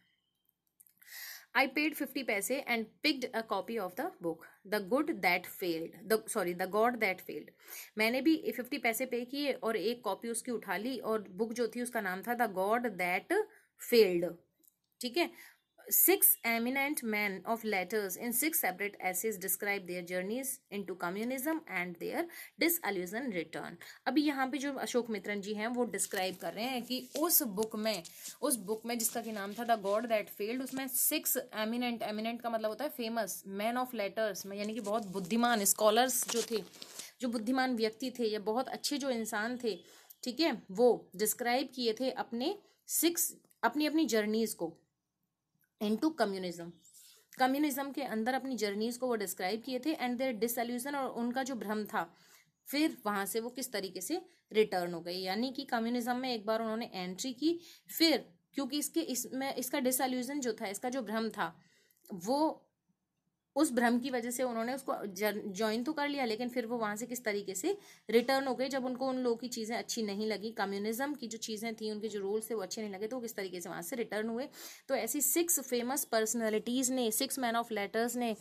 [SPEAKER 1] आई पेड फिफ्टी पैसे and picked a copy of the book the god that failed the sorry the god that failed मैंने भी फिफ्टी पैसे पे किए और एक कॉपी उसकी उठा ली और बुक जो थी उसका नाम था द गॉड दैट फेल्ड ठीक है six eminent men of letters in six separate essays describe their journeys into communism and their disillusion return अभी यहाँ पे जो अशोक मित्रन जी हैं वो डिस्क्राइब कर रहे हैं कि उस बुक में उस बुक में जिसका कि नाम था द गॉड दैट फेल्ड उसमें सिक्स एमिनेंट एमिनेंट का मतलब होता है फेमस मैन ऑफ लेटर्स में यानी कि बहुत बुद्धिमान स्कॉलर्स जो थे जो बुद्धिमान व्यक्ति थे या बहुत अच्छे जो इंसान थे ठीक है वो डिस्क्राइब किए थे अपने सिक्स अपनी अपनी जर्नीज को इनटू कम्युनिज्म कम्युनिज्म के अंदर अपनी जर्नीज को वो डिस्क्राइब किए थे एंड देर डिसल्यूशन और उनका जो भ्रम था फिर वहाँ से वो किस तरीके से रिटर्न हो गई यानी कि कम्युनिज्म में एक बार उन्होंने एंट्री की फिर क्योंकि इसके इसमें इसका डिसल्यूजन जो था इसका जो भ्रम था वो उस भ्रम की वजह से उन्होंने उसको ज्वाइन तो कर लिया लेकिन फिर वो वहाँ से किस तरीके से रिटर्न हो गए जब उनको उन लोगों की चीज़ें अच्छी नहीं लगी कम्युनिज्म की जो चीज़ें थी उनके जो रूल्स थे वो अच्छे नहीं लगे तो वो किस तरीके से वहाँ से रिटर्न हुए तो ऐसी सिक्स फेमस पर्सनैलिटीज़ ने सिक्स मैन ऑफ लेटर्स ने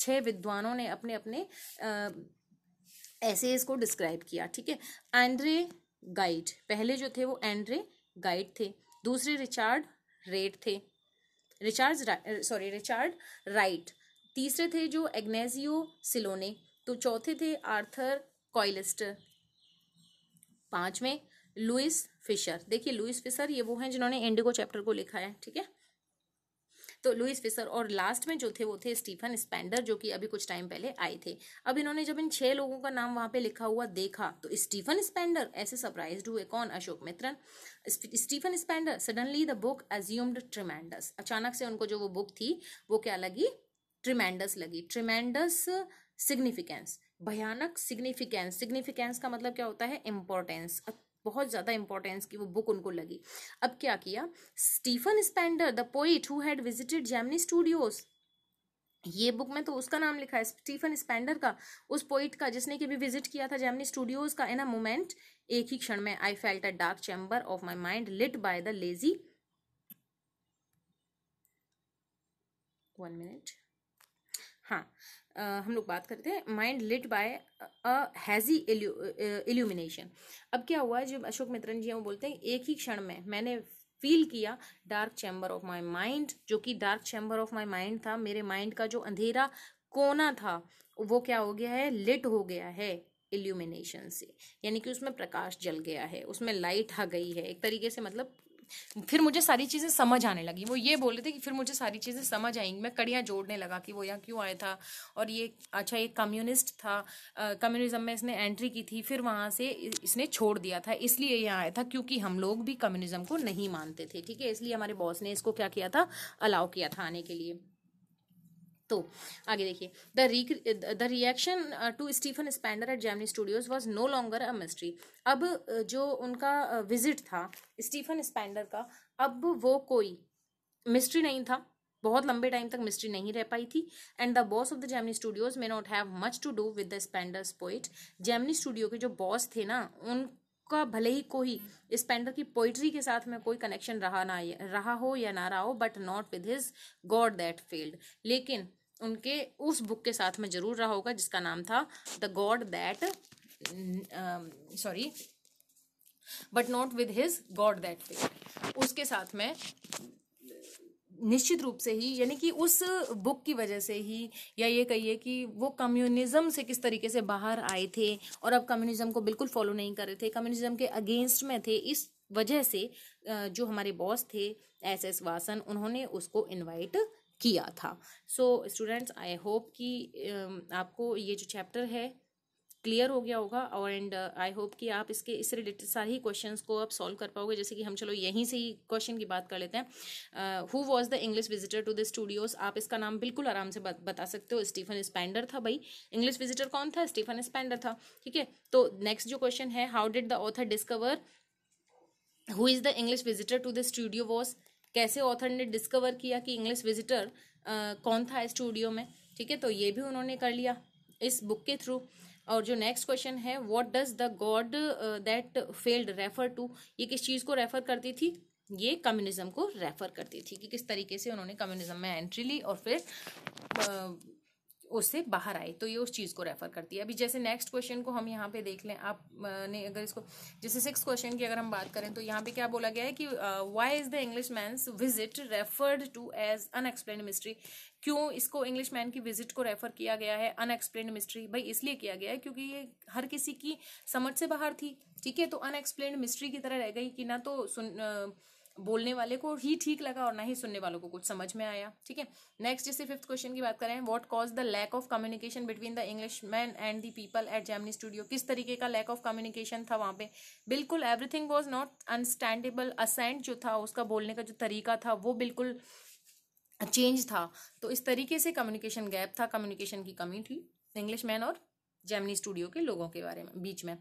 [SPEAKER 1] छः विद्वानों ने अपने अपने ऐसे इसको डिस्क्राइब किया ठीक है एंड्रे गाइड पहले जो थे वो एंड्रे गाइड थे दूसरे रिचार्ड रेड थे रिचार्ड सॉरी रिचार्ड राइट तीसरे थे जो एग्नेजियो सिलोने तो चौथे थे आर्थर कॉयलिस्टर पांच में लुइस फिशर देखिए लुइस फिशर ये वो हैं जिन्होंने इंडिगो चैप्टर को लिखा है ठीक है तो लुइस फिशर और लास्ट में जो थे वो थे स्टीफन स्पेंडर जो कि अभी कुछ टाइम पहले आए थे अब इन्होंने जब इन छह लोगों का नाम वहां पे लिखा हुआ देखा तो स्टीफन स्पेंडर ऐसे सरप्राइज हुए कौन Ashok Mitran Stephen Spender suddenly the book assumed tremendous अचानक से उनको जो वो बुक थी वो क्या लगी ट्रिमेंडस लगी ट्रिमेंडस सिग्निफिकेंस भयानक सिग्निफिकेंस सिग्निफिकेंस का मतलब क्या होता है इम्पोर्टेंस बहुत ज़्यादा इंपॉर्टेंस की वो बुक उनको लगी अब क्या किया Stephen Spender the poet who had visited Gemini studios ये बुक में तो उसका नाम लिखा है स्टीफन स्पेंडर का उस पोइट का जिसने कि भी विजिट किया था जैमनी स्टूडियोज का इन अ मोमेंट एक ही क्षण में I felt a dark chamber of my mind lit by the lazy one minute हाँ आ, हम लोग बात करते हैं mind lit by a hazy illumination अब क्या हुआ जब अशोक मित्रन जी हैं वो बोलते हैं एक ही क्षण में मैंने फील किया dark chamber of my mind जो कि dark chamber of my mind था मेरे माइंड का जो अंधेरा कोना था वो क्या हो गया है लिट हो गया है इल्यूमिनेशन से यानी कि उसमें प्रकाश जल गया है उसमें लाइट आ गई है एक तरीके से मतलब फिर मुझे सारी चीज़ें समझ आने लगी वो ये बोल रहे थे कि फिर मुझे सारी चीज़ें समझ आएंगी मैं कड़ियाँ जोड़ने लगा कि वो यहाँ क्यों आया था और ये अच्छा ये कम्युनिस्ट था कम्युनिज्म में इसने एंट्री की थी फिर वहाँ से इसने छोड़ दिया था इसलिए यहाँ आया था क्योंकि हम लोग भी कम्युनिज्म को नहीं मानते थे ठीक है इसलिए हमारे बॉस ने इसको क्या किया था अलाउ किया था आने के लिए तो आगे देखिए द री the reaction to Stephen Spender at Gemini studios was no longer a mystery अब uh, जो उनका विजिट uh, था स्टीफन स्पेंडर का अब वो कोई मिस्ट्री नहीं था बहुत लंबे टाइम तक मिस्ट्री नहीं रह पाई थी and the boss of the Gemini Studios may not have much to do with the Spender's poet Gemini studio के जो बॉस थे ना उन का भले ही कोई स्पेंडर की पोइट्री के साथ में कोई कनेक्शन रहा ना रहा हो या ना रहा हो but not with his god that failed लेकिन उनके उस बुक के साथ में जरूर रहा होगा जिसका नाम था the god that sorry but not with his god that failed उसके साथ में निश्चित रूप से ही यानी कि उस बुक की वजह से ही या ये कहिए कि वो कम्युनिज्म से किस तरीके से बाहर आए थे और अब कम्युनिज्म को बिल्कुल फॉलो नहीं कर रहे थे कम्युनिज्म के अगेंस्ट में थे इस वजह से जो हमारे बॉस थे एस एस वासन उन्होंने उसको इनवाइट किया था सो स्टूडेंट्स आई होप कि आपको ये जो चैप्टर है क्लियर हो गया होगा और एंड आई होप कि आप इसके इससे रिलेटेड सारे ही क्वेश्चन को आप सॉल्व कर पाओगे जैसे कि हम चलो यहीं से ही क्वेश्चन की बात कर लेते हैं who was the English visitor to the Studios आप इसका नाम बिल्कुल आराम से बता सकते हो स्टीफन स्पेंडर था भाई इंग्लिश विजिटर कौन था स्टीफन स्पेंडर था ठीक है तो नेक्स्ट जो क्वेश्चन है how did the author discover who is the English visitor to the studio was कैसे ऑथर ने डिस्कवर किया कि इंग्लिश विजिटर कौन था स्टूडियो में ठीक है तो ये भी उन्होंने कर लिया इस बुक के थ्रू और जो नेक्स्ट क्वेश्चन है what does the god that failed refer to ये किस चीज़ को रेफर करती थी ये कम्युनिज्म को रेफर करती थी कि किस तरीके से उन्होंने कम्युनिज्म में एंट्री ली और फिर उससे बाहर आए तो ये उस चीज़ को रेफर करती है अभी जैसे नेक्स्ट क्वेश्चन को हम यहाँ पे देख लें आप ने अगर इसको जैसे सिक्स क्वेश्चन की अगर हम बात करें तो यहाँ पे क्या बोला गया है कि why is the English man visit referred to as unexplained mystery क्यों इसको इंग्लिश मैन की विजिट को रेफर किया गया है अनएक्सप्लेन मिस्ट्री भाई इसलिए किया गया है क्योंकि ये हर किसी की समझ से बाहर थी ठीक है तो अनएक्सप्लेन मिस्ट्री की तरह रह गई कि ना तो सुन बोलने वाले को ही ठीक लगा और ना ही सुनने वालों को कुछ समझ में आया ठीक है नेक्स्ट जैसे फिफ्थ क्वेश्चन की बात करें what cause the lack of communication between the English man and the people at Gemini Studio किस तरीके का लैक ऑफ कम्युनिकेशन था वहाँ पे बिल्कुल everything was not understandable accent जो था उसका बोलने का जो तरीका था वो बिल्कुल चेंज था तो इस तरीके से कम्युनिकेशन गैप था कम्युनिकेशन की कमी थी इंग्लिश मैन और जैमनी स्टूडियो के लोगों के बारे में बीच में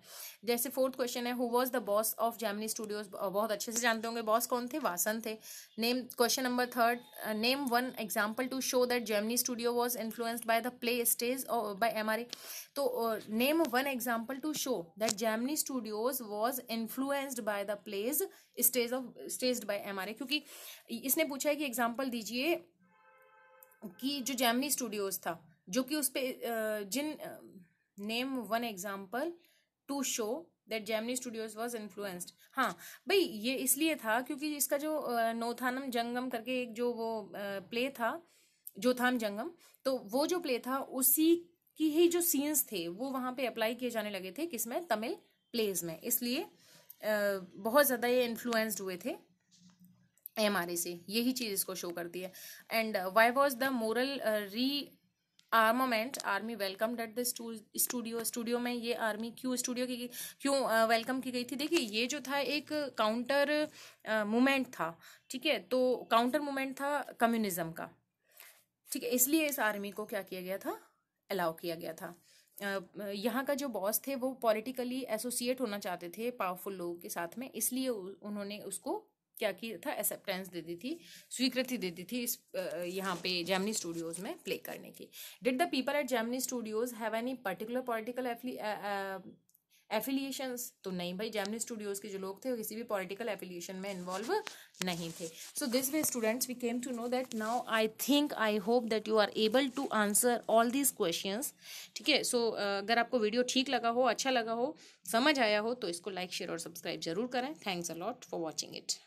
[SPEAKER 1] जैसे फोर्थ क्वेश्चन है who was the boss of Gemini Studios बहुत अच्छे से जानते होंगे बॉस कौन थे वासन थे name question number third name one example to show that Gemini studio was influenced by the play stage M by A तो name one example to show that Gemini studios was influenced by the plays stage of stage by A क्योंकि इसने पूछा है कि एग्जाम्पल दीजिए कि जो जैमनी स्टूडियोज था जो कि उस पर uh, जिन name one example to show that Gemini studios was influenced हाँ भाई ये इसलिए था क्योंकि इसका जो नोथानम जंगम करके एक जो वो प्ले था जोथाम जंगम तो वो जो प्ले था उसी की ही जो सीन्स थे वो वहाँ पे अप्लाई किए जाने लगे थे किसमें तमिल प्लेज में इसलिए बहुत ज़्यादा ये इन्फ्लुएंस्ड हुए थे एम आर ए से यही चीज़ इसको शो करती है and why was the moral rearmament army welcome at the studio studio में ये आर्मी क्यों स्टूडियो की क्यों वेलकम की गई थी देखिए ये जो था एक काउंटर मोमेंट था ठीक है तो काउंटर मूमेंट था कम्युनिज्म का ठीक है इसलिए इस आर्मी को क्या किया गया था अलाउ किया गया था यहाँ का जो बॉस थे वो पॉलिटिकली एसोसिएट होना चाहते थे पावरफुल लोगों के साथ में इसलिए उन्होंने उसको क्या की था एक्सेप्टेंस दे दी थी स्वीकृति दे दी थी इस यहाँ पे जैमनी स्टूडियोज में प्ले करने की did the people at Gemini Studios have any particular political affiliations तो नहीं भाई जैमनी स्टूडियोज के जो लोग थे वो किसी भी पॉलिटिकल एफिलिएशन में इन्वॉल्व नहीं थे so this way students we came to know that now I think I hope that you are able to answer all these questions ठीक है सो अगर आपको वीडियो ठीक लगा हो अच्छा लगा हो समझ आया हो तो इसको लाइक शेयर और सब्सक्राइब जरूर करें thanks a lot for watching it